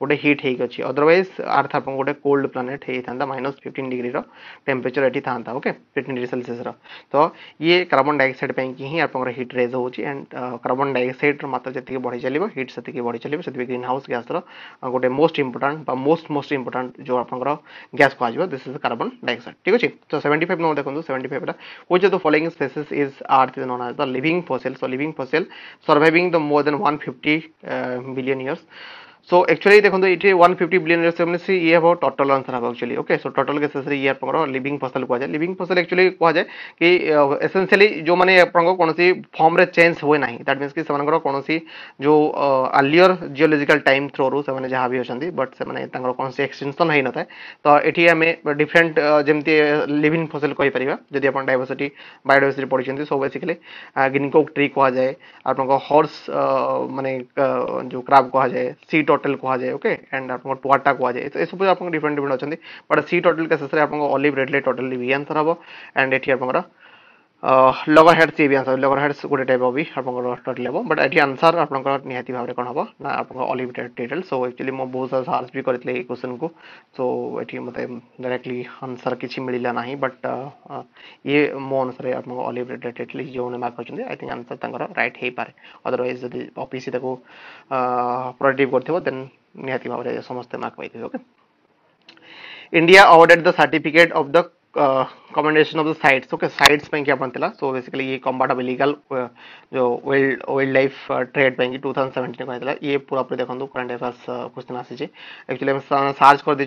गोटे हिट होती अदरवैज आर्थ आप गोटे कोल्ड प्लानेट होता है माइनस फिफ्टन डिग्री रेम्परेचर ये था ओके फिफ्टन डिग्री सेलसीयस तो ये कार्बन डाइअक्साइड पर ही आप हिट रेज हो कार्बन डाइअक्साइड रात जैसे बढ़ी चलो हिट से बढ़ी चलो से ग्रीन हाउस गैस रोटे most important most most important जो आप गैस कह this is carbon carbon dioxide so ଅଛି ତ 75 ନମ୍ବର ଦେଖନ୍ତୁ 75 which of the following species is earth is known as the living fossil so living fossil surviving the more than 150 uh, years so actually देखो तो ये one fifty billion year से मैंने से ये हम टोटल आंसर हम एक्चुअली ओके सो टोटल के शेष ईयर आपको लिविंग फसल कह जाए लिविंग फसल एक्चुअली कह जाए कि एसेंसियली uh, जो मैंने आपको कौन सी फर्म रे चेंज हुए ना दैट मीनस कि से कौन सी जो आर्लीअर जिओलोजिकाल टाइम थ्रोरू से जहाँ भी अच्छा बट से कौन से एक्सटेनसन हो नए तो ये आम डिफरेन्ट जमी लिविंग फसल कहींपर जब आप डायवर्सिटी बायोडाइवर्सिटी पढ़ी सो बेसिकली गिनकोक ट्री कह जाए आप हर्स मानने जो क्राफ कह जाए सी ଟର୍ଟେଲ କୁହାଯାଏ ଓକେ ଆଣ୍ଡ ଆପଣଙ୍କ ଟୁଆଟା କୁହାଯାଏ ତ ଏସବୁ ଆପଣଙ୍କ ଡିଫରେଣ୍ଟ ଡିଫରେଣ୍ଟ ଅଛନ୍ତି ବଟ୍ ସି ଟର୍ଟେଲ କେସେସରେ ଆପଣଙ୍କ ଅଲିଭ୍ ରେଡ୍ ଲାଇଟ୍ ଟର୍ଟେଲ ବି ଆନ୍ସର ହେବ ଆଣ୍ଡ ଏଠି ଆପଣଙ୍କର लगर हेड्स ये भी आंसर लगर हेड्स गोटे टाइप भी आपल बट ये आंसर आपत भाव में कौन हम ना आप अलिमिटेड डिटेल सो एक्चुअली मुझे बहुत सारा सार्च भी करते क्वेश्चन को सो ये मतलब डायरेक्टली आंसर किसी मिलला ना बट ये मो अनुसार अलिमिटेड डिटेल जो मार्क करते आई थिंक आंसर तक रईट हो पाए अदरवैज जब अफिश देखो प्रडक्ट कर देहती भाव में समस्त mark five okay India awarded the certificate of the commendation of the CITES okay CITES पे बनते सो बेसिकली ये अब इलीगल uh, जो वाइल्ड वाइल्ड लाइफ ट्रेड पे टू थाउजेंड सेवेन्टीन कहला ये पूरा पूरी देखो करेन्ट अफेयर्स क्वेश्चन आसी एक्चुअली आम सर्च करदे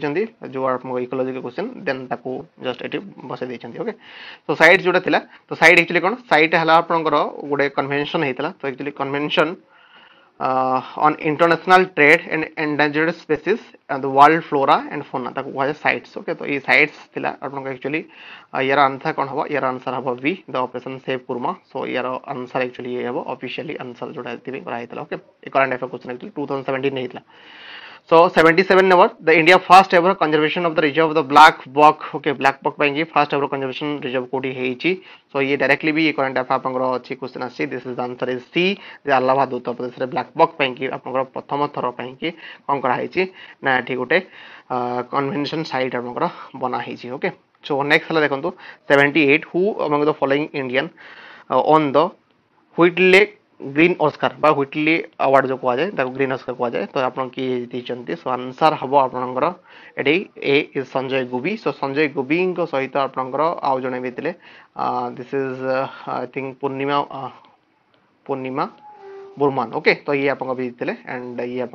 जो इकोलॉजी के क्वेश्चन देन ताको जस्ट बसे बसई देते ओके सो साइट जोटा था तो साइट एक्चुअली कौन साइट है आप गोटे कनभेनसन होता तो actually convention on international trade and endangered species and the world flora and fauna ତାକୁ କୁହାଯାଏ ସାଇଟ୍ସ ଓକେ ତ ଏଇ ସାଇଟ୍ସ ଥିଲା ଆପଣଙ୍କ ଆକ୍ଚୁଆଲି ୟାର ଆନ୍ସର କ'ଣ ହେବ ୟାର ଆନ୍ସର ହେବ B the operation save Kurma so ୟାର ଆନ୍ସର ଆକ୍ଚୁଆଲି ଇଏ ହେବ ଅଫିସିଆଲି ଆନ୍ସର ଯେଉଁଟା ଏଥିପାଇଁ କରାହେଇଥିଲା ଓକେ ଏ current affair question actually two thousand seventeen ହେଇଥିଲା So 77 never the India first ever conservation of the reserve of the black buck okay black buck पाएंगे first ever conservation reserve कोटी है इची so ये directly भी ये current affair पंगरो अच्छी question आसी this is the answer is C जे अल्लाह दूत प्रदेश रे black buck पाएंगे आपनकर प्रथम थर पाएंगे कौन करा है ना ठीक गोटे convention site आपनकर बना है okay so next हला देखंतु 78 who among the following Indian uh, on the Whitley green Oscar বা হুইটলি আওয়ার্ড যে কুযায়ে তাকে গ্রিন অস্কার কুযায়ে তো আপনার কি দিয়েছেন সো আনসার হব আপনার এটি এ ইজ সঞ্জয় গুবি সো সঞ্জয় গুবি সহিত আপনার আউ জনে বি this is I think Purnima Purnima Barman okay okay, तो ये आप जीते एंड ये आप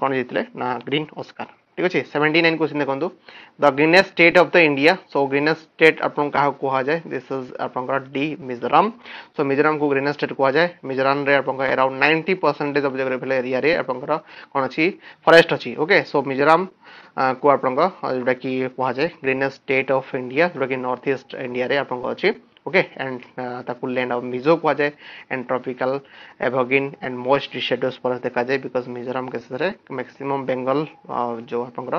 कौन जीते ना ग्रीन ओस्कार ठीक अच्छे सेवेन्टी नाइन क्वेश्चन देखो the greenest state of the India so greenest state आप क्या कहुए दिस इज आप डी मिजोराम सो मिजोराम को ग्रीनेस्ट स्टेट कहुए मिजोराम आप around ninety percentage of geographical area आप कौन अच्छी फरेस्ट अच्छी ओके सो मिजोराम को आप जोटा कि कहुए ग्रीनेस्ट स्टेट अफ इंडिया जोटा कि नर्थ ईस्ट इंडिया आप अच्छी okay and ତାକୁ land of mizo କୁହାଯାଏ and tropical evergreen and moist deciduous forest ଦେଖାଯାଏ because ମିଜୋରାମ କେଶରେ maximum ବେଙ୍ଗଲ ଯୋଉ ଆପଣଙ୍କର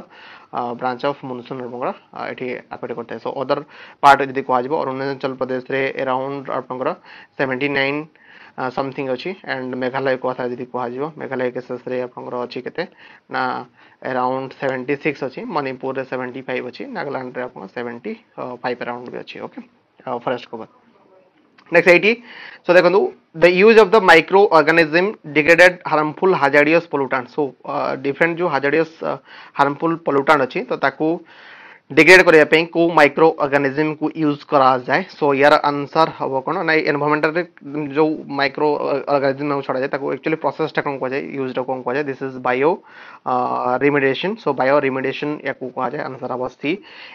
ବ୍ରାଞ୍ଚ ଅଫ ମୁନସୁନ ଆପଣଙ୍କର ଏଠି ଆକଟ କରିଥାଏ ସୋ ଅଦର ପାର୍ଟ ଯଦି କୁହାଯିବ ଅରୁଣାଚଳ ପ୍ରଦେଶରେ ଏରାଉଣ୍ଡ ଆପଣଙ୍କର ସେଭେଣ୍ଟି ନାଇନ୍ समथिंग अच्छी एंड मेघालय कथा जब कह मेघालय केसेस अच्छी के ना एराउंड सेवेन्टी सिक्स अच्छी मणिपुर सेवेन्टी फाइव अच्छी नागालैंड सेवेन्टी फाइव एराउंड भी अच्छी ओके okay? हाँ, फर्स्ट को नेक्स्ट एटी सो देखो the use of the micro organism degraded harmful hazardous pollutant so different जो हाजाडियस हार्मफुल पोल्यूटांट अच्छी तो ताकू डिग्रेड करने को माइक्रो ऑर्गानिजम को यूज कराए सो यार आंसर हम कौन ना एनभारमेंटाल जो माइक्रो ऑर्गानिजम छड़ा जाए एक्चुअली प्रोसेसटा कौन कहुए यूज कौन कहुए this is bioremediation so bioremediation या कहुए आंसर हम सी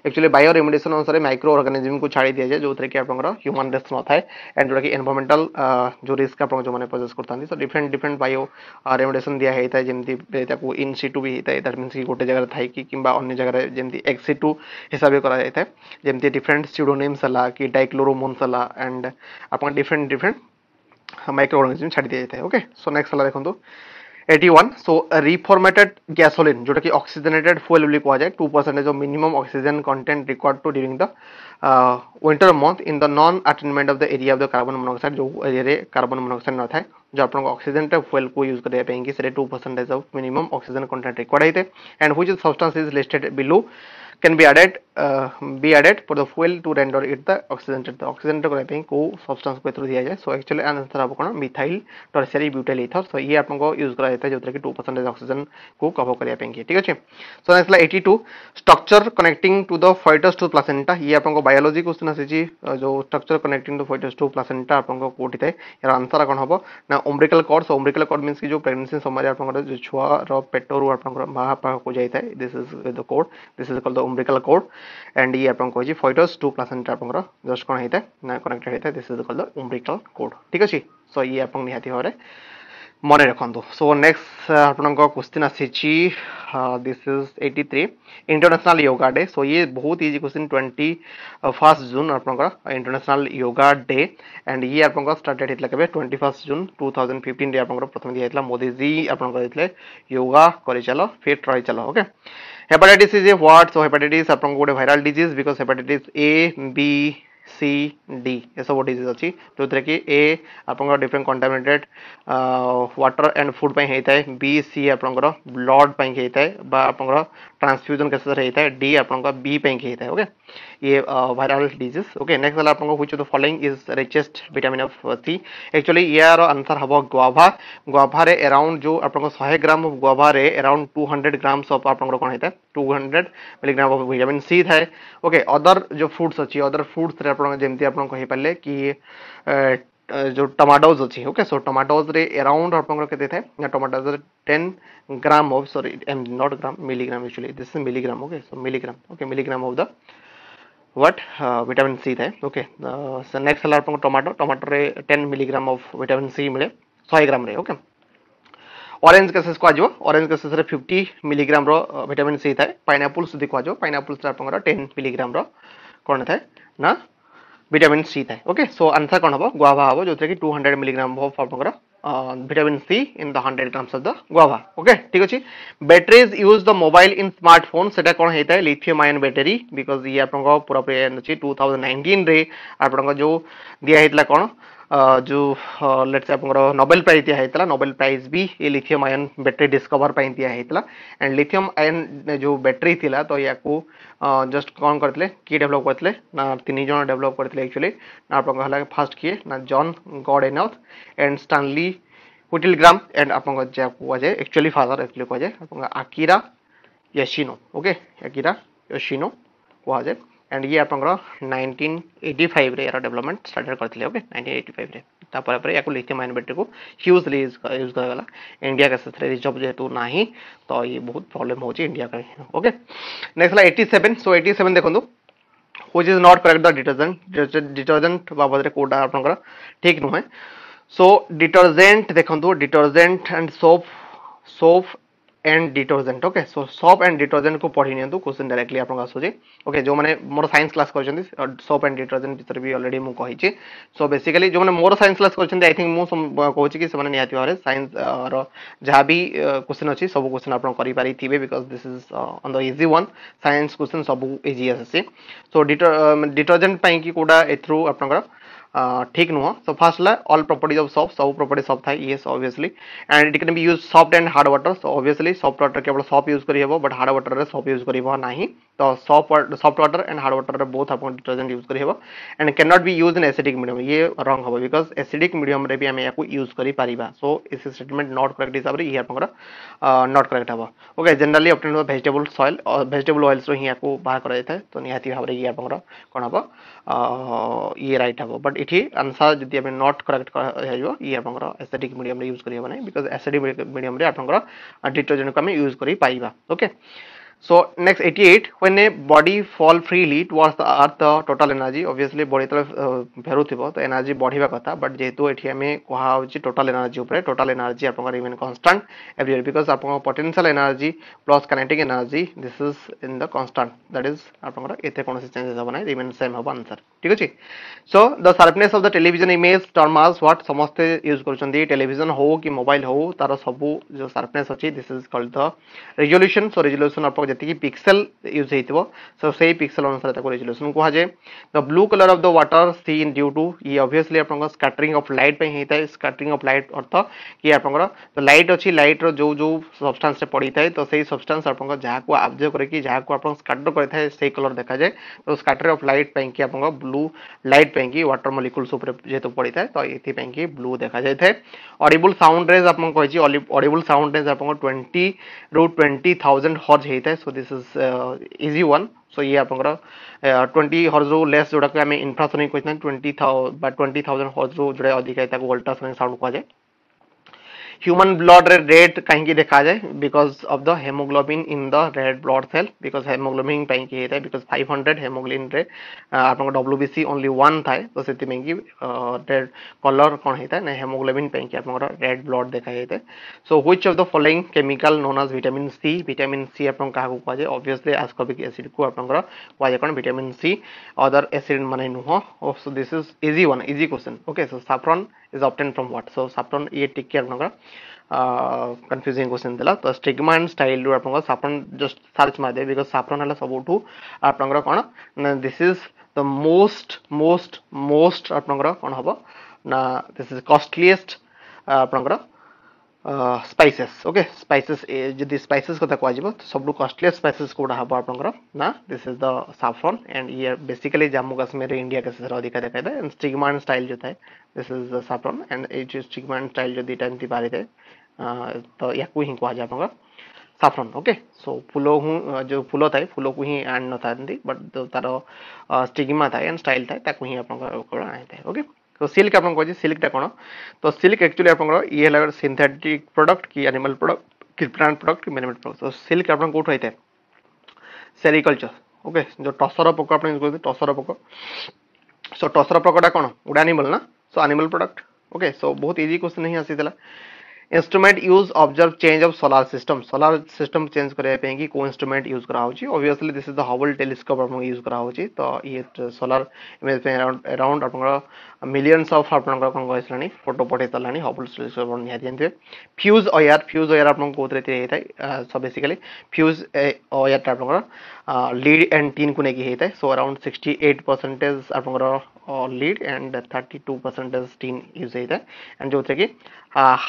एक्चुअली बायो रिमेडिएसन अनुसार माइक्रो ऑर्गानिजम को छाड़ी दि जाए जो थे कि आपंकर ह्यूमान रिस्क न थाए एंड जोटा कि एनभारमेंटाल जो रिस्क uh, आप जो मैंने प्रजेस करता so different different bioremediation दिया होता है जमी इन सीटू भी होता है दैट मीन कि गोटे जगह थी कि अन्य जगह जमी एक्स हिसाब করা जमी डिफरेन्ट ଡିଫରେଣ୍ଟ है कि डाइक्लोरोमोन्स है एंड आप different different different micro organism ଛାଡ଼ି ଦିଆଯାଇଥାଏ ଓକେ ସୋ ନେକ୍ସଟ ହେଲା ଦେଖନ୍ତୁ eighty one so reformulated gasoline जोटा कि अक्सीजेनेटेड फुएल भी कहुए two percentage of minimum oxygen content required to during the winter month in the non attainment of the area of the carbon monoxide जो area carbon monoxide न था जो आप oxygenated fuel को यूज करने two percentage of minimum oxygen content required है and which substance is listed below can be added be added for the fuel to render it the oxidated the oxidated करने पे को substance को through दिया जाए so actually answer आप uh, कौन methyl tertiary butyl ether so ये आपको यूज करा जाता है जोटा कि 2% ऑक्सीजन को कवर करने पे ठीक अच्छे सो नेक्स्ट ला 82 structure connecting to the foetus to placenta ये आपको बायोलॉजी क्वेश्चन आसी जो structure connecting to foetus to placenta आपको कोठी थाए यार आंसर कौन हम ना umbilical cord so umbilical cord mean कि जो प्रेगनेंसी समय आप छुआर पेटर आप माँ पाक जाए this is the cord this is call the umbilical cord and ये आपण कहूँ फइटस टू प्लासेंटा आपंकर जस्ट कौन होता है ना कनेक्टेड होता है this is call the umbilical cord ठीक अच्छे सो ये आप निहाती भाव में মনে রাখতু সো নেক্সট আপনার কোশ্চিন আসিছি this is eighty three International Yoga Day so ইয়ে বহুত easy question twenty first June আপনার ইন্টরন্যাশনাল যোগা ডে এন্ড ইয়ে আপনার স্টার্টেড হয়েছিল কেবে twenty first June two thousand fifteen আপনার প্রথমে দিয়ে হয়েছিল মোদিজি আপনার যোগা করে চাল ফিট রয়ে চাল ওকে हेपाटाइटिस इज ए वार्ड सो हेपाटाइटिस आपको गोटे viral disease because hepatitis A B C D E सब डीज अच्छी जो थे कि ए आपंकर डिफरेन्ट कंटामेटेड वाटर एंड फुड्पाई बी सी आप ब्लड होता है आप ट्रांसफ्यूजन कैसे रहता है डी आपण बी रहता है ओके ये वायरल डिजीज ओके नेक्स्ट वाला आप which of following is richest vitamin of C actually यार आंसर हम ग्वाभा ग्वाभा अराउंड जो आपण शहे ग्राम ऑफ ग्वाभा रे अराउंड हंड्रेड ग्राम ऑफ आपण कौन होता है two hundred milligram of vitamin C था ओके अदर जो फ्रुट्स अच्छी अदर फ्रुट्स आप जमी आप कि जो टमाटोज अच्छे okay so tomatoes around around tomatoes ten gram of sorry M not gram milligram actually this milligram okay so milligram okay milligram of the what vitamin C थाए okay next है आपंकर tomato tomato रे 10 milligram of vitamin सी मिले 100 ग्राम रे okay orange cases को आजो orange cases रे 50 milligram रो vitamin C थाए पाइनएप्पल सुदी को आजो पाइनएप्पल रे आपंकर 10 मिलीग्राम रो कोन थाए ना विटामिन सी था ओके सो आंसर कौन हम गुआवा हम जो टू हंड्रेड मिलीग्राम हम आप vitamin C in the hundred grams of the guava okay ठीक अच्छे batteries use the mobile in smartphone से कौन होता है लिथियम आयन बैटेरी बिकज ये आप पूरा टू थाउजेंड नाइंटन आप जो दिया कौन जो लेट्स नोबेल प्राइज दिता नोबेल प्राइज भी ये लिथियम आयन बैटेरी डिस्कवर दिखाई एंड लिथियम आयन जो बैटेरी थी तो या जस्ट कौन करते किए डेभलप करते ना तीन जन डेभलप करते एक्चुअली ना आप फास्ट किए ना John Goodenough and Stanley हुटिलग्राम एंड आप कहुए एक्चुअली फादर एक्चुअली कहुए आप आकिरा यशिनो ओके आकीरा यशिनो कहुए एंड ये आप 1985 फाइव यार डेवलपमेंट स्टार्टेड करते ओके 1985 रे तापर पर या लिथियम आयन बैटरी को ह्यूजली यूज कराला इंडिया का साथ रिजर्व जेहतु ना तो ये बहुत प्रॉब्लम है इंडिया का ओके नेक्स्ट है eighty seven so eighty seven देखो which is not correct the detergent detergent बाबद कौटा आप ठीक नुहे सो डिटर्जेंट देखो detergent and soap soap and detergent okay so soap and detergent को पढ़ी नि क्वेश्चन डायरेक्टली आप आसूँ ओके जो मैंने मोर सैंस क्लास कर सप एंड डिटर्जेंट भितर भी अलरेडी मुझे सो बेसिकली जो मैंने मोर सैंस क्लास कर आई थिंक मुझे कि से भाव में सैंस रहा भी क्वेश्चन अच्छी सब क्वेश्चन आप बिकज दिस इज अन् the easy one science question सब इजी आसे सो डिटर्जेंट कि कौटा एथ्रु आप ठीक नुह सो फास्ट ला ऑल प्रॉपर्टीज ऑफ सॉफ्ट सब प्रपर्ट सफ्ट थाए yes obviously and it can भी use soft and hard water so obviously soft water केवल सफ्ट यूज करहब बट हार्ड वाटर रे सॉफ्ट यूज करहब नाही तो soft soft water and hard water रे बोथ आपण डिटर्जेंट यूज करहब एंड कैन नॉट भी यूज इन एसिडिक मीडियम ये रंग हम बिकज एसिडिक मीडियम भी आम यहाँ यूज करा सो इस स्टेटमेंट नट करेक्ट हिसाब से ये आप नट करेक्ट हम ओके जेनेली अपटेन भेजिटेबल सयल भेजिटेबल अएल्स हिं या बाहर कर तो निहती भाव ये आपर कौन हम ଇଏ ରାଇଟ୍ ହେବ ବଟ୍ ଏଠି ଆନ୍ସର୍ ଯଦି ଆମେ ନଟ୍ କରେକ୍ଟ ହେଇଯିବ ଇଏ ଆପଣଙ୍କର ଏସିଡ଼ିକ୍ ମିଡ଼ିୟମ୍ରେ ୟୁଜ୍ କରିହେବ ନାହିଁ ବିକଜ୍ ଏସିଡ଼ିକ୍ ମିଡ଼ିୟମ୍ରେ ଆପଣଙ୍କର ଡିଟର୍ଜେଣ୍ଟକୁ ଆମେ ୟୁଜ୍ କରିପାରିବା ଓକେ So next 88 when बड़ी फल fall freely towards the earth the uh, total energy obviously body तरफ फेरु uh, थिबो तो एनर्जी बढ़िबा कथ बट जेहतु ये हमें कहा होची एनर्जी ऊपर टोटल एनर्जी आप रिमेन कांस्टेंट एवरीवेयर बिकज आप potential energy plus kinetic energy this is in the constant that is आपन एते कोनोसी चेंजेस होबो नै रिमेन सेम हम आंसर ठीक अच्छे so the sharpness of the television image term आज व्हाट समस्त यूज करछंदी टेलीजन हो कि मोबाइल हो तार सब जो शार्पनेस अच्छी this is called the resolution so resolution आप जी पिक्सेल यूज हो सो से पिक्सेल अनुसार रेजुलेसन कहुए the blue colour of the water seen due to ये अभीयसली आप स्काटरिंग अफ लाइट होता है स्काटरिंग अफ लाइट अर्थ कि आप लाइट तो अच्छी लाइट्र जो जो सब्सटान्स पड़ी था तो सही सब्सटान्स आप जहाँ को अब्जर्व करके जहाँ को आप स्काटर करेंगे से कलर देखा जाए तो स्काटर अफ लाइट कि आप ब्लू लाइट कि व्वाटर मलिकुल्स जेहतु पड़ी था तो ये ब्लू देखा जाए अडिबुल साउंड रेज आप ऑडिबुल साउंड रेज आप twenty to twenty thousand hertz होता है so this is uh, easy so ये ye ट्वेंटी 20 hertz रो लेस जोडा को हमें इंफ्रासोनिक कहते हैं 20 बा 20000 हर्ट्ज रो अधिक है ताको अल्ट्रासोनिक साउंड कहुए human blood red कहीं देखा जाए because of the hemoglobin in the red blood cell because hemoglobin ପାଇଁ କି ହେଇଥାଏ because 500 hemoglobin ରେ ଆପଣଙ୍କ WBC only 1 ଥାଏ ତ ସେଥିପାଇଁ କି red color କ'ଣ ହେଇଥାଏ ନା hemoglobin ପାଇଁ କି ଆପଣଙ୍କର red blood ଦେଖା ଯାଇଥାଏ so which of the following chemical known as vitamin C vitamin C ଆପଣ କାହାକୁ କୁହାଯାଏ obviously ascorbic acid କୁ ଆପଣଙ୍କର କୁହାଯାଏ କ'ଣ vitamin C other acid ମାନେ ନୁହଁ so this is easy one easy question okay so saffron is obtained from what so saffron ये टिक किया अपना का कंफ्यूजिंग क्वेश्चन दिला तो स्टिग्मा एंड स्टाइल रो आपन saffron जस्ट सर्च मार दे बिकॉज़ saffron हला सबोठु आपन कोन this is the most most most आपन कोन हबो ना दिस इज कॉस्टलीएस्ट आपन uh spices okay spices jodi spices কথা কওজব তো সবো কস্টলি স্পাইসেস কোডা হব আপোনক না দিস ইজ দা জাফরান এন্ড ইয়ার বেসিক্যালি জম্মু কাশ্মীর ইনডিয়া কা সরো দেখা দেখা এন্ড স্টিগমা এন্ড স্টাইল যো তাই দিস ইজ দা জাফরান and is stigma and style যো ইটা น তি পাৰিদে তো ইয়া কোইহি কওজাব আপোনক জাফরান ওকে সো ফুলো হু যে ফুলো তাই ফুলো কোইহি এন্ড ন ন থান্তি বাট তো তারো স্টিগমা থায় এন্ড স্টাইল থায় তা কোইহি আপোনক কোডা আহে তাই ওকে तो सिल्क आप सिल्कटा कौन तो सिल्क एक्चुअली आप सिंथेटिक प्रडक्ट कि आनिमल प्रडक्ट प्लांट प्रडक्ट कि मेनमेड प्रडक्ट तो सिल्क आप कौटू होता है सेरिकलचर ओके जो टसर पक आप यूज करते टसर पक सो टसर पकटा कौन गोटे आनिमल ना so animal product okay so बहुत इजी क्वेश्चन ही आसी instrument use observe change of solar system solar system change करने कि कौन instrument use obviously this is the Hubble telescope आपको यूज करा तो ये सोलार इमेज अराउंड आप millions of ଆପଣଙ୍କର କ'ଣ କହିସାରିଲାଣି ଫଟୋ ପଠାଇ ସାରିଲାଣି ହବଲ୍ ସ୍ପେସ୍ ଆପଣ ନିହାତି ଜାଣିଥିବେ ଫ୍ୟୁଜ୍ ଅୟାର ଫ୍ୟୁଜ୍ ଅୟାର ଆପଣଙ୍କୁ କେଉଁଥିରେ ତିଆରି ହେଇଥାଏ ସୋ ବେସିକାଲି ଫ୍ୟୁଜ୍ ଅୟାରଟା ଆପଣଙ୍କର ଲିଡ୍ ଆଣ୍ଡ ଟିନ୍କୁ ନେଇକି ହେଇଥାଏ so around sixty eight percentage ଆପଣଙ୍କର lead and thirty two percentage tin use ହେଇଥାଏ ଆଣ୍ଡ ଯେଉଁଥିରେକି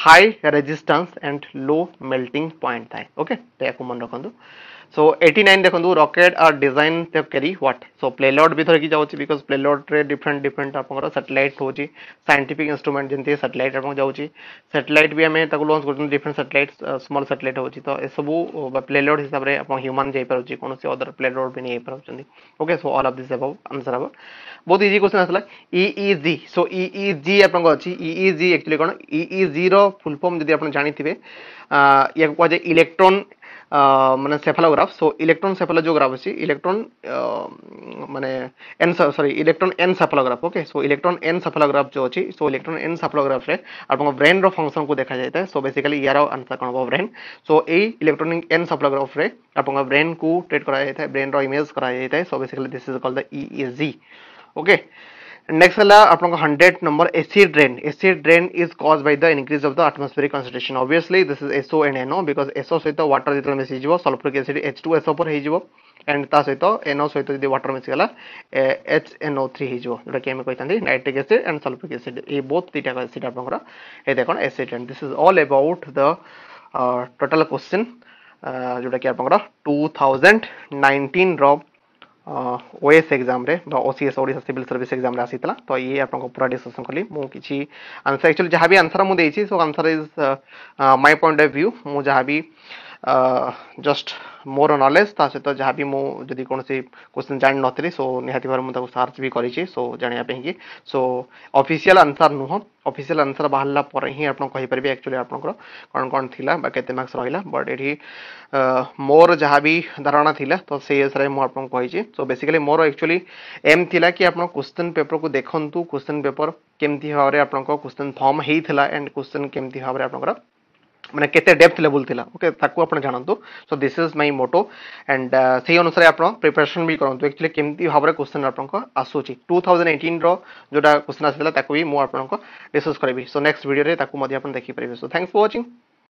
high resistance and low melting point ଥାଏ ଓକେ ଏହାକୁ ମନେ ରଖନ୍ତୁ सो एटी नाइन देखो rocket are designed to carry what so payload भी थरिकी जाऊँच बिकज प्लेलोड रे डिफरेंट डिफरेंट आप सैटेलैट हो सैंटिफिक इनस्ट्रुमेंट जमी आपको आप सैटेलैट भी आम लंच कर डिफरेंट सैटेलैट स्मल सैटेलैट हो तो यू प्लेलोड हिसाब से आप ह्यूमान जापारे कौन से अदर प्लेलोड भी नहीं पार्टी okay so all of this answer हम बहुत इजी क्वेश्चन आसाला इजी सो इजी आप इजी एक्चुअली कौन इजी रुलफर्म जब आप जानते हैं या कहुए इलेक्ट्रोन মানে সেফালোগ্রাফ সো ইলেকট্রন সেফালোজিওগ্রাফ আছে ইলেকট্রন মানে এন sorry electroencephalograph okay so electroencephalograph যে আছে সো ইলেকট্রন এন সেফালোগ্রাফে আপনার ব্রেন র ফংশন কু দেখা যাই সো বেসিক্যালি ইয়ার আনসার কোন হব ব্রেন সো এই ইলেকট্রনিক এন সেফালোগ্রাফে আপনার ব্রেন কু ট্রিট করা যাই ব্রেন র ইমেজ করা যাই so basically this is call the EEG okay next है आप hundred number acid rain acid rain is caused by the increase of the atmospheric concentration obviously this is SO and NO because SO सहित water जितने मिसिज sulphuric acid H two SO पर हो and सहित NO सहित जब water मिसिगला H NO three होगा कि nitric acid and sulphuric acid ये बहुत दुटा एसीड आप कौन acid rain this is all about the total question जोटा कि आप टू थाउजेंड नाइंटीन र ଓଏସ୍ ଏକ୍ଜାମ୍ରେ ବା O C S Odisha civil service ଏକ୍ଜାମ୍ରେ ଆସିଥିଲା ତ ଇଏ ଆପଣଙ୍କ ପୁରା ଡିସ୍କସନ୍ କଲି ମୁଁ କିଛି ଆନ୍ସର୍ ଆକ୍ଚୁଆଲି ଯାହା ବି ଆନ୍ସର୍ ମୁଁ ଦେଇଛି so answer is my point of view ମୁଁ ଯାହା ବି जस्ट मोर नलेज ता सहित जहाँ भी मुझे कौन से क्वेश्चन जान नी सो नि भाव में सर्च भी करी सो जाना कि सो अफिसील आंसर नुह अफिशियल आंसर बाहर ही आप एक्चुअली आपंकर कौन कौन थी के मार्क्स रहा बट ये मोर जहाँ भी धारणा थी तो से मुझे so basically more actually am थी कि आप क्वेश्चन पेपर को देखूँ क्वेश्चन पेपर केमती भाव में आप क्वेश्चन फर्म होता एंड क्वेश्चन केमती भाव में आप মানে কেতে ডেপথ লেভেল লা ওকে তাকে আপনার জাঁতু so this is my motto and সেই অনুসারে আপনার প্রিপারেসন বি করতু একচুয়ালি কেমি ভাবে কোশ্চেন আপনার আসুচি টু থাউজেন্ড এইটিন্র যেটা কোশ্চেন আসলে তাকে বি মু আপনার ডিসকস করবি সো নেক্সট ভিডিওরে তাকে আপনার দেখিপারে সো থ্যাংকস ফর ওয়াচিং